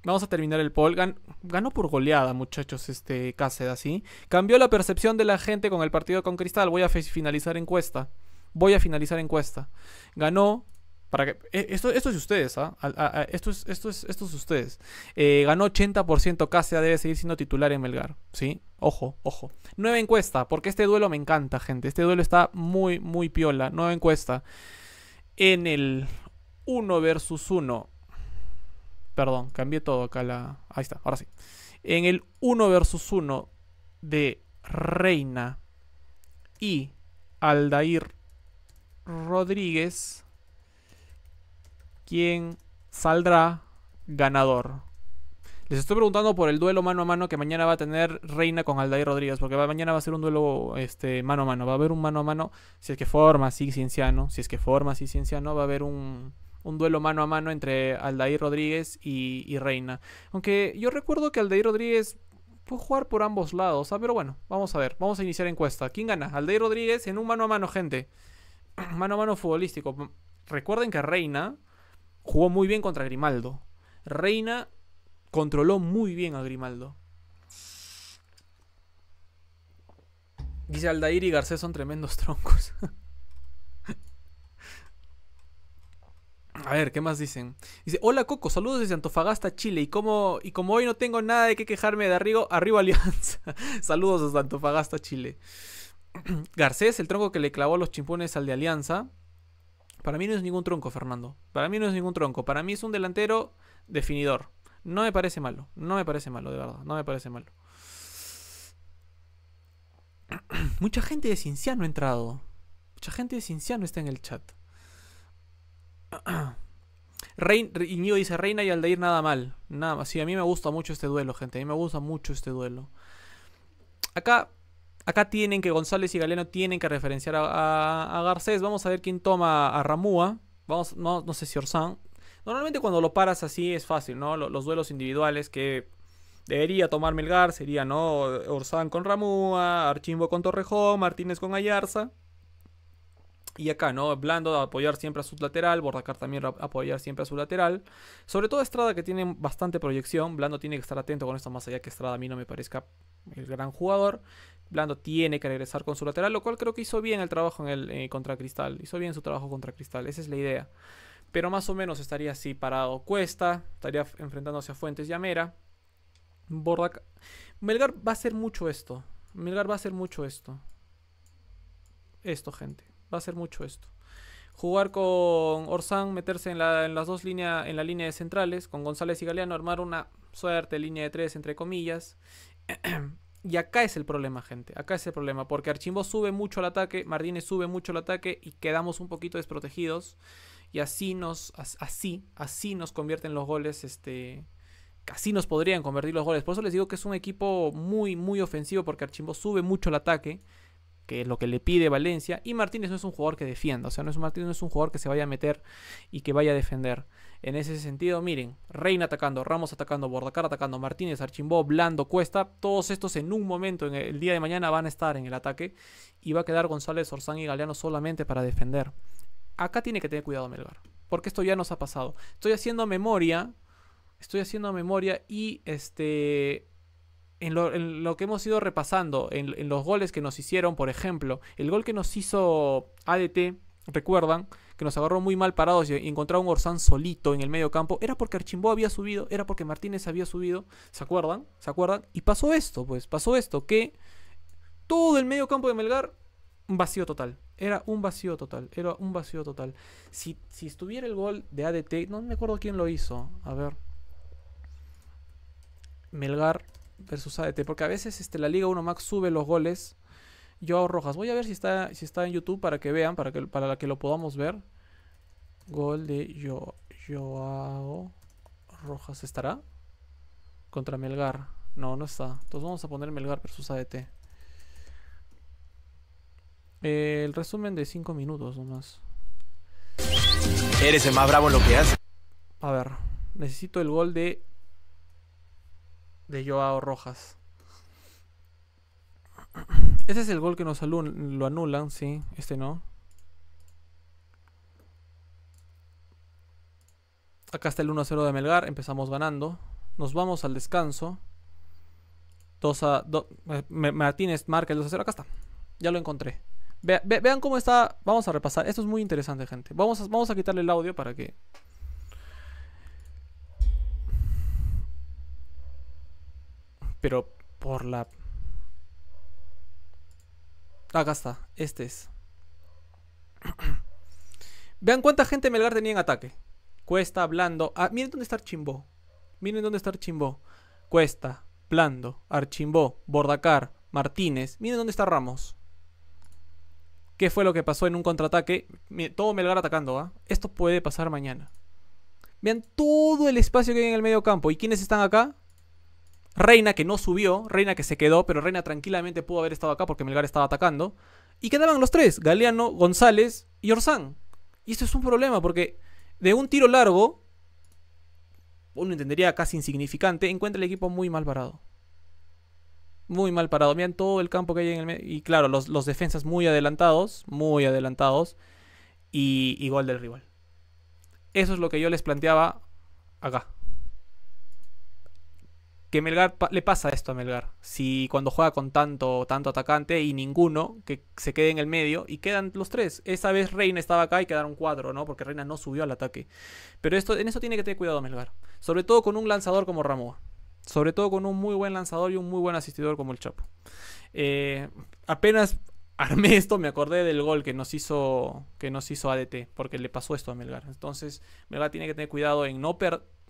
Vamos a terminar el poll. ganó por goleada, muchachos, este Cáceres, sí, Cambió la percepción de la gente con el partido con Cristal. Voy a finalizar encuesta. Voy a finalizar encuesta. Ganó. Para que, eh, esto, esto es ustedes, ¿ah? Esto, es, esto, es, esto ustedes. Eh, ganó 80%. Cáceres debe seguir siendo titular en Melgar. ¿Sí? Ojo, ojo. Nueva encuesta, porque este duelo me encanta, gente. Este duelo está muy, muy piola. Nueva encuesta en el 1 versus 1. Perdón, cambié todo acá la... Ahí está, ahora sí. En el 1 versus 1 de Reina y Aldair Rodríguez, ¿Quién saldrá ganador. Les estoy preguntando por el duelo mano a mano que mañana va a tener Reina con Aldair Rodríguez, porque mañana va a ser un duelo este, mano a mano. Va a haber un mano a mano, si es que forma así Cienciano, si es que forma así Cienciano, va a haber un, duelo mano a mano entre Aldair Rodríguez y, Reina. Aunque yo recuerdo que Aldair Rodríguez puede jugar por ambos lados, ¿ah? pero bueno, vamos a ver, vamos a iniciar encuesta. ¿Quién gana? Aldair Rodríguez en un mano a mano, gente. [CLEARS THROAT] Mano a mano futbolístico. Recuerden que Reina jugó muy bien contra Grimaldo. Reina controló muy bien a Grimaldo. Dice Aldair y Garcés son tremendos [LAUGHS] troncos. A ver, ¿qué más dicen? Dice, hola Coco, saludos desde Antofagasta, Chile. Y como, y como hoy no tengo nada de qué quejarme de arriba, arriba Alianza. [LAUGHS] saludos desde Antofagasta, Chile. [CLEARS THROAT] Garcés, el tronco que le clavó a los chimpones al de Alianza. Para mí no es ningún tronco, Fernando. Para mí no es ningún tronco. Para mí es un delantero definidor. No me parece malo, no me parece malo, de verdad, no me parece malo. [CLEARS THROAT] Mucha gente de Cinciano ha entrado. Mucha gente de Cinciano está en el chat. [CLEARS THROAT] Rein, Iñigo dice Reina y Aldair nada mal. Nada Sí, a mí me gusta mucho este duelo, gente. A mí me gusta mucho este duelo. Acá, acá tienen que González y Galeno tienen que referenciar a, Garcés. Vamos a ver quién toma a Ramúa. Vamos, no, no sé si Orsán. Normalmente cuando lo paras así es fácil, ¿no? Los, duelos individuales que debería tomar Melgar sería, ¿no? Orsán con Ramúa, Archimbo con Torrejón, Martínez con Ayarza. Y acá, ¿no? Blando a apoyar siempre a su lateral, Bordacar también a apoyar siempre a su lateral. Sobre todo Estrada que tiene bastante proyección, Blando tiene que estar atento con esto más allá que Estrada a mí no me parezca el gran jugador. Blando tiene que regresar con su lateral, lo cual creo que hizo bien el trabajo en el eh, contra Cristal. Hizo bien su trabajo contra Cristal, esa es la idea. Pero más o menos estaría así parado. Cuesta, estaría enfrentándose a Fuentes y Amera. Bordac, Melgar va a hacer mucho esto. Melgar va a hacer mucho esto. Esto, gente. Va a hacer mucho esto. Jugar con Orsán, meterse en, las dos líneas, en la línea de centrales, con González y Galeano, armar una suerte, línea de tres, entre comillas. [CLEARS THROAT] Y acá es el problema, gente. Acá es el problema. Porque Archimbo sube mucho al ataque, Martínez sube mucho al ataque y quedamos un poquito desprotegidos y así nos, así, así nos convierten los goles, este, casi nos podrían convertir los goles. Por eso les digo que es un equipo muy, muy ofensivo porque Archimbo sube mucho el ataque, que es lo que le pide Valencia. Y Martínez no es un jugador que defienda, o sea, no es, Martínez no es un jugador que se vaya a meter y que vaya a defender. En ese sentido, miren, Reina atacando, Ramos atacando, Bordacar atacando, Martínez, Archimbo, Blando, Cuesta, todos estos en un momento, en el día de mañana, van a estar en el ataque y va a quedar González, Orsán y Galeano solamente para defender acá tiene que tener cuidado Melgar, porque esto ya nos ha pasado. Estoy haciendo memoria, estoy haciendo memoria y este... En lo, que hemos ido repasando, en, los goles que nos hicieron, por ejemplo, el gol que nos hizo ADT, recuerdan, que nos agarró muy mal parados y encontró un Orsán solito en el medio campo, era porque Archimbo había subido, era porque Martínez había subido, ¿se acuerdan? ¿Se acuerdan? Y pasó esto, pues, pasó esto, que todo el medio campo de Melgar un vacío total. Era un vacío total. Era un vacío total. Si, estuviera el gol de ADT, no me acuerdo quién lo hizo. A ver. Melgar versus ADT. Porque a veces este, la Liga 1 Max sube los goles. Joao Rojas. Voy a ver si está, si está en YouTube para que vean, para que, para que lo podamos ver. Gol de Yo, Joao Rojas. ¿Estará? Contra Melgar. No, no está. Entonces vamos a poner Melgar versus ADT. Eh, el resumen de 5 minutos nomás. Eres el más bravo en lo que haces. A ver, necesito el gol de. de Joao Rojas. Ese es el gol que nos lo anulan, sí, este no. Acá está el 1-0 de Melgar, empezamos ganando. Nos vamos al descanso. 2 a, 2, eh, Martínez marca el 2 0, acá está. Ya lo encontré vean cómo está. Vamos a repasar. Esto es muy interesante, gente. Vamos a, vamos a quitarle el audio para que. Pero por la. Acá está. Este es. [CLEARS THROAT] vean cuánta gente Melgar tenía en ataque. Cuesta, Blando. Ah, miren dónde está chimbo Miren dónde está chimbo Cuesta, Blando, Archimbó, Bordacar, Martínez. Miren dónde está Ramos. ¿Qué fue lo que pasó en un contraataque? Todo Melgar atacando, ¿ah? Esto puede pasar mañana. Vean todo el espacio que hay en el medio campo. ¿Y quiénes están acá? Reina que no subió, Reina que se quedó, pero Reina tranquilamente pudo haber estado acá porque Melgar estaba atacando. Y quedaban los tres, Galeano, González y Orsán. Y esto es un problema porque de un tiro largo, uno entendería casi insignificante, encuentra el equipo muy mal parado muy mal parado. Miran todo el campo que hay en el medio. Y claro, los, defensas muy adelantados, muy adelantados. Y, y, gol del rival. Eso es lo que yo les planteaba acá. Que Melgar le pasa esto a Melgar. Si cuando juega con tanto, tanto atacante y ninguno, que se quede en el medio y quedan los tres. Esa vez Reina estaba acá y quedaron cuatro, ¿no? Porque Reina no subió al ataque. Pero esto, en eso tiene que tener cuidado Melgar. Sobre todo con un lanzador como Ramón. Sobre todo con un muy buen lanzador y un muy buen asistidor como el Chapo. Eh, apenas armé esto, me acordé del gol que nos hizo que nos hizo ADT, porque le pasó esto a Melgar. Entonces, Melgar tiene que tener cuidado en no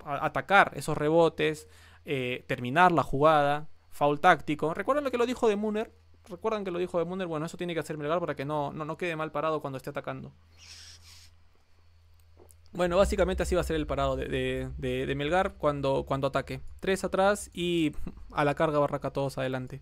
atacar esos rebotes, eh, terminar la jugada, foul táctico. ¿Recuerdan lo que lo dijo de Muner? ¿Recuerdan que lo dijo de Muner? Bueno, eso tiene que hacer Melgar para que no, no, no quede mal parado cuando esté atacando. Bueno, básicamente así va a ser el parado de, Melgar cuando, ataque. Tres atrás y a la carga barraca todos adelante.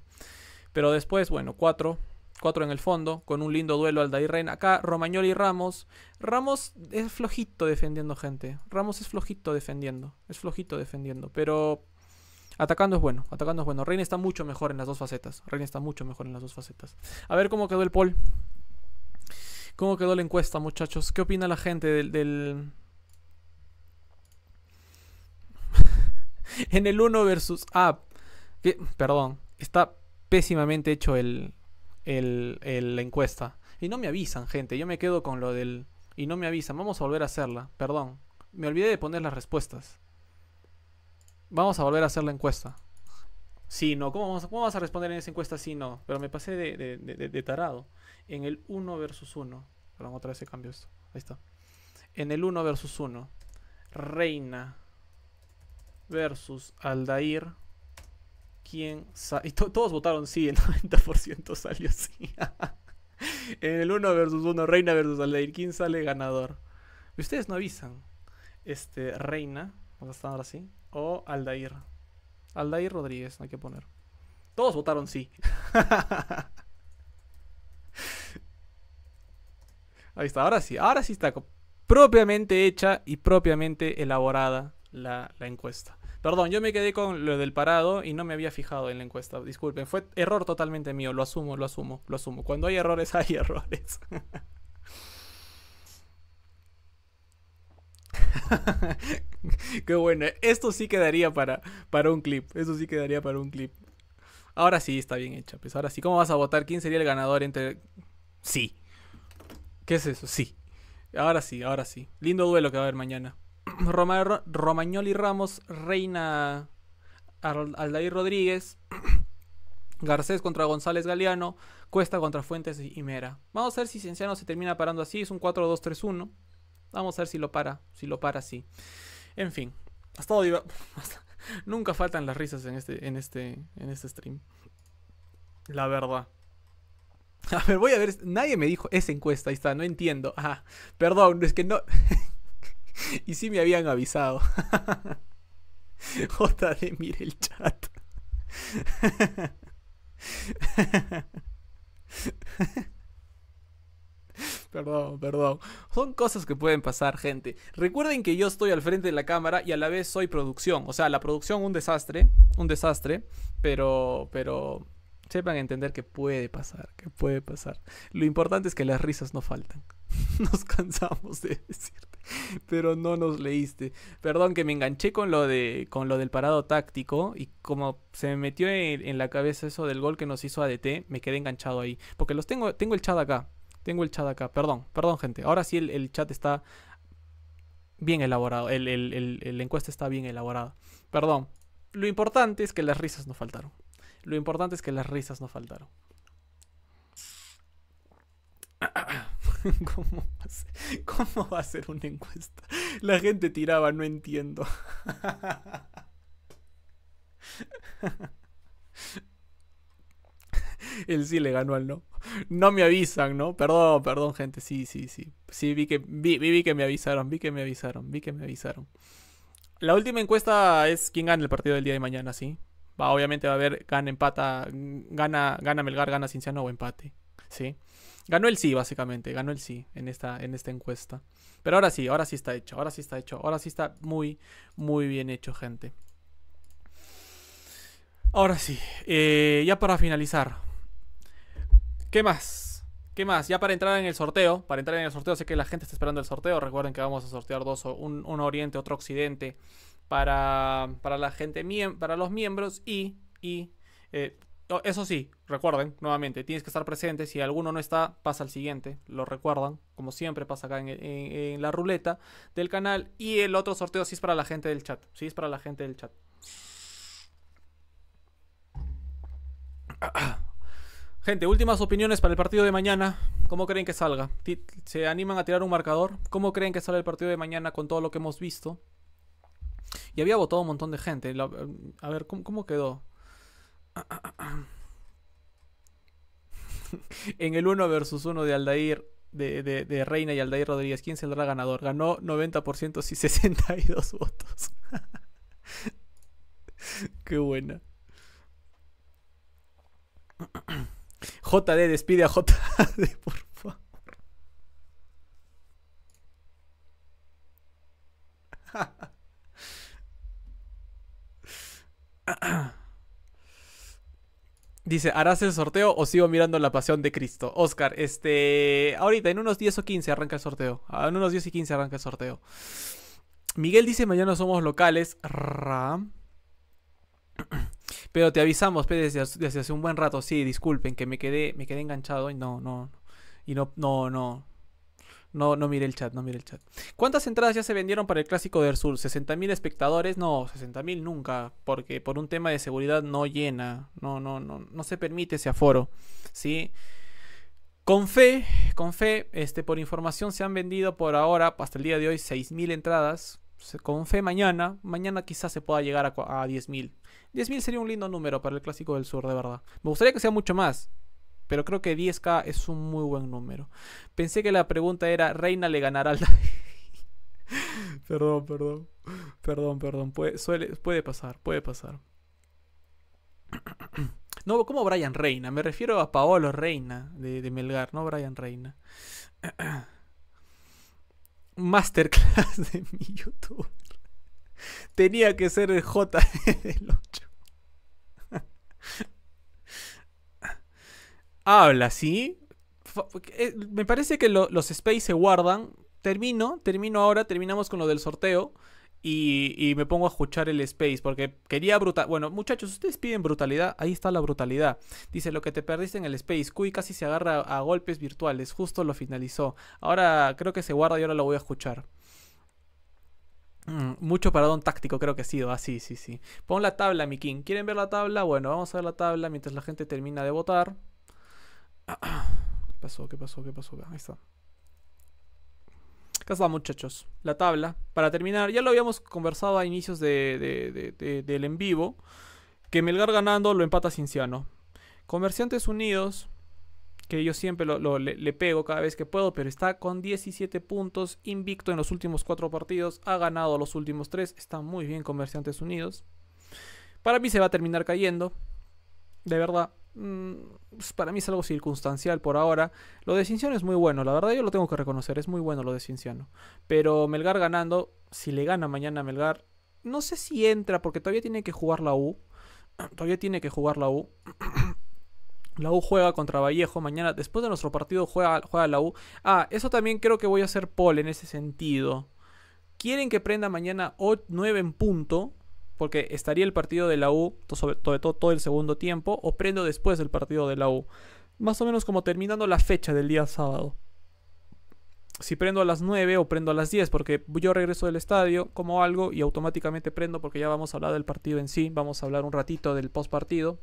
Pero después, bueno, cuatro. Cuatro en el fondo, con un lindo duelo al rein Acá Romagnoli y Ramos. Ramos es flojito defendiendo, gente. Ramos es flojito defendiendo. Es flojito defendiendo. Pero Atacando es bueno, atacando es bueno. Reina está mucho mejor en las dos facetas. Reina está mucho mejor en las dos facetas. A ver cómo quedó el poll. ¿Cómo quedó la encuesta, muchachos? ¿Qué opina la gente del, [LAUGHS] en el 1 versus Up. Que, perdón, está pésimamente hecho el, la encuesta. Y no me avisan, gente. Yo me quedo con lo del... Y no me avisan. Vamos a volver a hacerla. Perdón. Me olvidé de poner las respuestas. Vamos a volver a hacer la encuesta. Sí, no. ¿Cómo, vamos, vas a responder en esa encuesta? Sí, no. Pero me pasé de, de, tarado. En el 1 versus 1. Perdón, otra vez se cambió esto. Ahí está. En el 1 versus 1. Reina versus Aldair. ¿Quién todos votaron sí, el 90% [LAUGHS] salió sí. en [LAUGHS] el 1 versus 1, Reina versus Aldair, ¿quién sale ganador? Ustedes no avisan. Este, Reina, vamos a estar ahora sí, o Aldair. Aldair Rodríguez, hay que poner. Todos votaron sí. [LAUGHS] Ahí está, ahora sí, ahora sí está propiamente hecha y propiamente elaborada la encuesta. Perdón, yo me quedé con lo del parado y no me había fijado en la encuesta. Disculpen, fue error totalmente mío. Lo asumo, lo asumo, lo asumo. Cuando hay errores, [LAUGHS] hay errores. [LAUGHS] Qué bueno. Esto sí quedaría para, para un clip. Esto sí quedaría para un clip. Ahora sí está bien hecha. Pues ahora sí, ¿cómo vas a votar? ¿Quién sería el ganador entre.? Sí. ¿Qué es eso? Sí. Ahora sí, ahora sí. Lindo duelo que va a haber mañana. [CLEARS THROAT] Romagnoli Ramos, Reina Aldair Rodríguez, [CLEARS THROAT] Garcés contra González Galeano, Cuesta contra Fuentes y Mera. Vamos a ver si Cienciano se termina parando así, es un 4-2-3-1. Vamos a ver si lo para, si lo para así. En fin, hasta luego [LAUGHS] Nunca faltan las risas en este, en este, en este stream. La verdad. [LAUGHS] A ver, voy a ver. Nadie me dijo esa encuesta, ahí está, no entiendo. Perdón, es que no. [LAUGHS] [LAUGHS] y si me habían avisado. JD, [LAUGHS] mire el chat. [LAUGHS] Perdón, perdón. Son cosas que pueden pasar, gente. Recuerden que yo estoy al frente de la cámara y a la vez soy producción. O sea, la producción un desastre, un desastre, pero, pero sepan entender que puede pasar, que puede pasar. Lo importante es que las risas no faltan. [LAUGHS] Nos cansamos de decirte, pero no nos leíste. Perdón que me enganché con lo de con lo del parado táctico y como se me metió en, la cabeza eso del gol que nos hizo ADT, me quedé enganchado ahí, porque los tengo tengo el chat acá. Tengo el chat acá, perdón, perdón gente. Ahora sí el, chat está bien elaborado, el, encuesta está bien elaborada. Perdón, lo importante es que las risas no faltaron. Lo importante es que las risas no faltaron. [SNIFFS] [SNIFFS] [LAUGHS] ¿Cómo va, a ser, una encuesta? La gente tiraba, no entiendo. El [LAUGHS] sí le ganó al no. No me avisan, ¿no? Perdón, perdón, gente. Sí, sí, sí. Sí, vi que, vi, que me avisaron, vi que me avisaron, vi que me avisaron. La última encuesta es quién gana el partido del día de mañana, ¿sí? Va, obviamente va a haber gana, empata, gana, gana Melgar, gana Cinciano o empate, ¿sí? Ganó el sí, básicamente. Ganó el sí en esta, en esta encuesta. Pero ahora sí, ahora sí está hecho. Ahora sí está hecho. Ahora sí está muy, muy bien hecho, gente. Ahora sí. Eh, ya para finalizar. ¿Qué más? ¿Qué más? Ya para entrar en el sorteo. Para entrar en el sorteo, sé que la gente está esperando el sorteo. Recuerden que vamos a sortear dos, un, oriente, otro occidente. Para, para la gente, para los miembros y, y eh, Oh, eso sí, recuerden, nuevamente, tienes que estar presente. Si alguno no está, pasa al siguiente. Lo recuerdan, como siempre pasa acá en, la ruleta del canal. Y el otro sorteo sí es para la gente del chat. Sí es para la gente del chat. [CLEARS THROAT] Gente, últimas opiniones para el partido de mañana. ¿Cómo creen que salga? ¿Se animan a tirar un marcador? ¿Cómo creen que sale el partido de mañana con todo lo que hemos visto? Y había votado un montón de gente. a ver, ¿cómo, cómo quedó? [LAUGHS] en el 1 versus 1 de Aldair, de, Reina y Aldair Rodríguez, ¿quién saldrá ganador? Ganó 90% y 62 [LAUGHS] votos. [LAUGHS] Qué buena. JD, despide a JD, por favor. Dice, ¿harás el sorteo o sigo mirando la pasión de Cristo? Oscar, este. Ahorita, en unos 10 o 15 arranca el sorteo. Ah, en unos 10 y 15 arranca el sorteo. Miguel dice, mañana somos locales. Ram. [CLEARS THROAT] Pero te avisamos desde, hace un buen rato. Sí, disculpen que me quedé, me quedé enganchado y no, no. Y no, no, no. No, no mire el chat, no mire el chat. ¿Cuántas entradas ya se vendieron para el clásico del sur? ¿60.000 espectadores? No, 60.000 nunca, porque por un tema de seguridad no llena, no, no, no, no se permite ese aforo, ¿sí? Con fe, con fe, este, por información se han vendido por ahora, hasta el día de hoy, 6.000 entradas. Con fe mañana, mañana quizás se pueda llegar a, a 10.000. 10.000 sería un lindo número para el Clásico del Sur, de verdad. Me gustaría que sea mucho más, pero creo que 10k es un muy buen número. Pensé que la pregunta era, ¿Reina le ganará al [LAUGHS] perdón, perdón. Perdón, perdón. Puede, puede pasar, puede pasar. [CLEARS THROAT] no, como Brian Reina. Me refiero a Paolo Reina de, Melgar, no Brian Reina. [CLEARS THROAT] Masterclass de mi [LAUGHS] YouTube. Tenía que ser el J del 8. habla, ¿sí? Eh, me parece que los space se guardan. Termino, termino ahora, terminamos con lo del sorteo. Y, me pongo a escuchar el space porque quería brutal. Bueno, muchachos, ustedes piden brutalidad. Ahí está la brutalidad. Dice lo que te perdiste en el space. Cui casi se agarra a golpes virtuales. Justo lo finalizó. Ahora creo que se guarda y ahora lo voy a escuchar. Mm, mucho paradón táctico creo que ha sido. así, ah, sí, sí, sí. Pon la tabla, mi king. ¿Quieren ver la tabla? Bueno, vamos a ver la tabla mientras la gente termina de votar. ¿Qué pasó? ¿Qué pasó? ¿Qué pasó? Ahí está. Acá está, muchachos. La tabla. Para terminar, ya lo habíamos conversado a inicios del en vivo. Que Melgar ganando lo empata Cinciano. Comerciantes Unidos, que yo siempre le, le, pego cada vez que puedo, pero está con 17 puntos, invicto en los últimos 4 partidos, ha ganado los últimos 3, está muy bien Comerciantes Unidos. Para mí se va a terminar cayendo, de verdad. Mm, pues, para mí es algo circunstancial por ahora. Lo de Cinciano es muy bueno, la verdad yo lo tengo que reconocer, es muy bueno lo de Cinciano. Pero Melgar ganando, si le gana mañana Melgar, no sé si entra porque todavía tiene que jugar la U. [CLEARS THROAT] Todavía tiene que jugar la U. [CLEARS THROAT] La U juega contra Vallejo mañana. Después de nuestro partido juega, juega la U. Ah, eso también creo que voy a hacer Paul en ese sentido. ¿Quieren que prenda mañana 9 en punto? porque estaría el partido de la U, sobre todo, todo, todo el segundo tiempo, o prendo después del partido de la U. Más o menos como terminando la fecha del día sábado. Si prendo a las 9 o prendo a las 10, porque yo regreso del estadio, como algo y automáticamente prendo, porque ya vamos a hablar del partido en sí, vamos a hablar un ratito del post partido,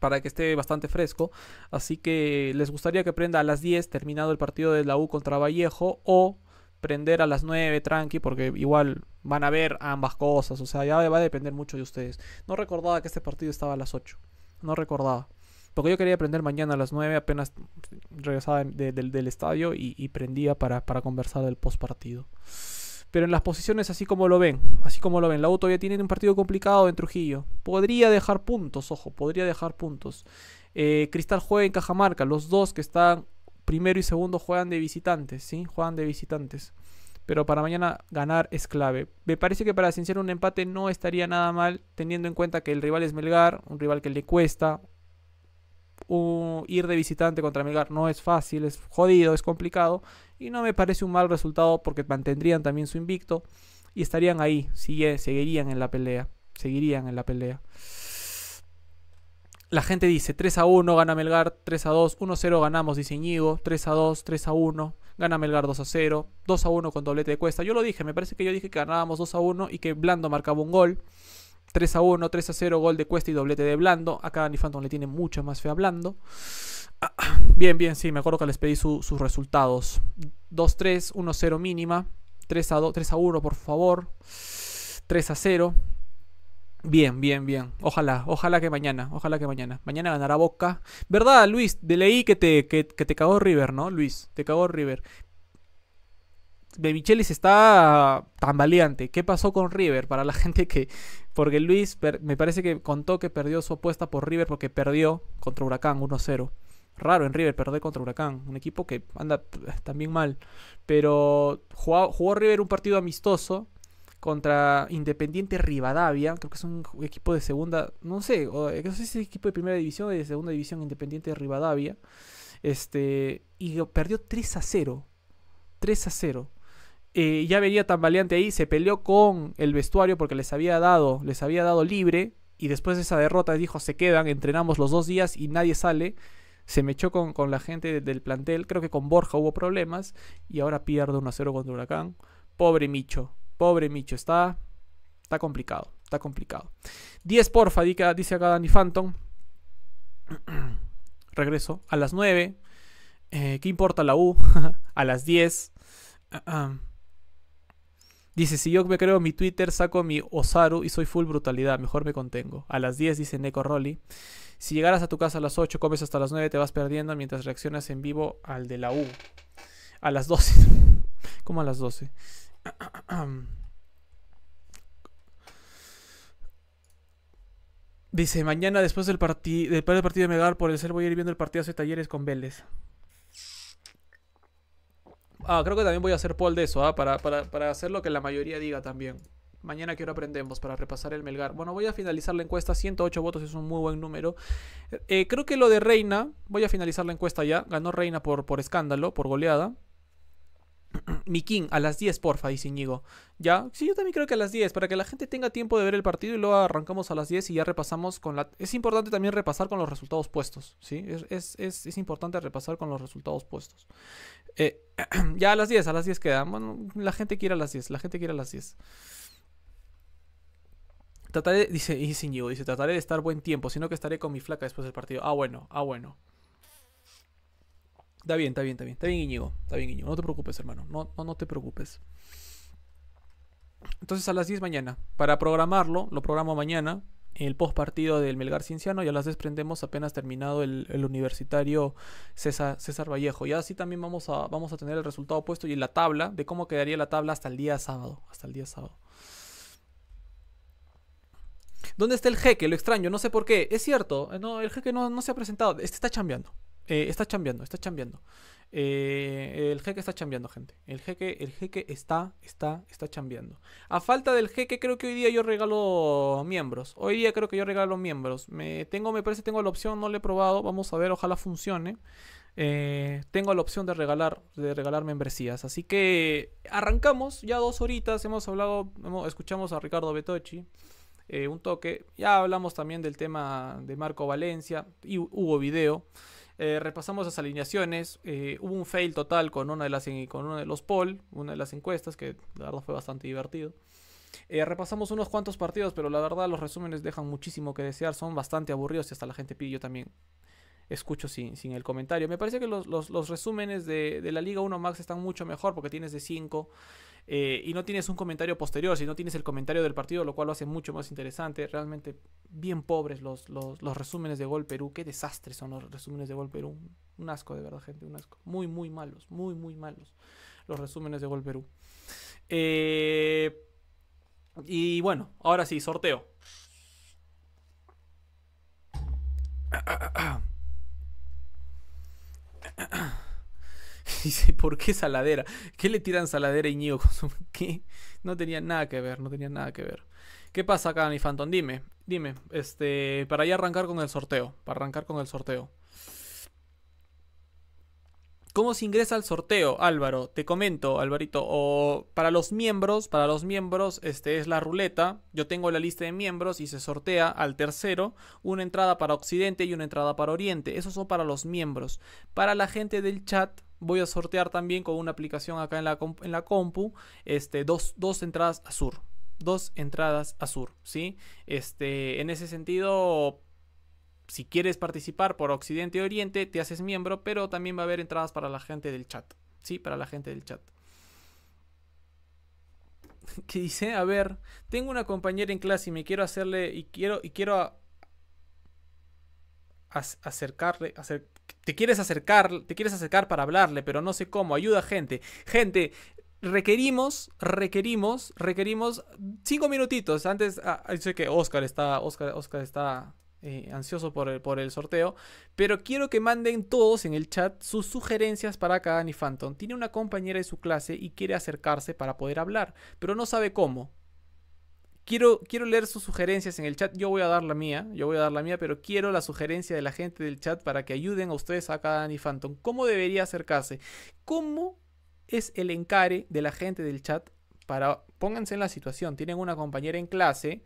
para que esté bastante fresco. Así que les gustaría que prenda a las 10 terminado el partido de la U contra Vallejo o prender a las 9, tranqui, porque igual van a ver ambas cosas. O sea, ya va a depender mucho de ustedes. No recordaba que este partido estaba a las 8. No recordaba. Porque yo quería prender mañana a las 9, apenas regresaba del estadio y, prendía para, conversar del post partido. Pero en las posiciones, así como lo ven, así como lo ven, la U todavía tiene un partido complicado en Trujillo. Podría dejar puntos, ojo, podría dejar puntos. Eh, Cristal juega en Cajamarca, los dos que están primero y segundo juegan de visitantes, ¿sí? Juegan de visitantes. Pero para mañana ganar es clave. Me parece que para Cienciano un empate no estaría nada mal, teniendo en cuenta que el rival es Melgar, un rival que le cuesta. ir de visitante contra Melgar no es fácil, es jodido, es complicado. Y no me parece un mal resultado porque mantendrían también su invicto y estarían ahí, eh, seguirían en la pelea. Seguirían en la pelea. La gente dice 3 a 1 gana Melgar, 3 a 2, 1 a 0 ganamos, dice 3 a 2, 3 a 1, gana Melgar 2 a 0, 2 a 1 con doblete de cuesta. Yo lo dije, me parece que yo dije que ganábamos 2 a 1 y que Blando marcaba un gol. 3 a 1, 3 a 0, gol de Cuesta y doblete de Blando. Acá Danny Phantom le tiene mucho más fe a Blando. [CLEARS THROAT] bien, bien, sí, me acuerdo que les pedí sus resultados. 2-3, 1-0 mínima. 3 a, 2, 3 a 1, por favor. 3 a 0. Bien, bien, bien. Ojalá, ojalá que mañana, ojalá que mañana. Mañana ganará Boca. ¿Verdad, Luis? De leí que te, te cagó River, ¿no? Luis, te cagó River. De Michelis está tan valiente ¿Qué pasó con River? Para la [LAUGHS] gente que. Porque Luis me parece que contó que perdió su apuesta por River porque perdió contra Huracán 1-0. Raro en River perder contra Huracán. Un equipo que anda también mal. Pero jugó River un partido amistoso contra Independiente Rivadavia, creo que es un equipo de segunda, no sé, o, eh, no es equipo de primera división o de segunda división Independiente Rivadavia, este, y perdió 3 a 0, 3 a 0. Eh, ya venía tambaleante ahí, se peleó con el vestuario porque les había dado, les había dado libre, y después de esa derrota dijo, se quedan, entrenamos los dos días y nadie sale. Se me echó con, la gente del plantel, creo que con Borja hubo problemas, y ahora pierde 1 a 0 contra Huracán. Pobre Micho, Pobre Micho, está, está complicado, está complicado. 10 porfa, dice acá Danny Phantom. [CLEARS THROAT] Regreso a las 9. Eh, ¿Qué importa la U? [LAUGHS] a las 10. Dice, si yo me creo mi Twitter, saco mi Osaru y soy full brutalidad, mejor me contengo. A las 10 dice Neko Rolly. Si llegaras a tu casa a las 8, comes hasta las 9, te vas perdiendo mientras reaccionas en vivo al de la U. A las 12. [LAUGHS] ¿Cómo a las 12? [CLEARS THROAT] Dice, mañana después del, partido partido de Melgar por el ser voy a ir viendo el partido de Talleres con Vélez. Ah, creo que también voy a hacer poll de eso, ah, para, hacer lo que la mayoría diga también. Mañana quiero hora aprendemos para repasar el Melgar. Bueno, voy a finalizar la encuesta. 108 votos es un muy buen número. Eh, creo que lo de Reina, voy a finalizar la encuesta ya. Ganó Reina por, por escándalo, por goleada. [CLEARS THROAT] Mi King a las 10, porfa, dice Íñigo. Ya, sí, yo también creo que a las 10, para que la gente tenga tiempo de ver el partido y luego arrancamos a las 10 y ya repasamos con la... Es importante también repasar con los resultados puestos, ¿sí? Es, importante repasar con los resultados puestos. Eh, [CLEARS THROAT] ya a las 10, a las 10 queda. la gente quiere a las 10, la gente quiere a las 10. Trataré, dice, dice dice, trataré de estar buen tiempo, sino que estaré con mi flaca después del partido. Ah, bueno, ah, bueno. Está bien, está bien, está bien. Está bien, Está bien, No te preocupes, hermano. No, no, te preocupes. Entonces a las 10 mañana. Para programarlo, lo programo mañana. El post partido del Melgar Cienciano y a las 10 prendemos apenas terminado el, universitario César, Vallejo. Y así también vamos a, vamos a tener el resultado puesto y la tabla de cómo quedaría la tabla hasta el día sábado. Hasta el día sábado. ¿Dónde está el jeque? Lo extraño, no sé por qué. Es cierto, eh, el jeque no, no se ha presentado. Este está chambeando. Eh, está chambeando, está chambeando. Eh, el jeque está chambeando, gente. El jeque, el está, está, está chambeando. A falta del jeque, creo que hoy día yo regalo miembros. Hoy día creo que yo regalo miembros. Me tengo, me parece, tengo la opción, no la he probado. Vamos a ver, ojalá funcione. Eh, tengo la opción de regalar, de regalar membresías. Así que arrancamos, ya dos horitas, hemos hablado, escuchamos a Ricardo Betochi. un toque. Ya hablamos también del tema de Marco Valencia y hubo video. Eh, repasamos las alineaciones. Eh, hubo un fail total con una de las con uno de los poll, una de las encuestas, que la verdad fue bastante divertido. Eh, repasamos unos cuantos partidos, pero la verdad los resúmenes dejan muchísimo que desear, son bastante aburridos y hasta la gente pide, yo también escucho sin, sin el comentario. Me parece que los, resúmenes de, de, la Liga 1 Max están mucho mejor porque tienes de 5 eh, y no tienes un comentario posterior, si no tienes el comentario del partido, lo cual lo hace mucho más interesante. Realmente bien pobres los, resúmenes de Gol Perú, qué desastre son los resúmenes de Gol Perú. Un asco, de verdad, gente, un asco. Muy, muy malos, muy, muy malos los resúmenes de Gol Perú. Eh, y bueno, ahora sí, sorteo. [CLEARS THROAT] Ah, ah, ah, [CLEARS THROAT] [LAUGHS] dice, ¿por qué Saladera? ¿Qué le tiran Saladera y Ñigo? [LAUGHS] ¿Qué? No tenía nada que ver, no tenía nada que ver. ¿Qué pasa acá, mi Phantom? Dime, dime, este, para ya arrancar con el sorteo, para arrancar con el sorteo. ¿Cómo se ingresa al sorteo, Álvaro? Te comento, Alvarito. O para los miembros, para los miembros, este es la ruleta. Yo tengo la lista de miembros y se sortea al tercero una entrada para Occidente y una entrada para Oriente. Esos son para los miembros. Para la gente del chat, voy a sortear también con una aplicación acá en la, en la compu este, dos, dos entradas a sur. Dos entradas a sur, ¿sí? Este, en ese sentido, si quieres participar por Occidente y Oriente, te haces miembro, pero también va a haber entradas para la gente del chat. Sí, para la gente del chat. [LAUGHS] ¿Qué dice, a ver, tengo una compañera en clase y me quiero hacerle y quiero y quiero acercarle, te quieres acercar, te quieres acercar para hablarle, pero no sé cómo. Ayuda gente, gente. Requerimos, requerimos, requerimos cinco minutitos antes. Ah, sé que Oscar está, Oscar, Oscar está eh, ansioso por el, por el sorteo. Pero quiero que manden todos en el chat sus sugerencias para Kagani Phantom. Tiene una compañera de su clase y quiere acercarse para poder hablar, pero no sabe cómo. Quiero, quiero leer sus sugerencias en el chat. Yo voy a dar la mía, yo voy a dar la mía, pero quiero la sugerencia de la gente del chat para que ayuden a ustedes a Kagani Phantom. ¿Cómo debería acercarse? ¿Cómo es el encare de la gente del chat para... Pónganse en la situación, tienen una compañera en clase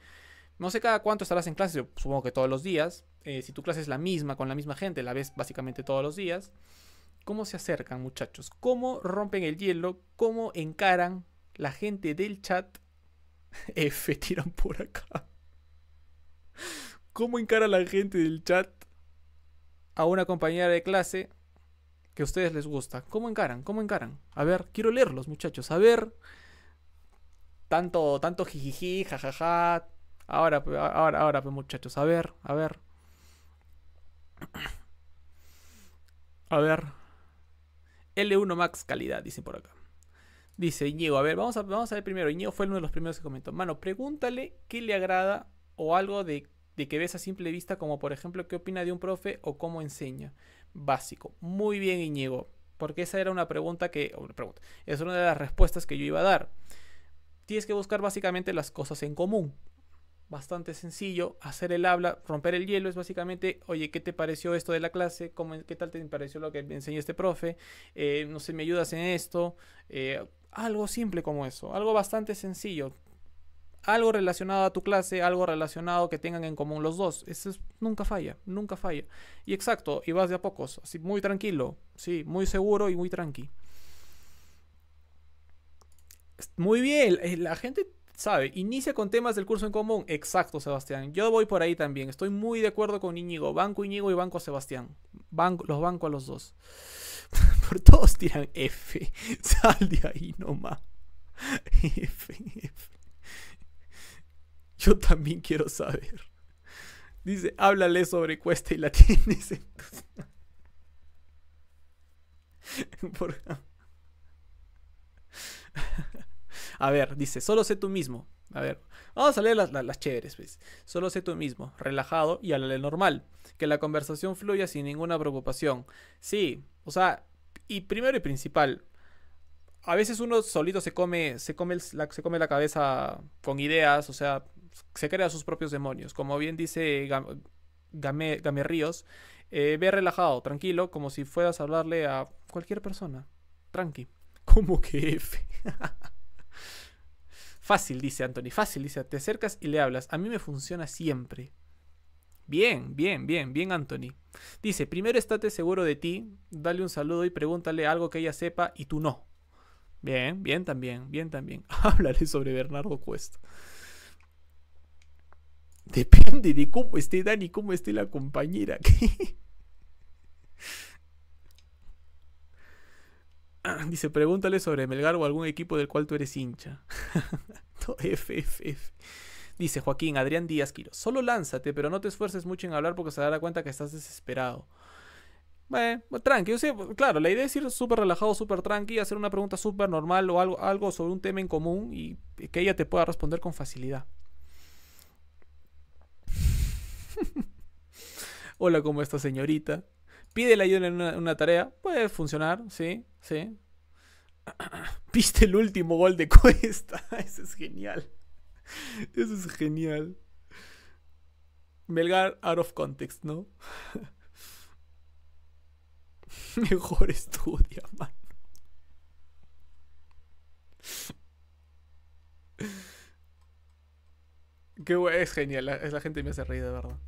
no sé cada cuánto estarás en clase, supongo que todos los días. Eh, si tu clase es la misma, con la misma gente, la ves básicamente todos los días. ¿Cómo se acercan, muchachos? ¿Cómo rompen el hielo? ¿Cómo encaran la gente del chat? [LAUGHS] F, tiran por acá. ¿Cómo encara la gente del chat a una compañera de clase que a ustedes les gusta? ¿Cómo encaran? ¿Cómo encaran? A ver, quiero leerlos, muchachos. A ver. Tanto, tanto jijiji, jajaja, Ahora, ahora, pues muchachos, a ver, a ver. A ver. L1 Max calidad, dice por acá. Dice Iñigo, a ver, vamos a, vamos ver primero. Iñigo fue uno de los primeros que comentó. Mano, pregúntale qué le agrada o algo de, que ves a simple vista, como por ejemplo qué opina de un profe o cómo enseña. Básico. Muy bien, Iñigo. Porque esa era una pregunta que... pregunta, es una de las respuestas que yo iba a dar. Tienes que buscar básicamente las cosas en común bastante sencillo, hacer el habla, romper el hielo, es básicamente, oye, ¿qué te pareció esto de la clase? ¿Cómo, ¿Qué tal te pareció lo que me enseñó este profe? Eh, no sé, ¿me ayudas en esto? Eh, algo simple como eso, algo bastante sencillo. Algo relacionado a tu clase, algo relacionado que tengan en común los dos. Eso nunca falla, nunca falla. Y exacto, y vas de a pocos, así muy tranquilo, sí, muy seguro y muy tranqui. Muy bien, eh, la gente ¿Sabe? Inicia con temas del curso en común. Exacto, Sebastián. Yo voy por ahí también. Estoy muy de acuerdo con Íñigo. Banco Íñigo y Banco Sebastián. los banco a los dos. [LAUGHS] por todos tiran F. [LAUGHS] Sal de ahí nomás. [LAUGHS] F, F. Yo también quiero saber. Dice, háblale sobre Cuesta y la tienes en a ver, dice, solo sé tú mismo. A ver, vamos a leer las, chéveres, pues. Solo sé tú mismo, relajado y al normal. Que la conversación fluya sin ninguna preocupación. Sí, o sea, y primero y principal, a veces uno solito se come, se come, la, se come la cabeza con ideas, o sea, se crea sus propios demonios. Como bien dice Gam Game, Ríos, eh, ve relajado, tranquilo, como si fueras a hablarle a cualquier persona. Tranqui. [LAUGHS] Como que F. [LAUGHS] Fácil, dice Anthony, fácil, dice, te acercas y le hablas. A mí me funciona siempre. Bien, bien, bien, bien, Anthony. Dice, primero estate seguro de ti, dale un saludo y pregúntale algo que ella sepa y tú no. Bien, bien también, bien también. [LAUGHS] Háblale sobre Bernardo Cuesta. Depende de cómo esté Dani, cómo esté la compañera. [LAUGHS] [CLEARS THROAT] Dice, pregúntale sobre Melgar o algún equipo del cual tú eres hincha. FFF [LAUGHS] Dice Joaquín, Adrián Díaz Quiro, solo lánzate, pero no te esfuerces mucho en hablar porque se dará cuenta que estás desesperado. Bueno, pues, tranqui, claro, la idea es ir súper relajado, súper tranqui, hacer una pregunta súper normal o algo, algo sobre un tema en común y que ella te pueda responder con facilidad. [LAUGHS] Hola, ¿cómo está señorita? Pide la ayuda en una, tarea. Puede funcionar, sí, sí. Viste [CLEARS THROAT] el último gol de Cuesta. [LAUGHS] Eso es genial. Eso es genial. Melgar out of context, ¿no? [LAUGHS] Mejor estudia, mano. Qué es genial, es la gente me hace reír de verdad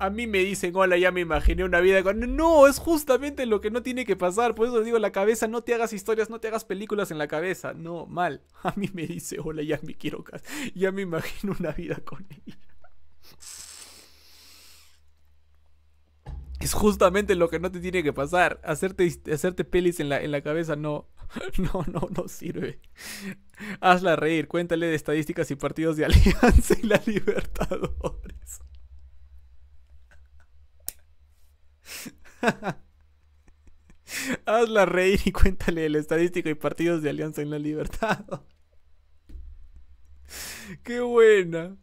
a mí me dicen, hola, ya me imaginé una vida con... No, es justamente lo que no tiene que pasar. Por eso digo, la cabeza, no te hagas historias, no te hagas películas en la cabeza. No, mal. [LAUGHS] A mí me dice, hola, ya me quiero casar. Ya me imagino una vida con ella. Es justamente lo que no te tiene que pasar. Hacerte, hacerte pelis en la, en la cabeza no, [LAUGHS] no, no, no sirve. Hazla reír, cuéntale de estadísticas y partidos de [LAUGHS] Alianza y la Libertadores. [LAUGHS] Hazla reír y cuéntale el estadístico y partidos de Alianza en la Libertad. [LAUGHS] Qué buena.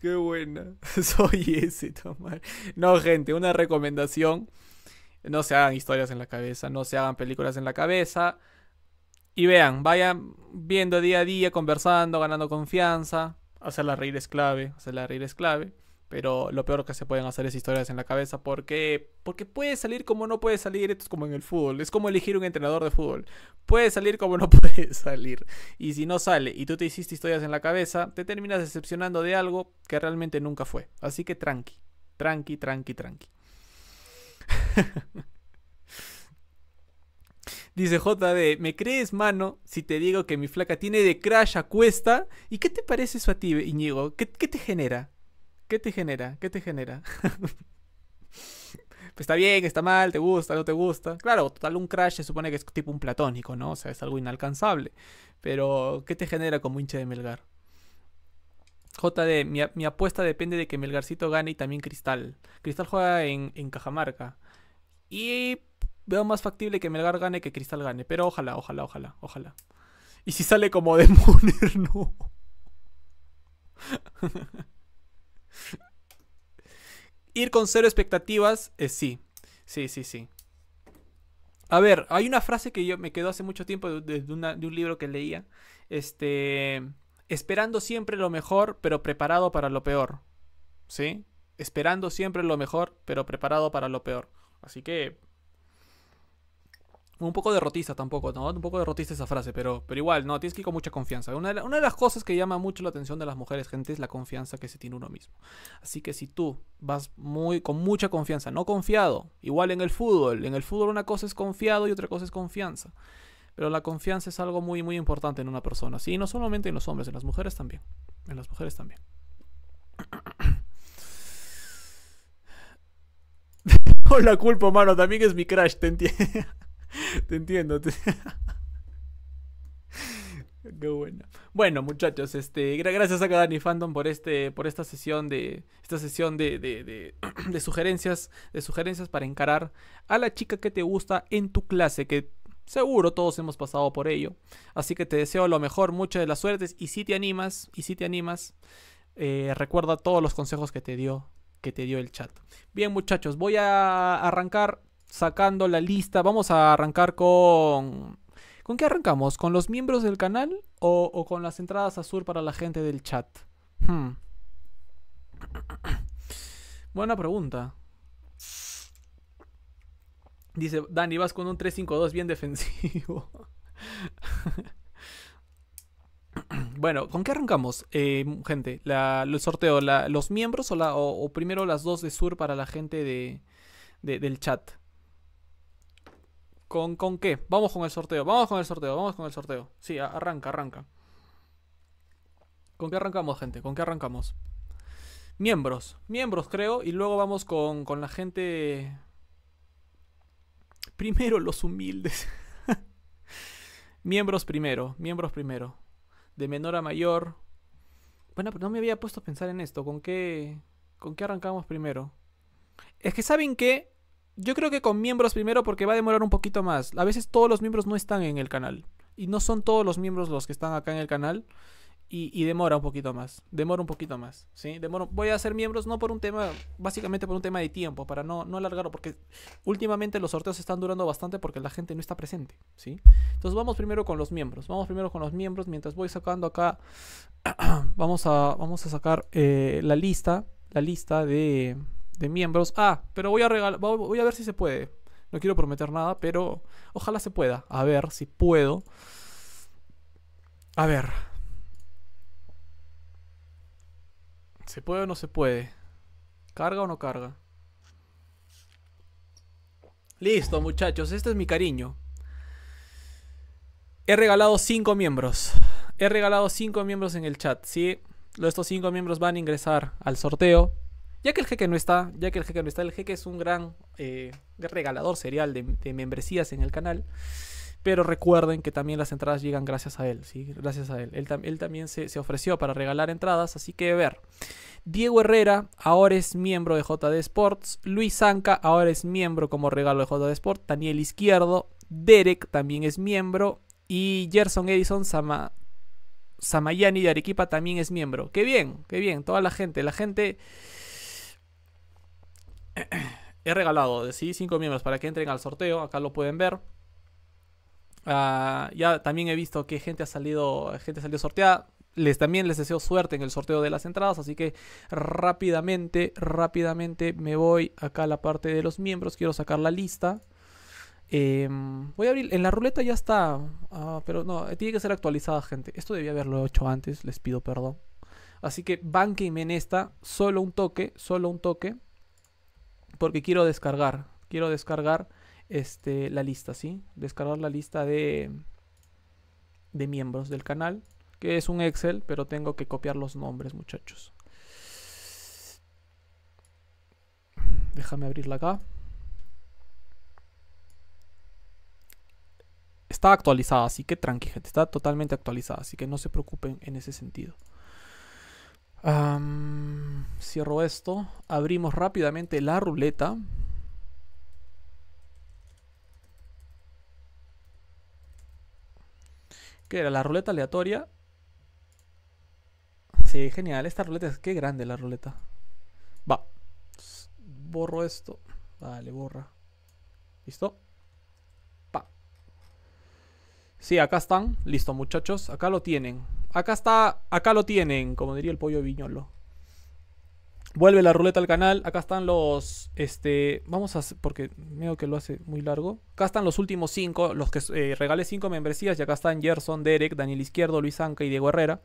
Qué buena. [LAUGHS] Soy ese, tomar. No, gente, una recomendación. No se hagan historias en la cabeza, no se hagan películas en la cabeza. Y vean, vayan viendo día a día, conversando, ganando confianza. Hacerla reír es clave, hacerla reír es clave. Pero lo peor que se pueden hacer es historias en la cabeza porque, porque puede salir como no puede salir. Esto es como en el fútbol. Es como elegir un entrenador de fútbol. Puede salir como no [LAUGHS] puede salir. Y si no sale y tú te hiciste historias en la cabeza, te terminas decepcionando de algo que realmente nunca fue. Así que tranqui, tranqui, tranqui, tranqui. [LAUGHS] Dice JD, ¿me crees, mano, si te digo que mi flaca tiene de crash a cuesta? ¿Y qué te parece eso a ti, Íñigo? ¿Qué, qué te genera? ¿Qué te genera? ¿Qué te genera? [LAUGHS] pues está bien, está mal, te gusta, no te gusta. Claro, total, un crash se supone que es tipo un platónico, ¿no? O sea, es algo inalcanzable. Pero, ¿qué te genera como hincha de Melgar? JD, mi, apuesta depende de que Melgarcito gane y también Cristal. Cristal juega en, Cajamarca. Y veo más factible que Melgar gane que Cristal gane. Pero ojalá, ojalá, ojalá, ojalá. Y si sale como [LAUGHS] demonio? no. [LAUGHS] Ir con cero expectativas, Es sí. Sí, sí, sí. A ver, hay una frase que yo me quedó hace mucho tiempo de, de un libro que leía. Este. Esperando siempre lo mejor, pero preparado para lo peor. ¿Sí? Esperando siempre lo mejor, pero preparado para lo peor. Así que un poco derrotista tampoco, ¿no? Un poco derrotista esa frase, pero, pero igual, no, tienes que ir con mucha confianza. Una de, las cosas que llama mucho la atención de las mujeres, gente, es la confianza que se tiene uno mismo. Así que si tú vas muy, con mucha confianza, no confiado, igual en el fútbol, en el fútbol una cosa es confiado y otra cosa es confianza. Pero la confianza es algo muy, muy importante en una persona, ¿sí? No solamente en los hombres, en las mujeres también. En las mujeres también. Con [COUGHS] la culpa, mano, también es mi crash, te entiendes. [LAUGHS] [LAUGHS] te entiendo. [LAUGHS] Qué bueno. Bueno, muchachos, este, gracias a Dani Fandom por este, por esta sesión de, esta sesión de, [CLEARS THROAT] de, sugerencias, de sugerencias para encarar a la chica que te gusta en tu clase, que seguro todos hemos pasado por ello. Así que te deseo lo mejor, muchas de las suertes y si te animas, y si te animas, eh, recuerda todos los consejos que te dio, que te dio el chat. Bien, muchachos, voy a arrancar sacando la lista. Vamos a arrancar con... ¿Con qué arrancamos? ¿Con los miembros del canal o, con las entradas sur para la gente del chat? Hmm. [COUGHS] Buena pregunta. Dice, Dani, vas con un 352 bien defensivo. [LAUGHS] bueno, ¿con qué arrancamos, eh, gente? La, el sorteo, ¿los miembros o, primero las dos de sur para la gente de del chat? ¿Con, qué? Vamos con el sorteo, vamos con el sorteo, vamos con el sorteo. Sí, arranca, arranca. ¿Con qué arrancamos, gente? ¿Con qué arrancamos? Miembros, miembros creo, y luego vamos con, con la gente... Primero los humildes. [LAUGHS] miembros primero, miembros primero. De menor a mayor. Bueno, pero no me había puesto a pensar en esto. ¿Con qué, con qué arrancamos primero? Es que saben que yo creo que con miembros primero porque va a demorar un poquito más. A veces todos los miembros no están en el canal. Y no son todos los miembros los que están acá en el canal. Y, demora un poquito más. Demora un poquito más. ¿sí? voy a hacer miembros no por un tema, básicamente por un tema de tiempo, para no, alargarlo. Porque últimamente los sorteos están durando bastante porque la gente no está presente. ¿sí? Entonces vamos primero con los miembros. Vamos primero con los miembros. Mientras voy sacando acá, [CLEARS THROAT] vamos, a, vamos a sacar eh, la lista. La lista de de miembros. Ah, pero voy a regalar, voy a ver si se puede. No quiero prometer nada, pero ojalá se pueda. A ver si puedo. A ver. ¿Se puede o no se puede? ¿Carga o no carga? Listo, muchachos. Este es mi cariño. He regalado 5 miembros. He regalado 5 miembros en el chat, ¿sí? Estos cinco miembros van a ingresar al sorteo ya que el jeque no está, ya que el jeque no está, el jeque es un gran eh, regalador serial de, membresías en el canal. Pero recuerden que también las entradas llegan gracias a él, ¿sí? Gracias a él. Él, también se, ofreció para regalar entradas, así que ver. Diego Herrera ahora es miembro de JD Sports. Luis Zanca ahora es miembro como regalo de JD Sports. Daniel Izquierdo. Derek también es miembro. Y Gerson Edison Sama, Samayani de Arequipa también es miembro. ¡Qué bien! ¡Qué bien! Toda la gente. La gente [CLEARS THROAT] he regalado, sí, 5 miembros para que entren al sorteo. Acá lo pueden ver. Ah, ya también he visto que gente ha salido, gente salió sorteada. Les, también les deseo suerte en el sorteo de las entradas, así que rápidamente, rápidamente me voy acá a la parte de los miembros. Quiero sacar la lista. Em, voy a abrir, en la ruleta ya está, ah, pero no, tiene que ser actualizada, gente. Esto debía haberlo hecho antes, les pido perdón. Así que banquenme en esta, solo un toque, solo un toque porque quiero descargar, quiero descargar este, la lista, ¿sí? Descargar la lista de, de miembros del canal, que es un Excel, pero tengo que copiar los nombres, muchachos. Déjame abrirla acá. Está actualizada, así que tranqui, gente. Está totalmente actualizada, así que no se preocupen en ese sentido cierro esto. Abrimos rápidamente la ruleta. que era? La ruleta aleatoria. Sí, genial. Esta ruleta es... que grande la ruleta. Va. Borro esto. Vale, borra. ¿Listo? Sí, acá están. Listo, muchachos. Acá lo tienen. Acá está. Acá lo tienen, como diría el pollo viñolo. Vuelve la ruleta al canal. Acá están los. Este. Vamos a. Porque veo que lo hace muy largo. Acá están los últimos cinco. Los que eh, regalé cinco membresías. Y acá están Gerson, Derek, Daniel Izquierdo, Luis Anca y Diego Herrera.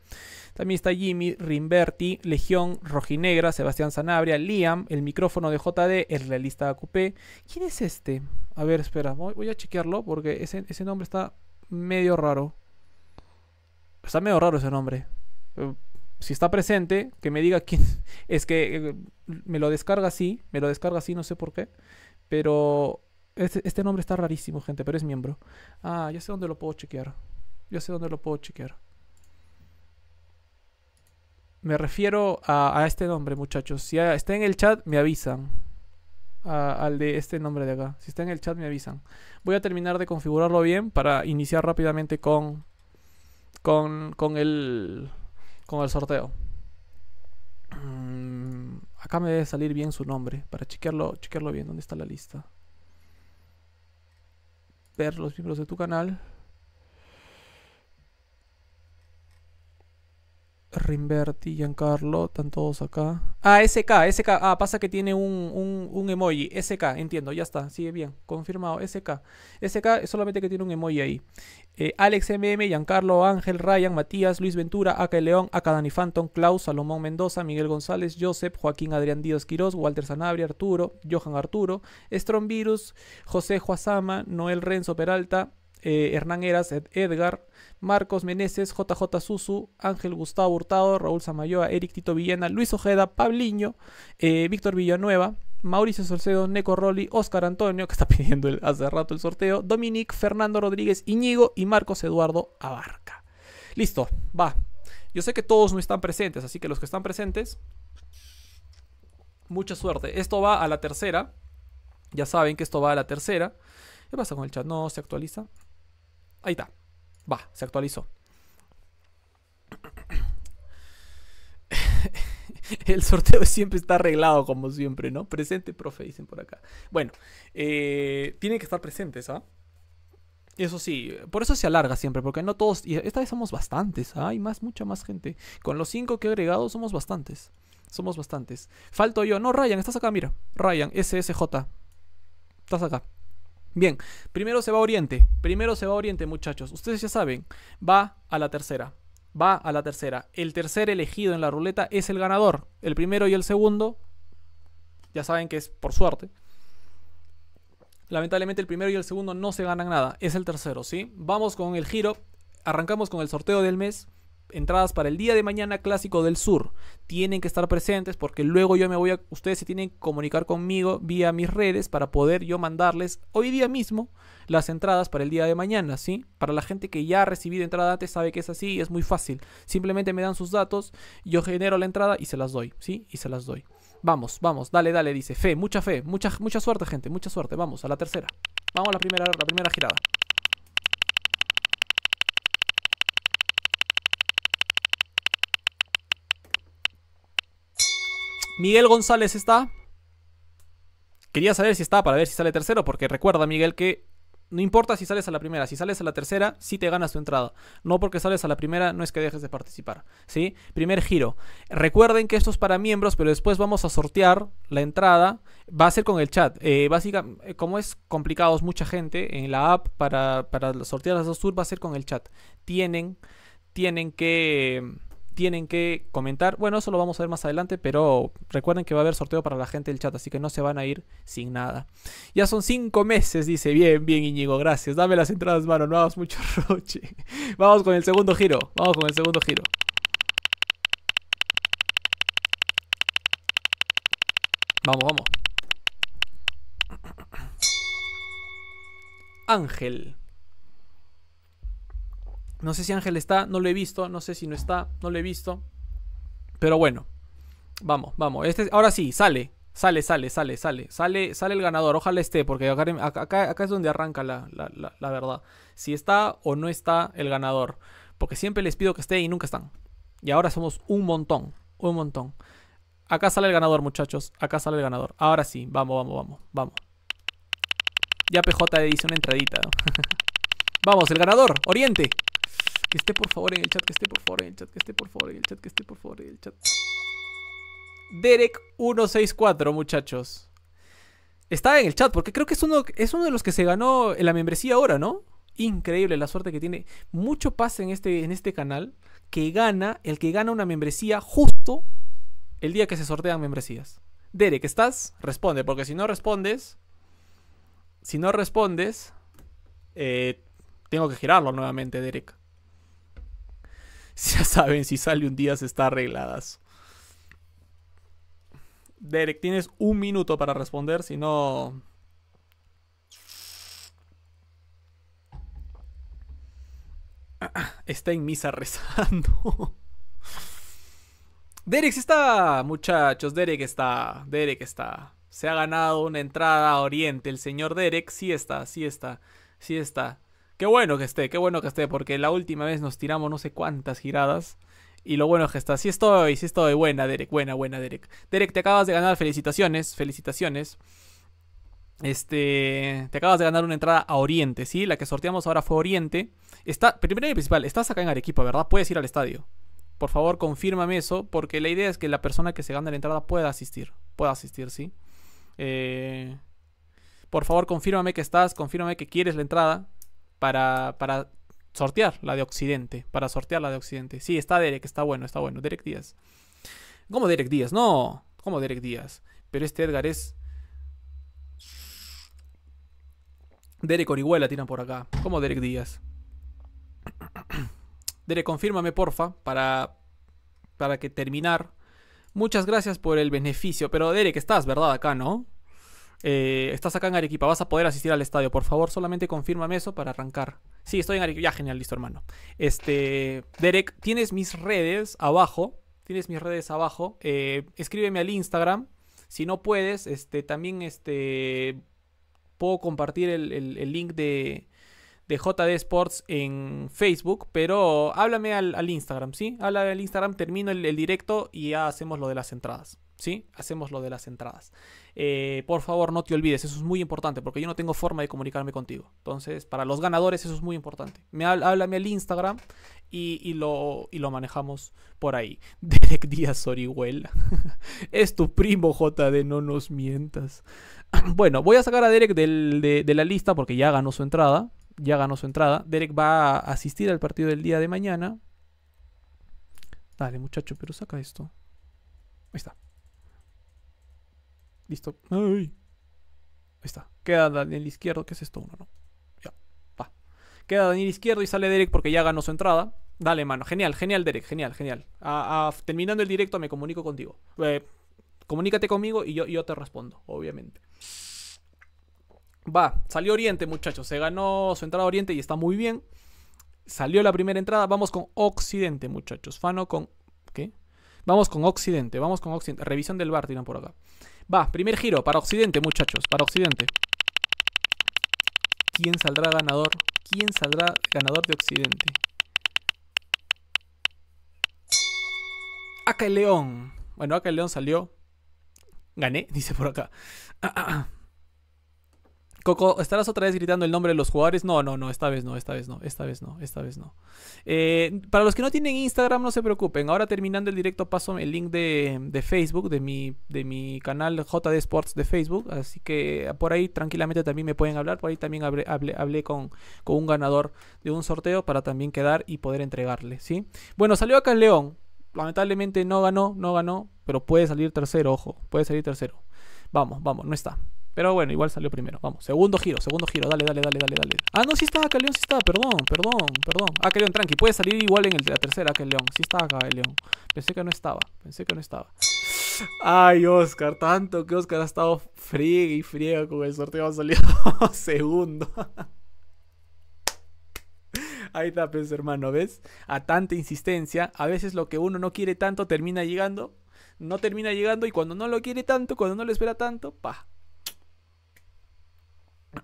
También está Jimmy, Rimberti, Legión, Rojinegra, Sebastián Sanabria, Liam, el micrófono de JD, el realista Coupé. ¿Quién es este? A ver, espera. Voy, voy a chequearlo porque ese nombre está medio raro. Está medio raro ese nombre. Eh, si está presente, que me diga quién. [LAUGHS] Es que eh, me lo descarga así, me lo descarga así, no sé por qué. Pero este, este, nombre está rarísimo, gente, pero es miembro. Ah, ya sé dónde lo puedo chequear. Ya sé dónde lo puedo chequear. Me refiero a, a este nombre, muchachos. Si está en el chat, me avisan al de este nombre de acá. Si está en el chat me avisan. Voy a terminar de configurarlo bien para iniciar rápidamente con con, con el con el sorteo. Mm, acá me debe salir bien su nombre para chequearlo, chequearlo bien. ¿Dónde está la lista? Ver los miembros de tu canal. Rimberti, Giancarlo, están todos acá. Ah, SK, SK. Ah, pasa que tiene un, un, un, emoji. SK, entiendo, ya está, sigue bien. Confirmado, SK. SK solamente que tiene un emoji ahí. Eh, Alex MM, Giancarlo, Ángel, Ryan, Matías, Luis Ventura, AK León, AK Phantom, Klaus, Salomón Mendoza, Miguel González, Joseph, Joaquín Adrián Díaz Quirós, Walter Sanabria, Arturo, Johan Arturo, Stromvirus, José Juazama, Noel Renzo Peralta, eh, Hernán Eras, Edgar. Marcos Meneses, JJ Susu, Ángel Gustavo Hurtado, Raúl Samayoa, Eric Tito Villena, Luis Ojeda, Pabliño, eh, Víctor Villanueva, Mauricio Solcedo, Neco Rolli, Oscar Antonio, que está [LAUGHS] pidiendo hace rato el sorteo, Dominic, Fernando Rodríguez, Iñigo y Marcos Eduardo Abarca. Listo, va. Yo sé que todos no están presentes, así que los que están presentes, mucha suerte. Esto va a la tercera. Ya saben que esto va a la tercera. ¿Qué pasa con el chat? No se actualiza. Ahí está. Va, se actualizó. [LAUGHS] El sorteo siempre está arreglado, como siempre, ¿no? Presente, profe, dicen por acá. Bueno, eh, tiene tienen que estar presentes, ¿ah? Eso sí, por eso se alarga siempre, porque no todos. esta vez somos bastantes, ¿ah? hay más, mucha más gente. Con los cinco que he agregado, somos bastantes. Somos bastantes. Falto yo. No, Ryan, estás acá, mira. Ryan, SSJ. Estás acá. Bien, primero se va a Oriente. Primero se va a Oriente, muchachos. Ustedes ya saben, va a la tercera. Va a la tercera. El tercer elegido en la ruleta es el ganador. El primero y el segundo, ya saben que es por suerte. Lamentablemente el primero y el segundo no se ganan nada. Es el tercero, ¿sí? Vamos con el giro. Arrancamos con el sorteo del mes entradas para el día de mañana clásico del sur. Tienen que estar presentes porque luego yo me voy a ustedes se tienen que comunicar conmigo vía mis redes para poder yo mandarles hoy día mismo las entradas para el día de mañana, ¿sí? Para la gente que ya ha recibido entrada antes sabe que es así, es muy fácil. Simplemente me dan sus datos, yo genero la entrada y se las doy, ¿sí? Y se las doy. Vamos, vamos, dale, dale, dice. Fe, mucha fe, mucha mucha suerte, gente, mucha suerte. Vamos a la tercera. Vamos a la primera la primera girada. Miguel González está. Quería saber si está para ver si sale tercero, porque recuerda, Miguel, que no importa si sales a la primera, si sales a la tercera, sí te ganas tu entrada. No porque sales a la primera, no es que dejes de participar. ¿Sí? Primer giro. Recuerden que esto es para miembros, pero después vamos a sortear la entrada. Va a ser con el chat. Eh, básicamente, eh, como es complicado, mucha gente en la app para, para sortear las dos tours, va a ser con el chat. Tienen, tienen que tienen que comentar. Bueno, eso lo vamos a ver más adelante, pero recuerden que va a haber sorteo para la gente del chat, así que no se van a ir sin nada. Ya son cinco meses, dice. Bien, bien, Íñigo, gracias. Dame las entradas, mano, no hagas mucho [LAUGHS] roche. Vamos con el segundo giro, vamos con el segundo giro. Vamos, vamos. Ángel. No sé si Ángel está, no lo he visto. No sé si no está, no lo he visto. Pero bueno, vamos, vamos. Este, ahora sí, sale. Sale, sale, sale, sale. Sale, sale el ganador. Ojalá esté, porque acá, acá, es donde arranca la, verdad. Si está o no está el ganador. Porque siempre les pido que esté y nunca están. Y ahora somos un montón, un montón. Acá sale el ganador, muchachos. Acá sale el ganador. Ahora sí, vamos, vamos, vamos, vamos. Ya PJ dice una entradita. [LAUGHS] vamos, el ganador, Oriente. Que esté por favor en el chat, que esté por favor en el chat, que esté por favor en el chat, que esté por favor en el chat. Derek164, muchachos. Está en el chat, porque creo que es uno, es uno de los que se ganó la membresía ahora, ¿no? Increíble la suerte que tiene. Mucho pasa en este, en este canal que gana, el que gana una membresía justo el día que se sortean membresías. Derek, ¿estás? Responde, porque si no respondes, si no respondes, eh, tengo que girarlo nuevamente, Derek. [LAUGHS] Ya saben, si sale un día se está arregladas. Derek, tienes un minuto para responder, si no... [CLEARS THROAT] Está en misa rezando. [LAUGHS] Derek está, muchachos, Derek está, Derek está. Se ha ganado una entrada a Oriente, el señor Derek sí está, sí está, sí está. Qué bueno que esté, qué bueno que esté, porque la última vez nos tiramos no sé cuántas giradas. Y lo bueno es que está. Si estoy, sí de Buena, Derek. Buena, buena, Derek. Derek, te acabas de ganar. Felicitaciones, felicitaciones. Este, te acabas de ganar una entrada a Oriente, ¿sí? La que sorteamos ahora fue Oriente. Está, primero y principal, estás acá en Arequipa, ¿verdad? Puedes ir al estadio. Por favor, confírmame eso, porque la idea es que la persona que se gana la entrada pueda asistir. Pueda asistir, ¿sí? Eh, por favor, confírmame que estás, confírmame que quieres la entrada para, para sortear la de Occidente. Para sortear la de Occidente. Sí, está Derek, está bueno, está bueno. Derek Díaz. ¿Cómo Derek Díaz? No, ¿cómo Derek Díaz. Pero este Edgar es. Derek Orihuela tiran por acá. ¿Cómo Derek Díaz. [COUGHS] Derek, confírmame, porfa, para, para que terminar. Muchas gracias por el beneficio. Pero Derek, estás, ¿verdad? Acá, ¿no? Eh, estás acá en Arequipa, vas a poder asistir al estadio. Por favor, solamente confírmame eso para arrancar. Sí, estoy en Arequipa. Ya, genial, listo, hermano. Este, Derek, tienes mis redes abajo. Tienes mis redes abajo. Eh, escríbeme al Instagram. Si no puedes, este, también este, puedo compartir el, link de, de JD Sports en Facebook, pero háblame al, Instagram, ¿sí? Háblame al Instagram, termino el, directo y ya hacemos lo de las entradas. ¿sí? Hacemos lo de las entradas. Eh, por favor, no te olvides, eso es muy importante porque yo no tengo forma de comunicarme contigo. Entonces, para los ganadores eso es muy importante. Me háblame al Instagram y, lo, lo manejamos por ahí. [LAUGHS] Derek Díaz Orihuela. [LAUGHS] es tu primo, JD, no nos mientas. [CLEARS THROAT] bueno, voy a sacar a Derek de, de la lista porque ya ganó su entrada. Ya ganó su entrada. Derek va a asistir al partido del día de mañana. Dale, muchacho, pero saca esto. Ahí está. Listo. Ahí está. Queda Daniel izquierdo. ¿Qué es esto? Uno, ¿no? Ya. Va. Queda Daniel izquierdo y sale Derek porque ya ganó su entrada. Dale, mano. Genial, genial, Derek. Genial, genial. terminando el directo me comunico contigo. Eh, comunícate conmigo y yo, yo te respondo, obviamente. Va, salió Oriente, muchachos. Se ganó su entrada Oriente y está muy bien. Salió la primera entrada. Vamos con Occidente, muchachos. Fano con. ¿Qué? Vamos con Occidente, vamos con Occidente. Revisión del bar, tiran por acá. Va, primer giro para Occidente, muchachos, para Occidente. ¿Quién saldrá ganador? ¿Quién saldrá ganador de Occidente? Acá el León. Bueno, acá el León salió. Gané, [LAUGHS] dice por acá. Ah, ah, ah. Coco, ¿estarás otra vez gritando el nombre de los jugadores? No, no, no, esta vez no, esta vez no, esta vez no, esta vez no. Eh, para los que no tienen Instagram, no se preocupen. Ahora terminando el directo paso el link de, Facebook, de mi, de mi canal JD Sports de Facebook. Así que eh, por ahí tranquilamente también me pueden hablar. Por ahí también hablé, con, con, un ganador de un sorteo para también quedar y poder entregarle, ¿sí? Bueno, salió acá el León. Lamentablemente no ganó, no ganó, pero puede salir tercero, ojo, puede salir tercero. Vamos, vamos, no está. Pero bueno, igual salió primero. Vamos, segundo giro, segundo giro. Dale, dale, dale, dale, dale. Ah, no, sí está acá león, sí está. Perdón, perdón, perdón. Ah, que león, tranqui. Puede salir igual en el, la tercera que el león. Sí está acá el eh, león. Pensé que no estaba, pensé que no estaba. Ay, Oscar, tanto que Oscar ha estado frío y frío con el sorteo. Ha salido [LAUGHS] segundo. Ahí está, pues, hermano, ¿ves? A tanta insistencia, a veces lo que uno no quiere tanto termina llegando. No termina llegando y cuando no lo quiere tanto, cuando no lo espera tanto, pa, [COUGHS]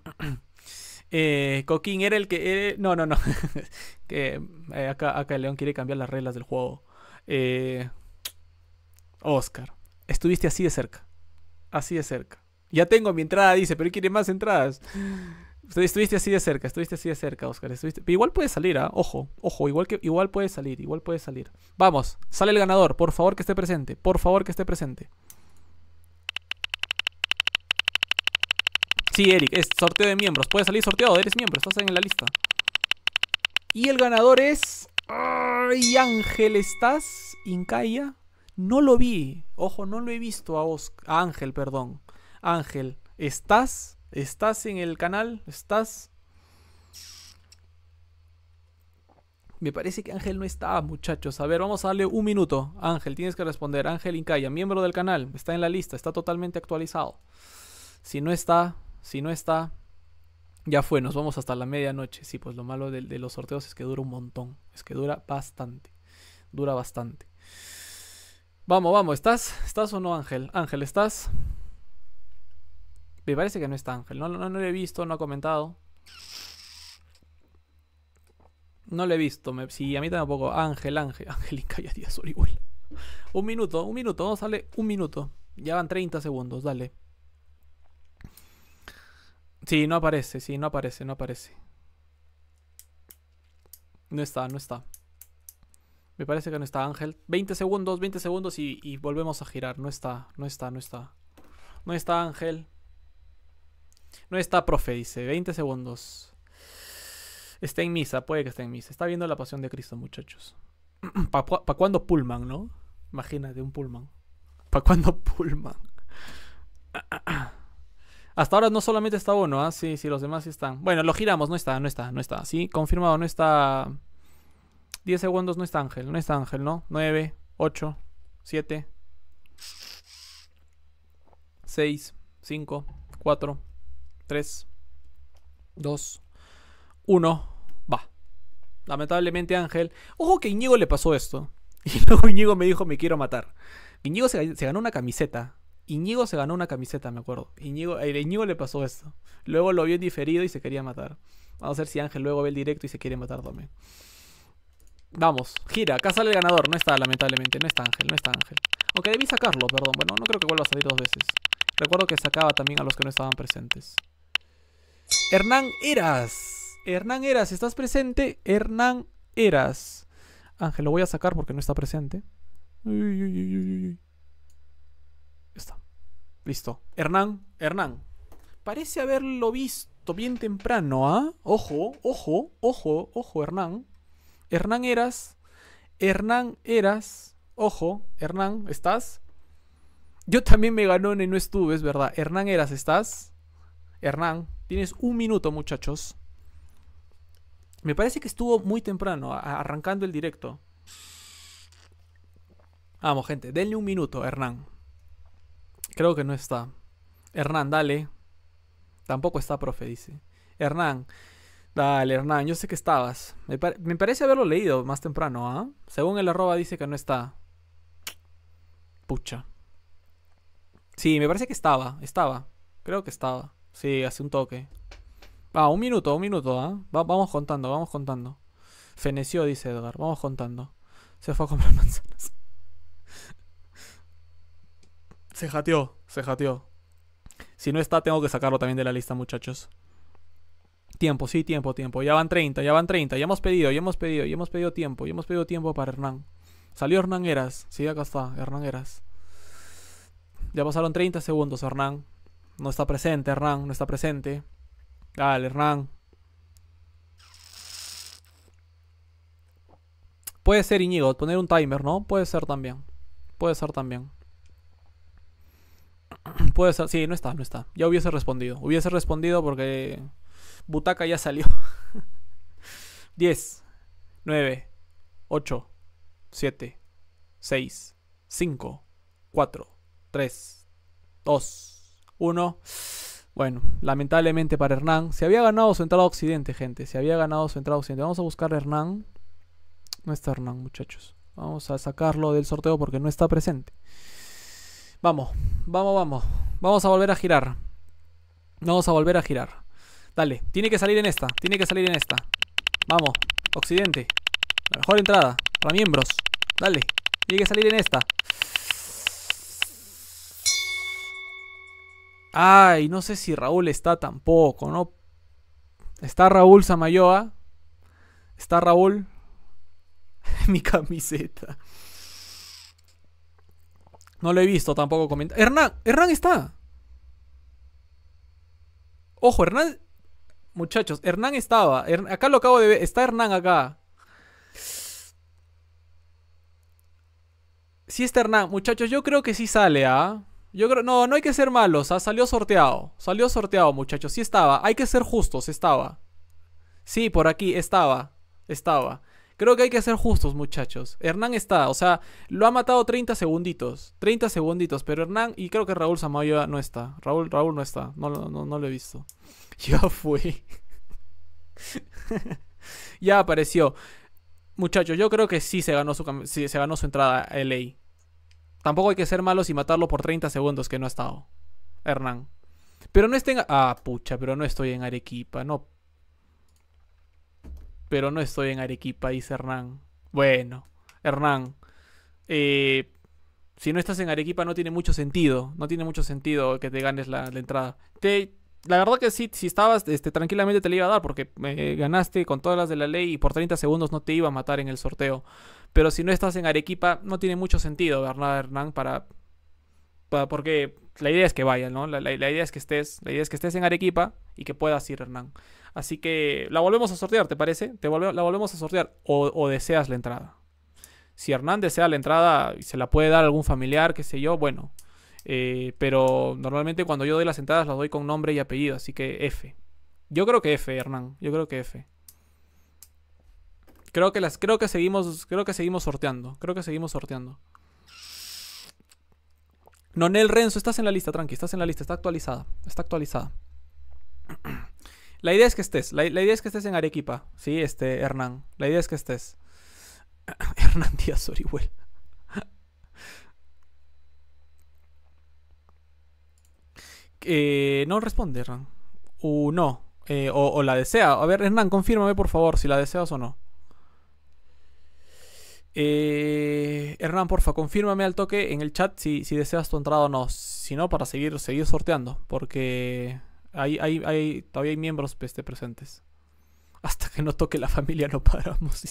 Eh, Coquín era el que. Eh, no, no, no. [LAUGHS] que, eh, acá, el León quiere cambiar las reglas del juego. Oscar, estuviste así de cerca. Así de cerca. Ya tengo mi entrada, dice, pero quiere más entradas. Estuviste así de cerca, estuviste así de cerca, Oscar. igual puede salir, ¿ah? Ojo, ojo, igual, que, igual puede salir, igual puede salir. Vamos, sale el ganador, por favor que esté presente, por favor que esté presente. Sí, Eric, es sorteo de miembros. Puede salir sorteado, eres miembro, estás en la lista. Y el ganador es. ¿Y Ángel, estás! Incaya. No lo vi. Ojo, no lo he visto a, a Ángel, perdón. Ángel, ¿estás? ¿Estás en el canal? ¿Estás? Me parece que Ángel no está, muchachos. A ver, vamos a darle un minuto. Ángel, tienes que responder. Ángel Incaya, miembro del canal, está en la lista, está totalmente actualizado. Si no está, si no está, ya fue, nos vamos hasta la medianoche. Sí, pues lo malo de, los sorteos es que dura un montón. Es que dura bastante. Dura bastante. Vamos, vamos, ¿estás? ¿Estás o no, Ángel? Ángel, ¿estás? Me parece que no está Ángel. No, no, lo he visto, no ha comentado. No lo he visto. Me, sí, a mí tampoco. Ángel, Ángel. y ya Díaz igual. Un minuto, un minuto. Vamos sale? un minuto. Ya van 30 segundos, dale. Sí, no aparece, sí, no aparece, no aparece. No está, no está. Me parece que no está Ángel. 20 segundos, 20 segundos y, volvemos a girar. No está, no está, no está. No está Ángel. No está, profe, dice. 20 segundos. Está en misa, puede que esté en misa. Está viendo la pasión de Cristo, muchachos. [CLEARS THROAT] ¿Para pa cuándo Pullman, no? Imagínate, un Pullman. ¿Para cuándo [LAUGHS] Pullman? [CLEARS THROAT] Hasta ahora no solamente está uno, ¿ah? Sí, sí, los demás sí están. Bueno, lo giramos, no está, no está, no está. Sí, confirmado, no está. 10 segundos no está Ángel, no está Ángel, ¿no? 9, 8, 7, 6, 5, 4, 3, 2, 1. Va. Lamentablemente Ángel. Ojo que Íñigo le pasó esto. [LAUGHS] Y luego Íñigo me dijo me quiero matar. Íñigo se ganó una camiseta Iñigo se ganó una camiseta, me acuerdo. Iñigo, a Iñigo le pasó esto. Luego lo vio en diferido y se quería matar. Vamos a ver si Ángel luego ve el directo y se quiere matar también. Vamos, gira, acá sale el ganador. No está, lamentablemente, no está Ángel, no está Ángel. Aunque debí sacarlo, perdón. Bueno, no creo que vuelva a salir dos veces. Recuerdo que sacaba también a los que no estaban presentes. Hernán Eras. Hernán Eras, ¿estás presente? Hernán Eras. Ángel, lo voy a sacar porque no está presente está. Listo. Hernán, Hernán. Parece haberlo visto bien temprano, ¿ah? Ojo, ojo, ojo, ojo, Hernán. Hernán Eras. Hernán Eras. Ojo, Hernán, ¿estás? Yo también me ganó en No Estuve, es verdad. Hernán Eras, ¿estás? Hernán, tienes un minuto, muchachos. Me parece que estuvo muy temprano, arrancando el directo. Vamos, gente, denle un minuto, Hernán. Creo que no está. Hernán, dale. Tampoco está, profe, dice. Hernán, dale, Hernán, yo sé que estabas. Me, parece haberlo leído más temprano, ¿ah? Según el arroba dice que no está. Pucha. Sí, me parece que estaba, estaba. Creo que estaba. Sí, hace un toque. Ah, un minuto, un minuto, ¿ah? vamos contando, vamos contando. Feneció, dice Edgar, vamos contando. Se fue a comprar [LAUGHS] manzanas. Se jateó, se jateó. Si no está, tengo que sacarlo también de la lista, muchachos. Tiempo, sí, tiempo, tiempo. Ya van 30, ya van 30. Ya hemos pedido, ya hemos pedido, ya hemos pedido tiempo. Ya hemos pedido tiempo para Hernán. Salió Hernán Eras. Sí, acá está, Hernán Eras. Ya pasaron 30 segundos, Hernán. No está presente, Hernán, no está presente. Dale, Hernán. Puede ser Iñigo, poner un timer, ¿no? Puede ser también. Puede ser también. [CLEARS THROAT] Puede ser, sí, no está, no está. Ya hubiese respondido. Hubiese respondido porque Butaca ya salió. 10, 9, 8, 7, 6, 5, 4, 3, 2, 1. Bueno, lamentablemente para Hernán. Se había ganado su entrada a Occidente, gente. Se había ganado su entrada a Occidente. Vamos a buscar a Hernán. No está Hernán, muchachos. Vamos a sacarlo del sorteo porque no está presente. Vamos, vamos, vamos. Vamos a volver a girar. Vamos a volver a girar. Dale, tiene que salir en esta, tiene que salir en esta. Vamos, Occidente. La mejor entrada, para miembros. Dale, tiene que salir en esta. Ay, no sé si Raúl está tampoco, ¿no? Está Raúl Samayoa. Está Raúl. [LAUGHS] Mi camiseta. No lo he visto tampoco comentar. Hernán, Hernán está. Ojo, Hernán. Muchachos, Hernán estaba. acá lo acabo de ver. Está Hernán acá. Sí está Hernán. Muchachos, yo creo que sí sale, ¿ah? Yo creo. No, no hay que ser malos. Ha ¿ah? Salió sorteado. Salió sorteado, muchachos. Sí estaba. Hay que ser justos. Estaba. Sí, por aquí. Estaba. Estaba. Creo que hay que ser justos, muchachos. Hernán está, o sea, lo ha matado 30 segunditos. 30 segunditos, pero Hernán y creo que Raúl Samayoa no está. Raúl, Raúl no está, no, no, no lo he visto. [LAUGHS] Ya fui [LAUGHS] ya apareció. Muchachos, yo creo que sí se ganó su, se ganó su entrada LA. Tampoco hay que ser malos y matarlo por 30 segundos que no ha estado. Hernán. Pero no estén... Ah, pucha, pero no estoy en Arequipa. No, pero no estoy en Arequipa, dice Hernán. Bueno, Hernán, eh, si no estás en Arequipa no tiene mucho sentido, no tiene mucho sentido que te ganes la, entrada. la verdad que sí, si estabas, este, tranquilamente te la iba a dar porque eh, ganaste con todas las de la ley y por 30 segundos no te iba a matar en el sorteo. Pero si no estás en Arequipa no tiene mucho sentido, Hernán? Para, porque la idea es que vayas. ¿no? la, la idea es que estés, la idea es que estés en Arequipa y que puedas ir, Hernán. Así que la volvemos a sortear, ¿te parece? ¿Te la volvemos a sortear o, deseas la entrada. Si Hernán desea la entrada y se la puede dar algún familiar, qué sé yo, bueno. Eh, pero normalmente cuando yo doy las entradas las doy con nombre y apellido, así que F. Yo creo que F, Hernán. Yo creo que F. Creo que las creo que seguimos creo que seguimos sorteando, creo que seguimos sorteando. Nonel Renzo, estás en la lista, tranqui, estás en la lista, está actualizada, está actualizada. [CLEARS THROAT] La idea es que estés. La, idea es que estés en Arequipa. Sí, este, Hernán. La idea es que estés. [CLEARS THROAT] Hernán Díaz Orihuel. [LAUGHS] Eh, no responde, Hernán. no. Eh, o, la desea. A ver, Hernán, confírmame por favor si la deseas o no. Eh, Hernán, porfa, confírmame al toque en el chat si, deseas tu entrada o no. Si no, para seguir sorteando. Porque hay, todavía hay miembros presentes. Hasta que no toque la familia no paramos.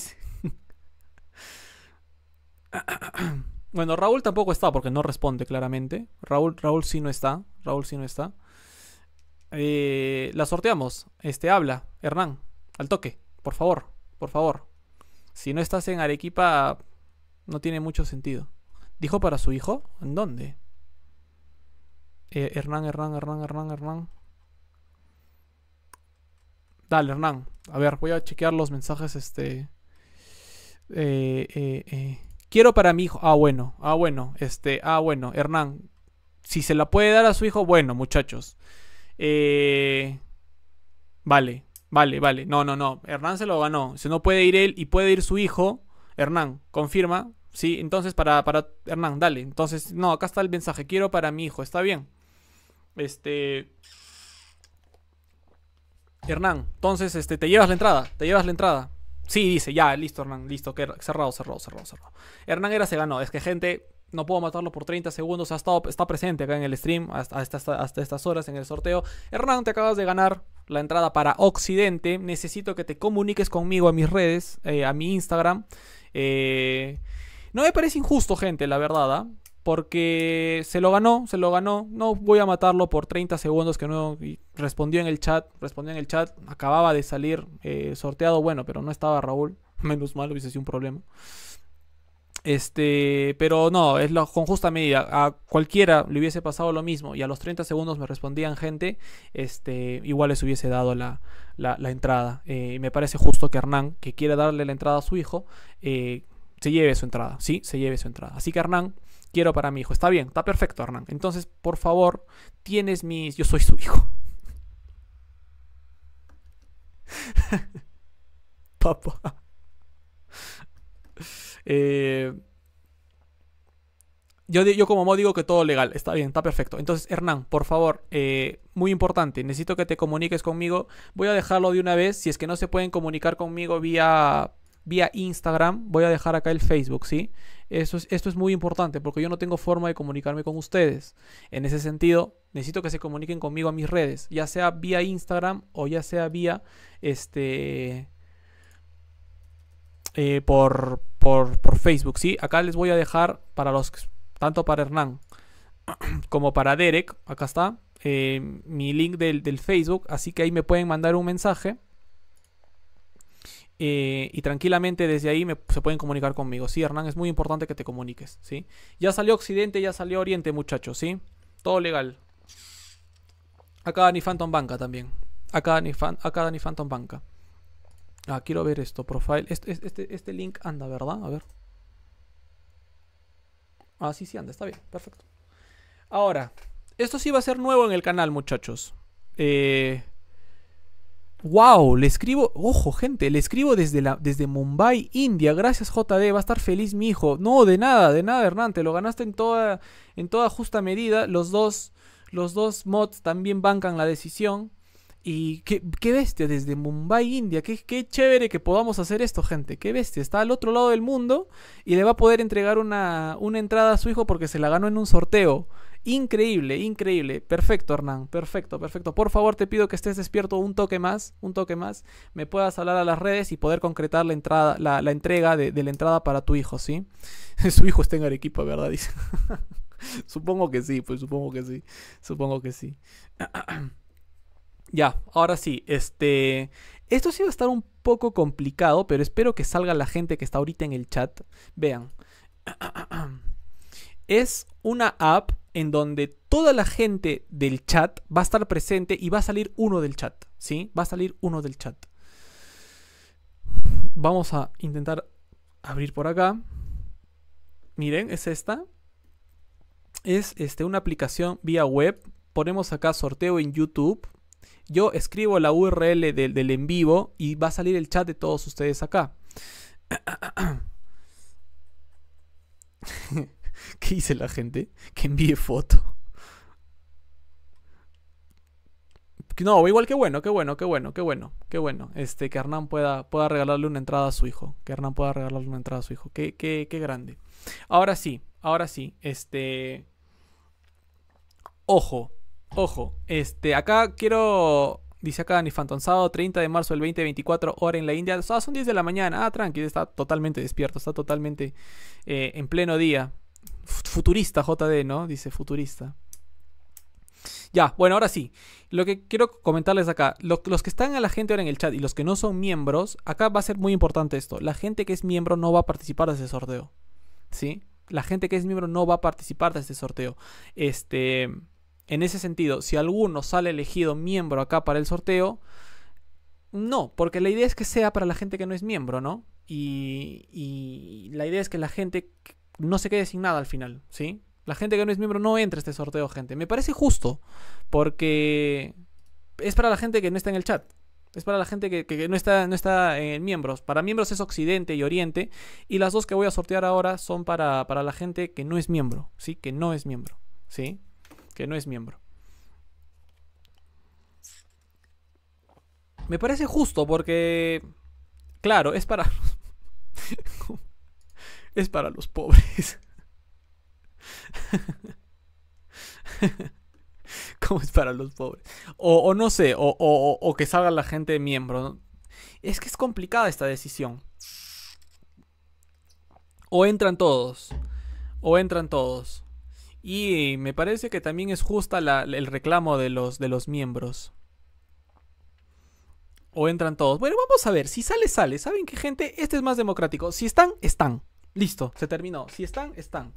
bueno, Raúl tampoco está porque no responde claramente. Raúl, Raúl sí no está. Raúl sí no está. la sorteamos. Este habla, Hernán, al toque, por favor, por favor. Si no estás en Arequipa, no tiene mucho sentido. ¿Dijo para su hijo? ¿En dónde? Hernán, Hernán, Hernán, Hernán, Hernán. Dale, Hernán. A ver, voy a chequear los mensajes. Este. Eh, eh, eh. Quiero para mi hijo. Ah, bueno. Ah, bueno. Este. Ah, bueno. Hernán. Si se la puede dar a su hijo, bueno, muchachos. Vale, vale, vale. No, no, no. Hernán se lo ganó. Si no puede ir él y puede ir su hijo. Hernán, confirma. Sí, entonces para, para Hernán, dale. Entonces, no, acá está el mensaje. Quiero para mi hijo. Está bien. Este. Hernán, entonces este, te llevas la entrada, te llevas la entrada. Sí, dice, ya, listo, Hernán, listo, cerrado, cerrado, cerrado, cerrado. Hernán era se ganó, es que gente, no puedo matarlo por 30 segundos, está presente acá en el stream hasta, hasta, hasta estas horas en el sorteo. Hernán, te acabas de ganar la entrada para Occidente, necesito que te comuniques conmigo a mis redes, eh, a mi Instagram. Eh, no me parece injusto, gente, la verdad. ¿ah? porque se lo ganó, se lo ganó. No voy a matarlo por 30 segundos que no respondió en el chat, respondió en el chat. Acababa de salir eh, sorteado, bueno, pero no estaba Raúl. [LAUGHS] Menos mal, hubiese sido un problema. Este, pero no, es con justa medida. A cualquiera le hubiese pasado lo mismo y a los 30 segundos me respondían gente, este, igual les hubiese dado la, la, entrada. Eh, me parece justo que Hernán, que quiere darle la entrada a su hijo, eh, se lleve su entrada, sí, se lleve su entrada. Así que Hernán, quiero para mi hijo. Está bien, está perfecto, Hernán. Entonces, por favor, tienes mis... Yo soy su hijo. [LAUGHS] Papá. Eh, yo, yo, como modo digo que todo legal, está bien, está perfecto. Entonces, Hernán, por favor, eh, muy importante, necesito que te comuniques conmigo. Voy a dejarlo de una vez, si es que no se pueden comunicar conmigo vía, vía Instagram, voy a dejar acá el Facebook, ¿sí? Esto es, muy importante porque yo no tengo forma de comunicarme con ustedes. En ese sentido, necesito que se comuniquen conmigo a mis redes, ya sea vía Instagram o ya sea vía este eh, por, por, Facebook. ¿sí? Acá les voy a dejar para los tanto para Hernán [CLEARS THROAT] como para Derek, acá está, eh, mi link del Facebook, así que ahí me pueden mandar un mensaje eh, y tranquilamente desde ahí se pueden comunicar conmigo. Sí, Hernán, es muy importante que te comuniques, ¿sí? Ya salió Occidente, ya salió Oriente, muchachos, ¿sí? Todo legal. Acá Dani Phantom Banca también. Acá Dani, Fan, acá Phantom Banca. Ah, quiero ver esto, profile. Este este, este, este link anda, ¿verdad? A ver. Ah, sí, sí anda, está bien, perfecto. Ahora, esto sí va a ser nuevo en el canal, muchachos. Eh, Wow, le escribo, ojo gente, le escribo desde, la, desde Mumbai, India. Gracias JD, va a estar feliz mi hijo. No, de nada, de nada Hernán, te lo ganaste en toda, en toda justa medida. Los dos, los dos mods también bancan la decisión. Y qué, bestia, desde Mumbai, India. Qué, qué, chévere que podamos hacer esto, gente. Qué bestia, está al otro lado del mundo y le va a poder entregar una, una entrada a su hijo porque se la ganó en un sorteo. Increíble, increíble. Perfecto, Hernán. Perfecto, perfecto. Por favor, te pido que estés despierto un toque más, un toque más. Me puedas hablar a las redes y poder concretar la entrada, la, entrega de, la entrada para tu hijo, ¿sí? [LAUGHS] Su hijo está en Arequipa, ¿verdad? [LAUGHS] supongo que sí, pues supongo que sí. Supongo que sí. [CLEARS THROAT] ya, ahora sí. Este. Esto sí va a estar un poco complicado, pero espero que salga la gente que está ahorita en el chat. Vean. [CLEARS THROAT] es una app en donde toda la gente del chat va a estar presente y va a salir uno del chat, ¿sí? Va a salir uno del chat. Vamos a intentar abrir por acá. Miren, es esta. Es este, una aplicación vía web. Ponemos acá sorteo en YouTube. Yo escribo la URL del, del en vivo y va a salir el chat de todos ustedes acá. [CLEARS THROAT] [LAUGHS] [LAUGHS] ¿Qué dice la gente? Que envíe foto. No, igual que bueno, qué bueno, qué bueno, qué bueno, qué bueno. Este, que Hernán pueda, pueda regalarle una entrada a su hijo. Que Hernán pueda regalarle una entrada a su hijo. Qué, qué, qué grande. Ahora sí, ahora sí. Este. Ojo, ojo. Este, acá quiero. Dice acá sábado 30 de marzo del 2024, hora en la India. Ah, son 10 de la mañana. Ah, tranqui, está totalmente despierto, está totalmente eh, en pleno día. Futurista, JD, ¿no? Dice futurista. Ya, bueno, ahora sí. Lo que quiero comentarles acá, los que están a la gente ahora en el chat y los que no son miembros, acá va a ser muy importante esto. La gente que es miembro no va a participar de ese sorteo. ¿Sí? La gente que es miembro no va a participar de ese sorteo. Este, en ese sentido, si alguno sale elegido miembro acá para el sorteo, no, porque la idea es que sea para la gente que no es miembro, ¿no? Y, y la idea es que la gente no se quede sin nada al final, ¿sí? La gente que no es miembro no entra a este sorteo, gente. Me parece justo, porque es para la gente que no está en el chat. Es para la gente que, no está, no está en miembros. Para miembros es Occidente y Oriente. Y las dos que voy a sortear ahora son para, para la gente que no es miembro. ¿Sí? Que no es miembro. ¿Sí? Que no es miembro. Me parece justo porque... Claro, es para... [LAUGHS] es para los pobres. [LAUGHS] ¿Cómo es para los pobres? O, no sé, o, que salga la gente miembro. Es que es complicada esta decisión. O entran todos. O entran todos. Y me parece que también es justa el reclamo de los, de los miembros. O entran todos. Bueno, vamos a ver. Si sale, sale. ¿Saben qué, gente? Este es más democrático. Si están, están. Listo, se terminó. Si están, están.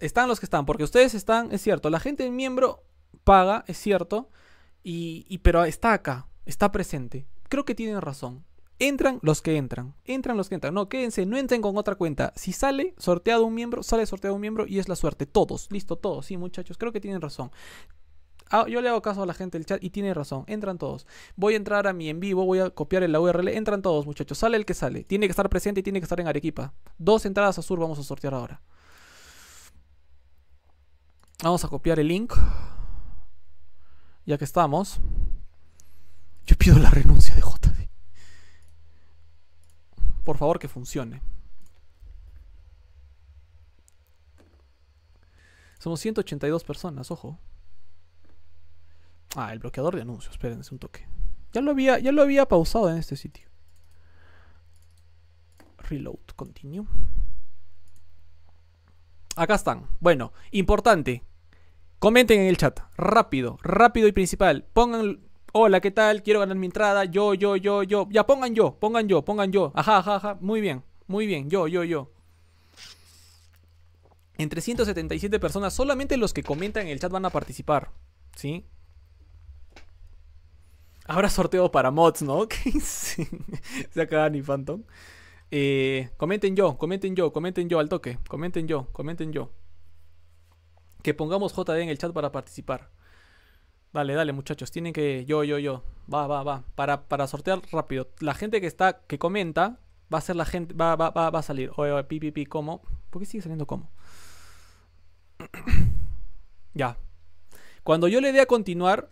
Están los que están, porque ustedes están, es cierto. La gente miembro paga, es cierto, y, pero está acá, está presente. Creo que tienen razón. Entran los que entran, entran los que entran. No, quédense, no entren con otra cuenta. Si sale sorteado un miembro, sale sorteado un miembro y es la suerte. Todos, listo, todos. Sí, muchachos, creo que tienen razón. Ah, yo le hago caso a la gente del chat y tiene razón. Entran todos. Voy a entrar a mi en vivo, voy a copiar en la URL. Entran todos, muchachos. Sale el que sale. Tiene que estar presente y tiene que estar en Arequipa. Dos entradas a Sur vamos a sortear ahora. Vamos a copiar el link. Ya que estamos. Yo pido la renuncia de JD. Por favor, que funcione. Somos 182 personas, ojo. Ah, el bloqueador de anuncios, espérense un toque. Ya lo había, ya lo había pausado en este sitio. Reload, continue. Acá están. Bueno, importante. Comenten en el chat. Rápido, rápido y principal. Pongan. Hola, ¿qué tal? Quiero ganar mi entrada. Yo, yo, yo, yo. Ya pongan yo, pongan yo, pongan yo. Ajá, ajá, Muy bien, muy bien. Yo, yo, yo. Entre 177 personas, solamente los que comentan en el chat van a participar. ¿Sí? Habrá sorteo para mods, ¿no? [LAUGHS] se acaba ni Phantom. Eh, comenten yo, comenten yo, comenten yo al toque. Comenten yo, comenten yo. Que pongamos JD en el chat para participar. Dale, dale, muchachos. Tienen que. Yo, yo, yo. Va, va, va. Para, para sortear rápido. La gente que está, que comenta, va a ser la gente. Va, va, a salir. Oye, oye, pi, pi, pi, ¿cómo? ¿Por qué sigue saliendo cómo? [CLEARS THROAT] ya. Cuando yo le dé a continuar,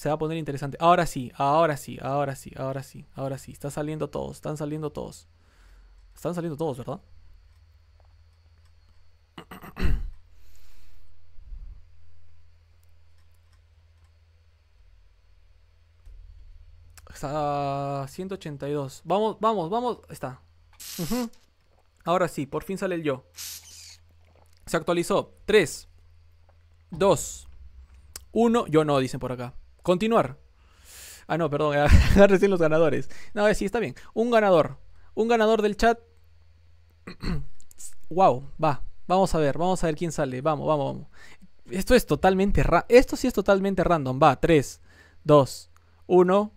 se va a poner interesante. Ahora sí, ahora sí, ahora sí, ahora sí, ahora sí. Está saliendo todos, están saliendo todos. Están saliendo todos, ¿verdad? [CLEARS THROAT] Está 182. Vamos, vamos, vamos. Está. Ahora sí, por fin sale el yo. Se actualizó. 3, 2, 1. Yo no, dicen por acá. Continuar. Ah, no, perdón, [LAUGHS] recién los ganadores. No, sí, está bien. Un ganador. Un ganador del chat. wow, [CLEARS THROAT] va. Vamos a ver, vamos a ver quién sale. Vamos, vamos, vamos. Esto es totalmente Esto sí es totalmente random. Va, 3, 2, 1.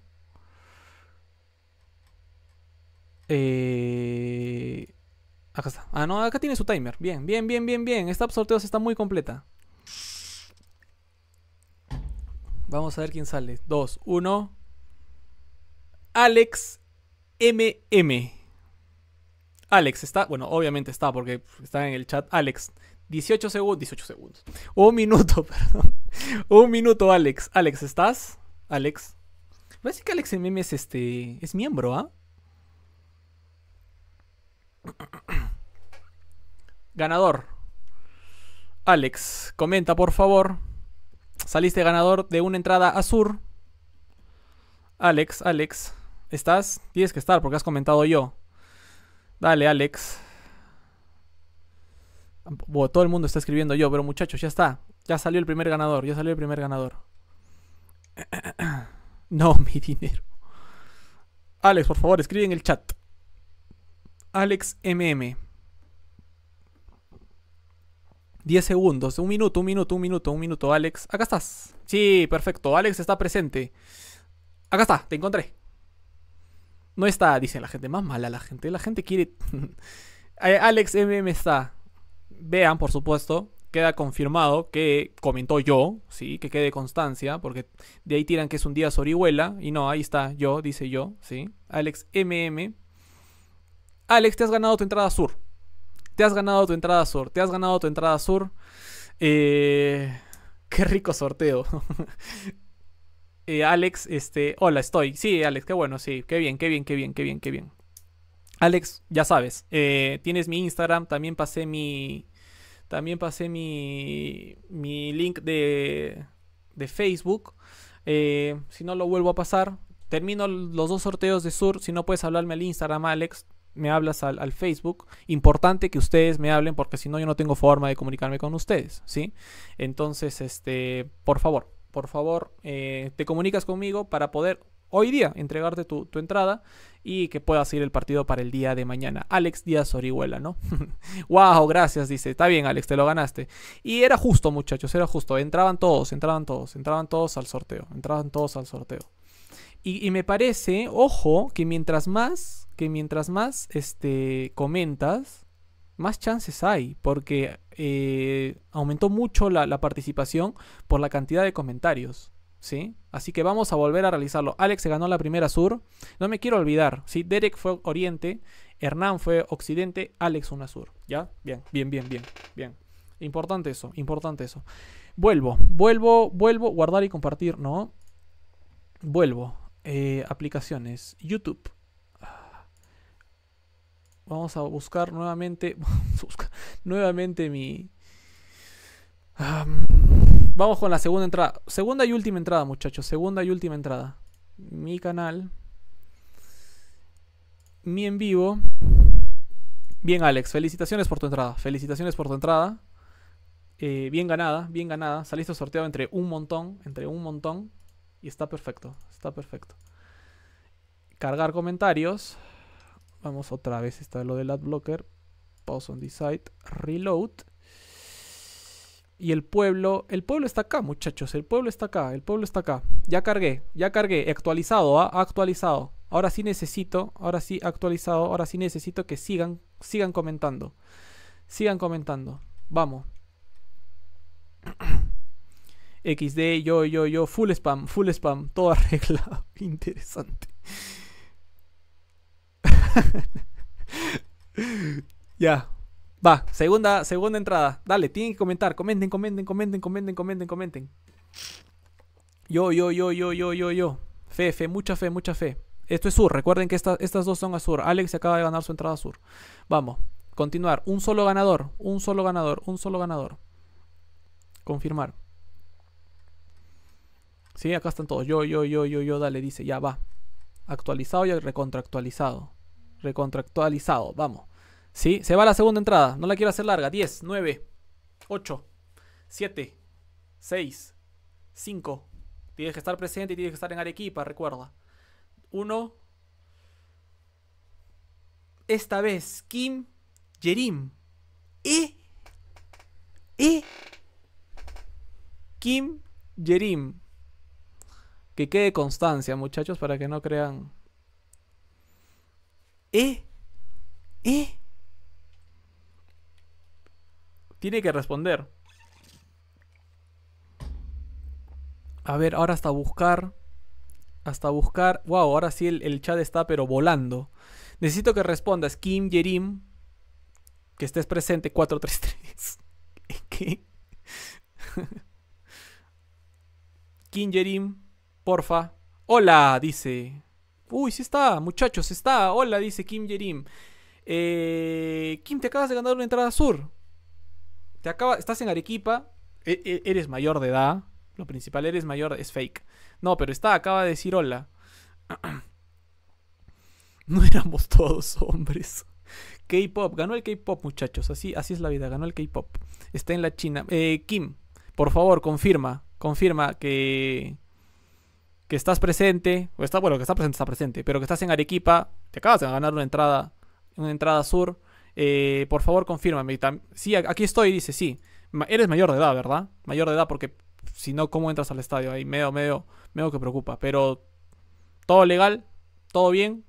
Acá está. Ah, no, acá tiene su timer. Bien, bien, bien, bien, bien. Esta sorteo está muy completa. Vamos a ver quién sale. Dos, uno. Alex MM. Alex está, bueno, obviamente está porque está en el chat. Alex, 18 segundos, 18 segundos. Un minuto, [LAUGHS] perdón. Un minuto, Alex. Alex, ¿estás? Alex. Parece que Alex MM es este, es miembro, ¿ah? [CLEARS THROAT] Ganador. Alex, comenta por favor. Saliste ganador de una entrada a Alex, Alex, ¿estás? Tienes que estar porque has comentado yo. Dale, Alex. todo el mundo está escribiendo yo, pero muchachos, ya está. Ya salió el primer ganador, ya salió el primer ganador. [CLEARS THROAT] No, mi dinero. Alex, por favor, escribe en el chat. Alex MM. 10 segundos. Un minuto, un minuto, un minuto, un minuto, Alex. Acá estás. Sí, perfecto. Alex está presente. Acá está, te encontré. No está, dicen la gente. Más mala la gente. La gente quiere. [LAUGHS] Eh, Alex MM está. Vean, por supuesto. Queda confirmado que comentó yo, sí, que quede constancia, porque de ahí tiran que es un día Sorihuela, Y no, ahí está, yo, dice yo, sí. Alex MM. Alex, te has ganado tu entrada sur. Te has ganado tu entrada sur, te has ganado tu entrada sur. Eh, qué rico sorteo. [LAUGHS] Eh, Alex, este, hola, estoy. Sí, Alex, qué bueno, sí, qué bien, qué bien, qué bien, qué bien, qué bien. Alex, ya sabes, eh, tienes mi Instagram, también pasé mi, también pasé mi, mi link de, de Facebook. si no lo vuelvo a pasar, termino los dos sorteos de Sur. Si no puedes hablarme al Instagram, Alex, me hablas al, Facebook. Importante que ustedes me hablen porque si no yo no tengo forma de comunicarme con ustedes, ¿sí? Entonces, este, por favor, por favor, eh, te comunicas conmigo para poder hoy día entregarte tu, tu, entrada y que puedas ir el partido para el día de mañana. Alex Díaz Orihuela, ¿no? wow, [LAUGHS] gracias, dice. Está bien, Alex, te lo ganaste. Y era justo, muchachos, era justo. Entraban todos, entraban todos, entraban todos al sorteo, entraban todos al sorteo. y me parece, ojo, que mientras más que mientras más este, comentas, más chances hay, porque eh, aumentó mucho la, participación por la cantidad de comentarios. ¿Sí? Así que vamos a volver a realizarlo. Alex se ganó la primera sur. No me quiero olvidar. Derek fue oriente, Hernán fue occidente, Alex una sur. ¿Ya? Bien, bien, bien, bien, bien. Importante eso, importante eso. Vuelvo, vuelvo, vuelvo, guardar y compartir, ¿no? Vuelvo. Eh, aplicaciones. YouTube. Vamos a buscar nuevamente. [LAUGHS] nuevamente mi. vamos con la segunda entrada. Segunda y última entrada, muchachos. Segunda y última entrada. Mi canal. Mi en vivo. Bien, Alex. Felicitaciones por tu entrada. Felicitaciones por tu entrada. Eh, bien ganada, bien ganada. Saliste sorteado entre un montón, entre un montón. Y está perfecto, está perfecto. Cargar comentarios. Vamos otra vez, está lo del adblocker. Pause on the site, reload. Y el pueblo, el pueblo está acá, muchachos, el pueblo está acá, el pueblo está acá. Ya cargué, ya cargué, actualizado, ¿ah? Ha actualizado. Ahora sí necesito, ahora sí actualizado, ahora sí necesito que sigan, sigan comentando. Sigan comentando. Vamos. [CLEARS THROAT] XD, yo, yo, yo, full spam, full spam, todo [LAUGHS] regla Interesante. [LAUGHS] ya. Va, segunda, segunda entrada. Dale, tienen que comentar. Comenten, comenten, comenten, comenten, comenten, comenten. Yo, yo, yo, yo, yo, yo, yo. Fe, fe, mucha fe, mucha fe. Esto es Sur. Recuerden que estas dos son a Sur. Alex se acaba de ganar su entrada a Sur. Vamos. Continuar. Un solo ganador. Un solo ganador. Un solo ganador. Confirmar. Sí, acá están todos. Yo, yo, yo, yo, yo. Dale, dice. Ya va. Actualizado y recontraactualizado recontractualizado. Vamos. ¿Sí? Se va la segunda entrada. No la quiero hacer larga. 10, 9, 8, 7, 6, 5. Tienes que estar presente y tienes que estar en Arequipa, recuerda. 1. Esta vez, Kim Jerim. Y. E. Y. E. Kim Jerim. Que quede constancia, muchachos, para que no crean ¿Eh? ¿Eh? Tiene que responder. A ver, ahora hasta buscar. Hasta buscar. Wow, ahora sí el, el chat está pero volando. Necesito que respondas, Kim Jerim, Que estés presente, 433. [LAUGHS] ¿Qué? [LAUGHS] Kim Jerim, porfa. Hola, dice. Uy, sí está, muchachos, está. Hola, dice Kim Jerim. Eh, Kim, te acabas de ganar una entrada sur. Te acaba, estás en Arequipa. E, e, eres mayor de edad. Lo principal, eres mayor, es fake. No, pero está, acaba de decir hola. [CLEARS THROAT] No éramos todos hombres. K-pop, ganó el K-pop, muchachos. Así, así es la vida, ganó el K-pop. Está en la China. Eh, Kim, por favor, confirma. Confirma que, que estás presente, o está, bueno, que está presente, está presente, pero que estás en Arequipa, te acabas de ganar una entrada, una entrada sur, eh, por favor confírmame. Sí, aquí estoy, dice, sí, eres mayor de edad, ¿verdad? Mayor de edad porque si no, ¿cómo entras al estadio? Ahí medio, medio, medio que preocupa, pero todo legal, todo bien.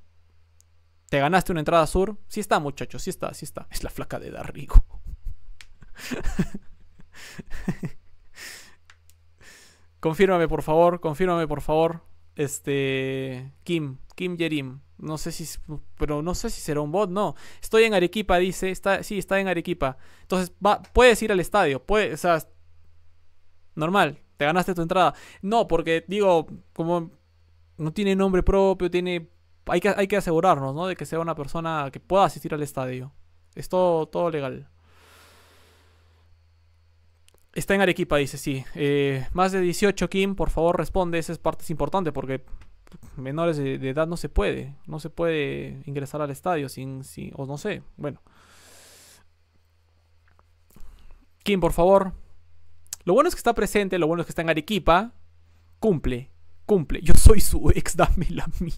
Te ganaste una entrada sur. Sí está, muchachos, sí está, sí está. Es la flaca de Darrigo. [LAUGHS] Confírmame, por favor, confírmame, por favor. Este. Kim, Kim Jerim. No sé si. Pero no sé si será un bot, no. Estoy en Arequipa, dice. Está, sí, está en Arequipa. Entonces, va, puedes ir al estadio. puede, o sea. Normal. Te ganaste tu entrada. No, porque digo, como. No tiene nombre propio, tiene. Hay que, hay que asegurarnos, ¿no? De que sea una persona que pueda asistir al estadio. Es todo, todo legal. Está en Arequipa, dice, sí. Eh, más de 18, Kim, por favor responde. Esa parte es importante porque menores de, edad no se puede. No se puede ingresar al estadio sin, sin o no sé. Bueno. Kim, por favor. Lo bueno es que está presente, lo bueno es que está en Arequipa. Cumple, cumple. Yo soy su ex, [LAUGHS] dámela a mí.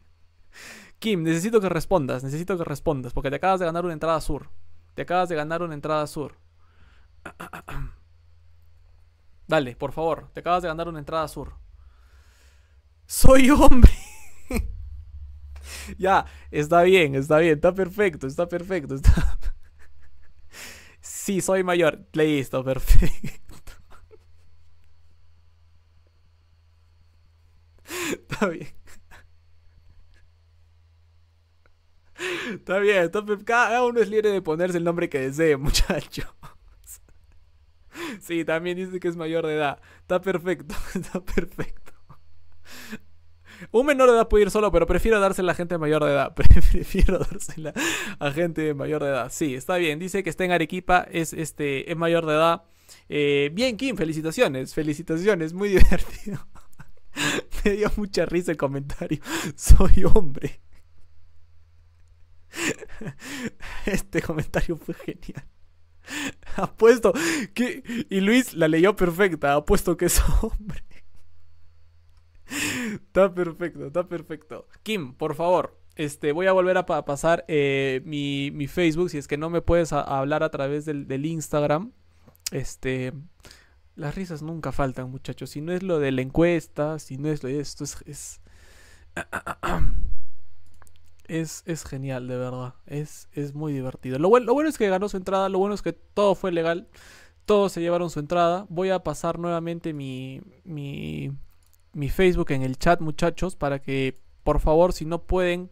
[LAUGHS] Kim, necesito que respondas, necesito que respondas, porque te acabas de ganar una entrada sur. Te acabas de ganar una entrada sur. [CLEARS THROAT] Dale, por favor, te acabas de ganar una entrada sur. Soy hombre. [LAUGHS] ya, está bien, está bien, está perfecto, está perfecto. [LAUGHS] sí, soy mayor. Listo, perfecto. [LAUGHS] está bien. Está bien, cada uno es libre de ponerse el nombre que desee, [LAUGHS] muchacho Sí, también dice que es mayor de edad. Está perfecto, [LAUGHS] está perfecto. Un menor de edad puede ir solo, pero prefiero dársela a gente mayor de edad. [LAUGHS] Prefiero dársela a gente de mayor de edad. Sí, está bien. Dice que está en Arequipa, es, este, mayor de edad. Eh, bien, Kim, felicitaciones, felicitaciones, muy divertido. Me dio mucha risa el comentario. Soy hombre. [LAUGHS] Este comentario fue genial. [LAUGHS] Apuesto que. Y Luis la leyó perfecta. Apuesto que es hombre. [LAUGHS] Está perfecto, está perfecto. Kim, por favor, este, voy a volver a pasar eh, mi, Facebook. Si es que no me puedes hablar a través del, Instagram. Este. Las risas nunca faltan, muchachos. Si no es lo de la encuesta, si no es lo de esto, es es, genial, de verdad. Es, es muy divertido. Lo bueno, es que ganó su entrada, lo bueno es que todo fue legal. Todos se llevaron su entrada. Voy a pasar nuevamente mi, mi, mi Facebook en el chat, muchachos, para que, por favor, si no pueden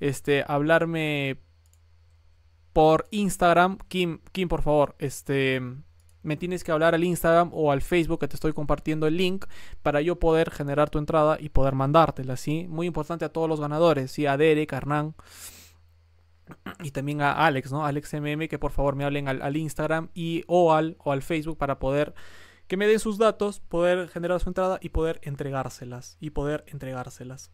este, hablarme por Instagram, Kim, Kim, por favor, este, me tienes que hablar al Instagram o al Facebook que te estoy compartiendo el link para yo poder generar tu entrada y poder mandártela, ¿sí? Muy importante a todos los ganadores, ¿sí? A Derek, Hernán y también a Alex, ¿no? Alex que por favor me hablen al, Instagram y o al, o al Facebook para poder que me den sus datos, poder generar su entrada y poder entregárselas. Y poder entregárselas.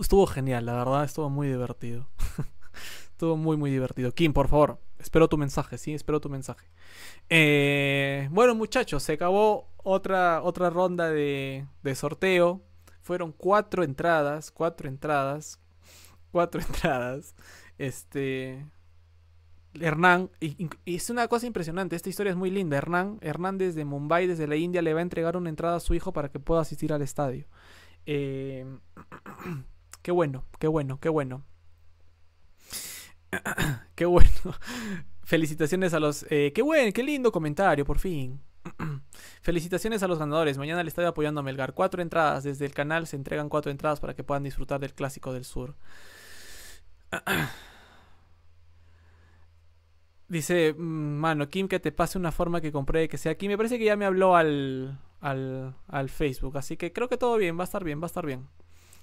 Estuvo genial, la verdad, estuvo muy divertido. [LAUGHS] estuvo muy, muy divertido. Kim, por favor, Espero tu mensaje, sí, espero tu mensaje. Eh, bueno, muchachos, se acabó otra, otra ronda de, sorteo. Fueron cuatro entradas, cuatro entradas, cuatro [LAUGHS] entradas. Este. Hernán, y, es una cosa impresionante, esta historia es muy linda. Hernán, Hernández desde Mumbai, desde la India, le va a entregar una entrada a su hijo para que pueda asistir al estadio. Eh, [CLEARS THROAT] qué bueno, qué bueno, qué bueno. [COUGHS] qué bueno. [LAUGHS] Felicitaciones a los... Eh, qué bueno, qué lindo comentario, por fin. [COUGHS] Felicitaciones a los ganadores. Mañana le estaré apoyando a Melgar. Cuatro entradas. Desde el canal se entregan cuatro entradas para que puedan disfrutar del Clásico del Sur. [COUGHS] Dice, mm, mano, Kim, que te pase una forma que compré que sea aquí. Me parece que ya me habló al, Facebook. Así que creo que todo bien, va a estar bien, va a estar bien.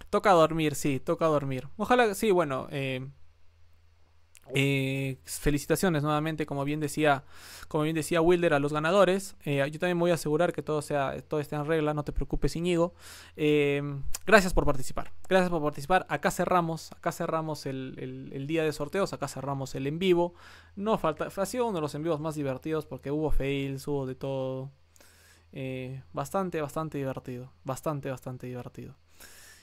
Toca dormir, sí, toca dormir. Ojalá, sí, bueno, eh, eh, felicitaciones nuevamente, como bien decía, como bien decía Wilder, a los ganadores. Eh, yo también voy a asegurar que todo sea, todo esté en regla, no te preocupes, Iñigo. Eh, gracias por participar. Gracias por participar. Acá cerramos, acá cerramos el, día de sorteos, acá cerramos el en vivo. No falta, ha sido uno de los envíos más divertidos porque hubo fails, hubo de todo. bastante, bastante divertido. Bastante, bastante divertido.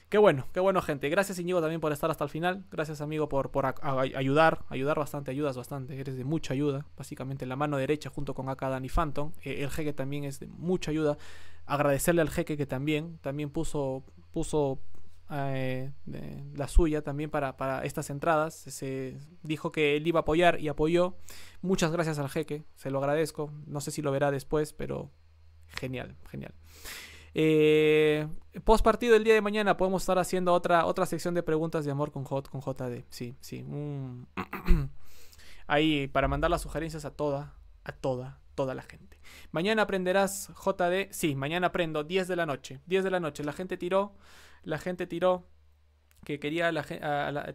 Qué bueno, qué bueno, gente. Gracias, Iñigo, también por estar hasta el final. Gracias, amigo, por, por ayudar. Ayudar bastante, ayudas bastante. Eres de mucha ayuda. Básicamente, la mano derecha junto con acá y Phantom. Eh, el jeque también es de mucha ayuda. Agradecerle al jeque que también, también puso, puso eh, la suya también para, estas entradas. dijo que él iba a apoyar y apoyó. Muchas gracias al jeque, se lo agradezco. No sé si lo verá después, pero genial, genial. Eh, post partido el día de mañana podemos estar haciendo otra, otra sección de preguntas de amor con, Hot con JD. Sí, sí. [CLEARS THROAT] Ahí, para mandar las sugerencias a toda, a toda, toda la gente. Mañana aprenderás JD. Sí, mañana aprendo, 10 de la noche. 10 de la noche. La gente tiró, la gente tiró que quería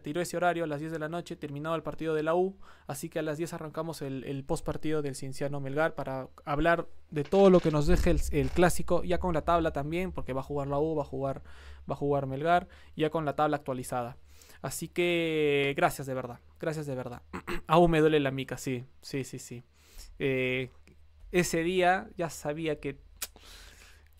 tiró ese horario a las 10 de la noche, terminado el partido de la U, así que a las 10 arrancamos el, post partido del cinciano Melgar para hablar de todo lo que nos deje el, clásico, ya con la tabla también, porque va a jugar la U, va a jugar, va a jugar Melgar, ya con la tabla actualizada. Así que gracias de verdad, gracias de verdad. [CLEARS THROAT] Aún me duele la mica, sí, sí, sí, sí. Eh, ese día ya sabía que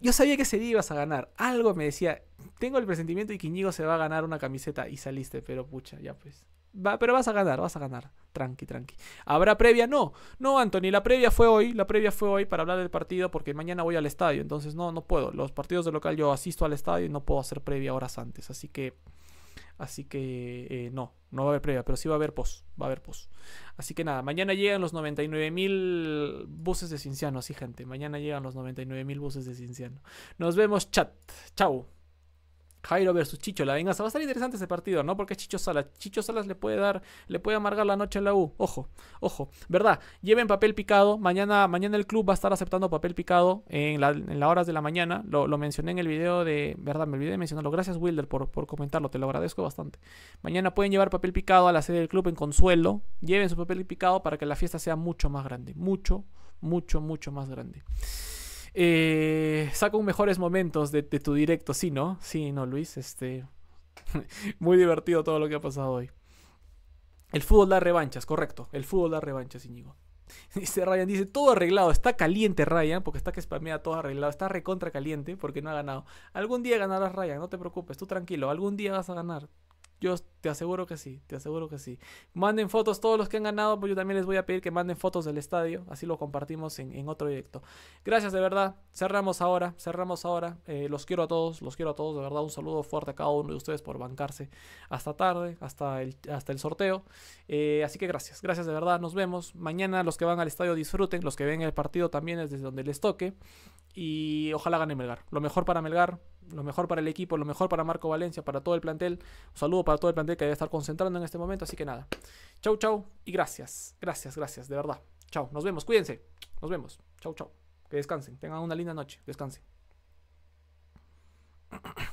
yo sabía que ese día ibas a ganar. Algo me decía, tengo el presentimiento de que se va a ganar una camiseta y saliste, pero pucha, ya pues. Va, pero vas a ganar, vas a ganar. Tranqui, tranqui. ¿Habrá previa? No, no, Anthony. La previa fue hoy. La previa fue hoy para hablar del partido porque mañana voy al estadio. Entonces, no, no puedo. Los partidos de local yo asisto al estadio y no puedo hacer previa horas antes. Así que Así que eh, no, no va a haber previa, pero sí va a haber post, va a haber post. Así que nada, mañana llegan los mil buses de Cinciano, así gente, mañana llegan los mil buses de Cinciano. Nos vemos, chat. Chao. Jairo versus Chicho, la venganza. Va a estar interesante ese partido, ¿no? Porque es Chicho Salas. Chicho Salas le puede dar, le puede amargar la noche en la U. Ojo, ojo. ¿Verdad? Lleven papel picado. Mañana, mañana el club va a estar aceptando papel picado en, las horas de la mañana. Lo, mencioné en el video de. ¿Verdad? Me olvidé de mencionarlo. Gracias, Wilder, por, por comentarlo. Te lo agradezco bastante. Mañana pueden llevar papel picado a la sede del club en Consuelo. Lleven su papel picado para que la fiesta sea mucho más grande. Mucho, mucho, mucho más grande. Eh, mejores momentos de, tu directo, sí, ¿no? Sí, no, Luis, este... [LAUGHS] Muy divertido todo lo que ha pasado hoy. El fútbol da revanchas, correcto. El fútbol da revanchas, Íñigo. [LAUGHS] Dice Ryan, dice, todo arreglado, está caliente Ryan, porque está que spamea todo arreglado, está recontra caliente porque no ha ganado. Algún día ganarás Ryan, no te preocupes, tú tranquilo, algún día vas a ganar, yo te aseguro que sí, te aseguro que sí. Manden fotos todos los que han ganado, pues yo también les voy a pedir que manden fotos del estadio, así lo compartimos en, otro directo. Gracias de verdad, cerramos ahora, cerramos ahora. Eh, los quiero a todos, los quiero a todos, de verdad un saludo fuerte a cada uno de ustedes por bancarse hasta tarde, hasta el, hasta el sorteo. Eh, así que gracias, gracias de verdad, nos vemos. Mañana los que van al estadio disfruten, los que ven el partido también es desde donde les toque. Y ojalá gane Melgar. Lo mejor para Melgar, lo mejor para el equipo, lo mejor para Marco Valencia, para todo el plantel. Un saludo para todo el plantel que debe estar concentrando en este momento. Así que nada, chau, chau y gracias, gracias, gracias, de verdad. Chau, nos vemos, cuídense, nos vemos. Chau, chau, que descansen, tengan una linda noche, descansen. [CLEARS THROAT]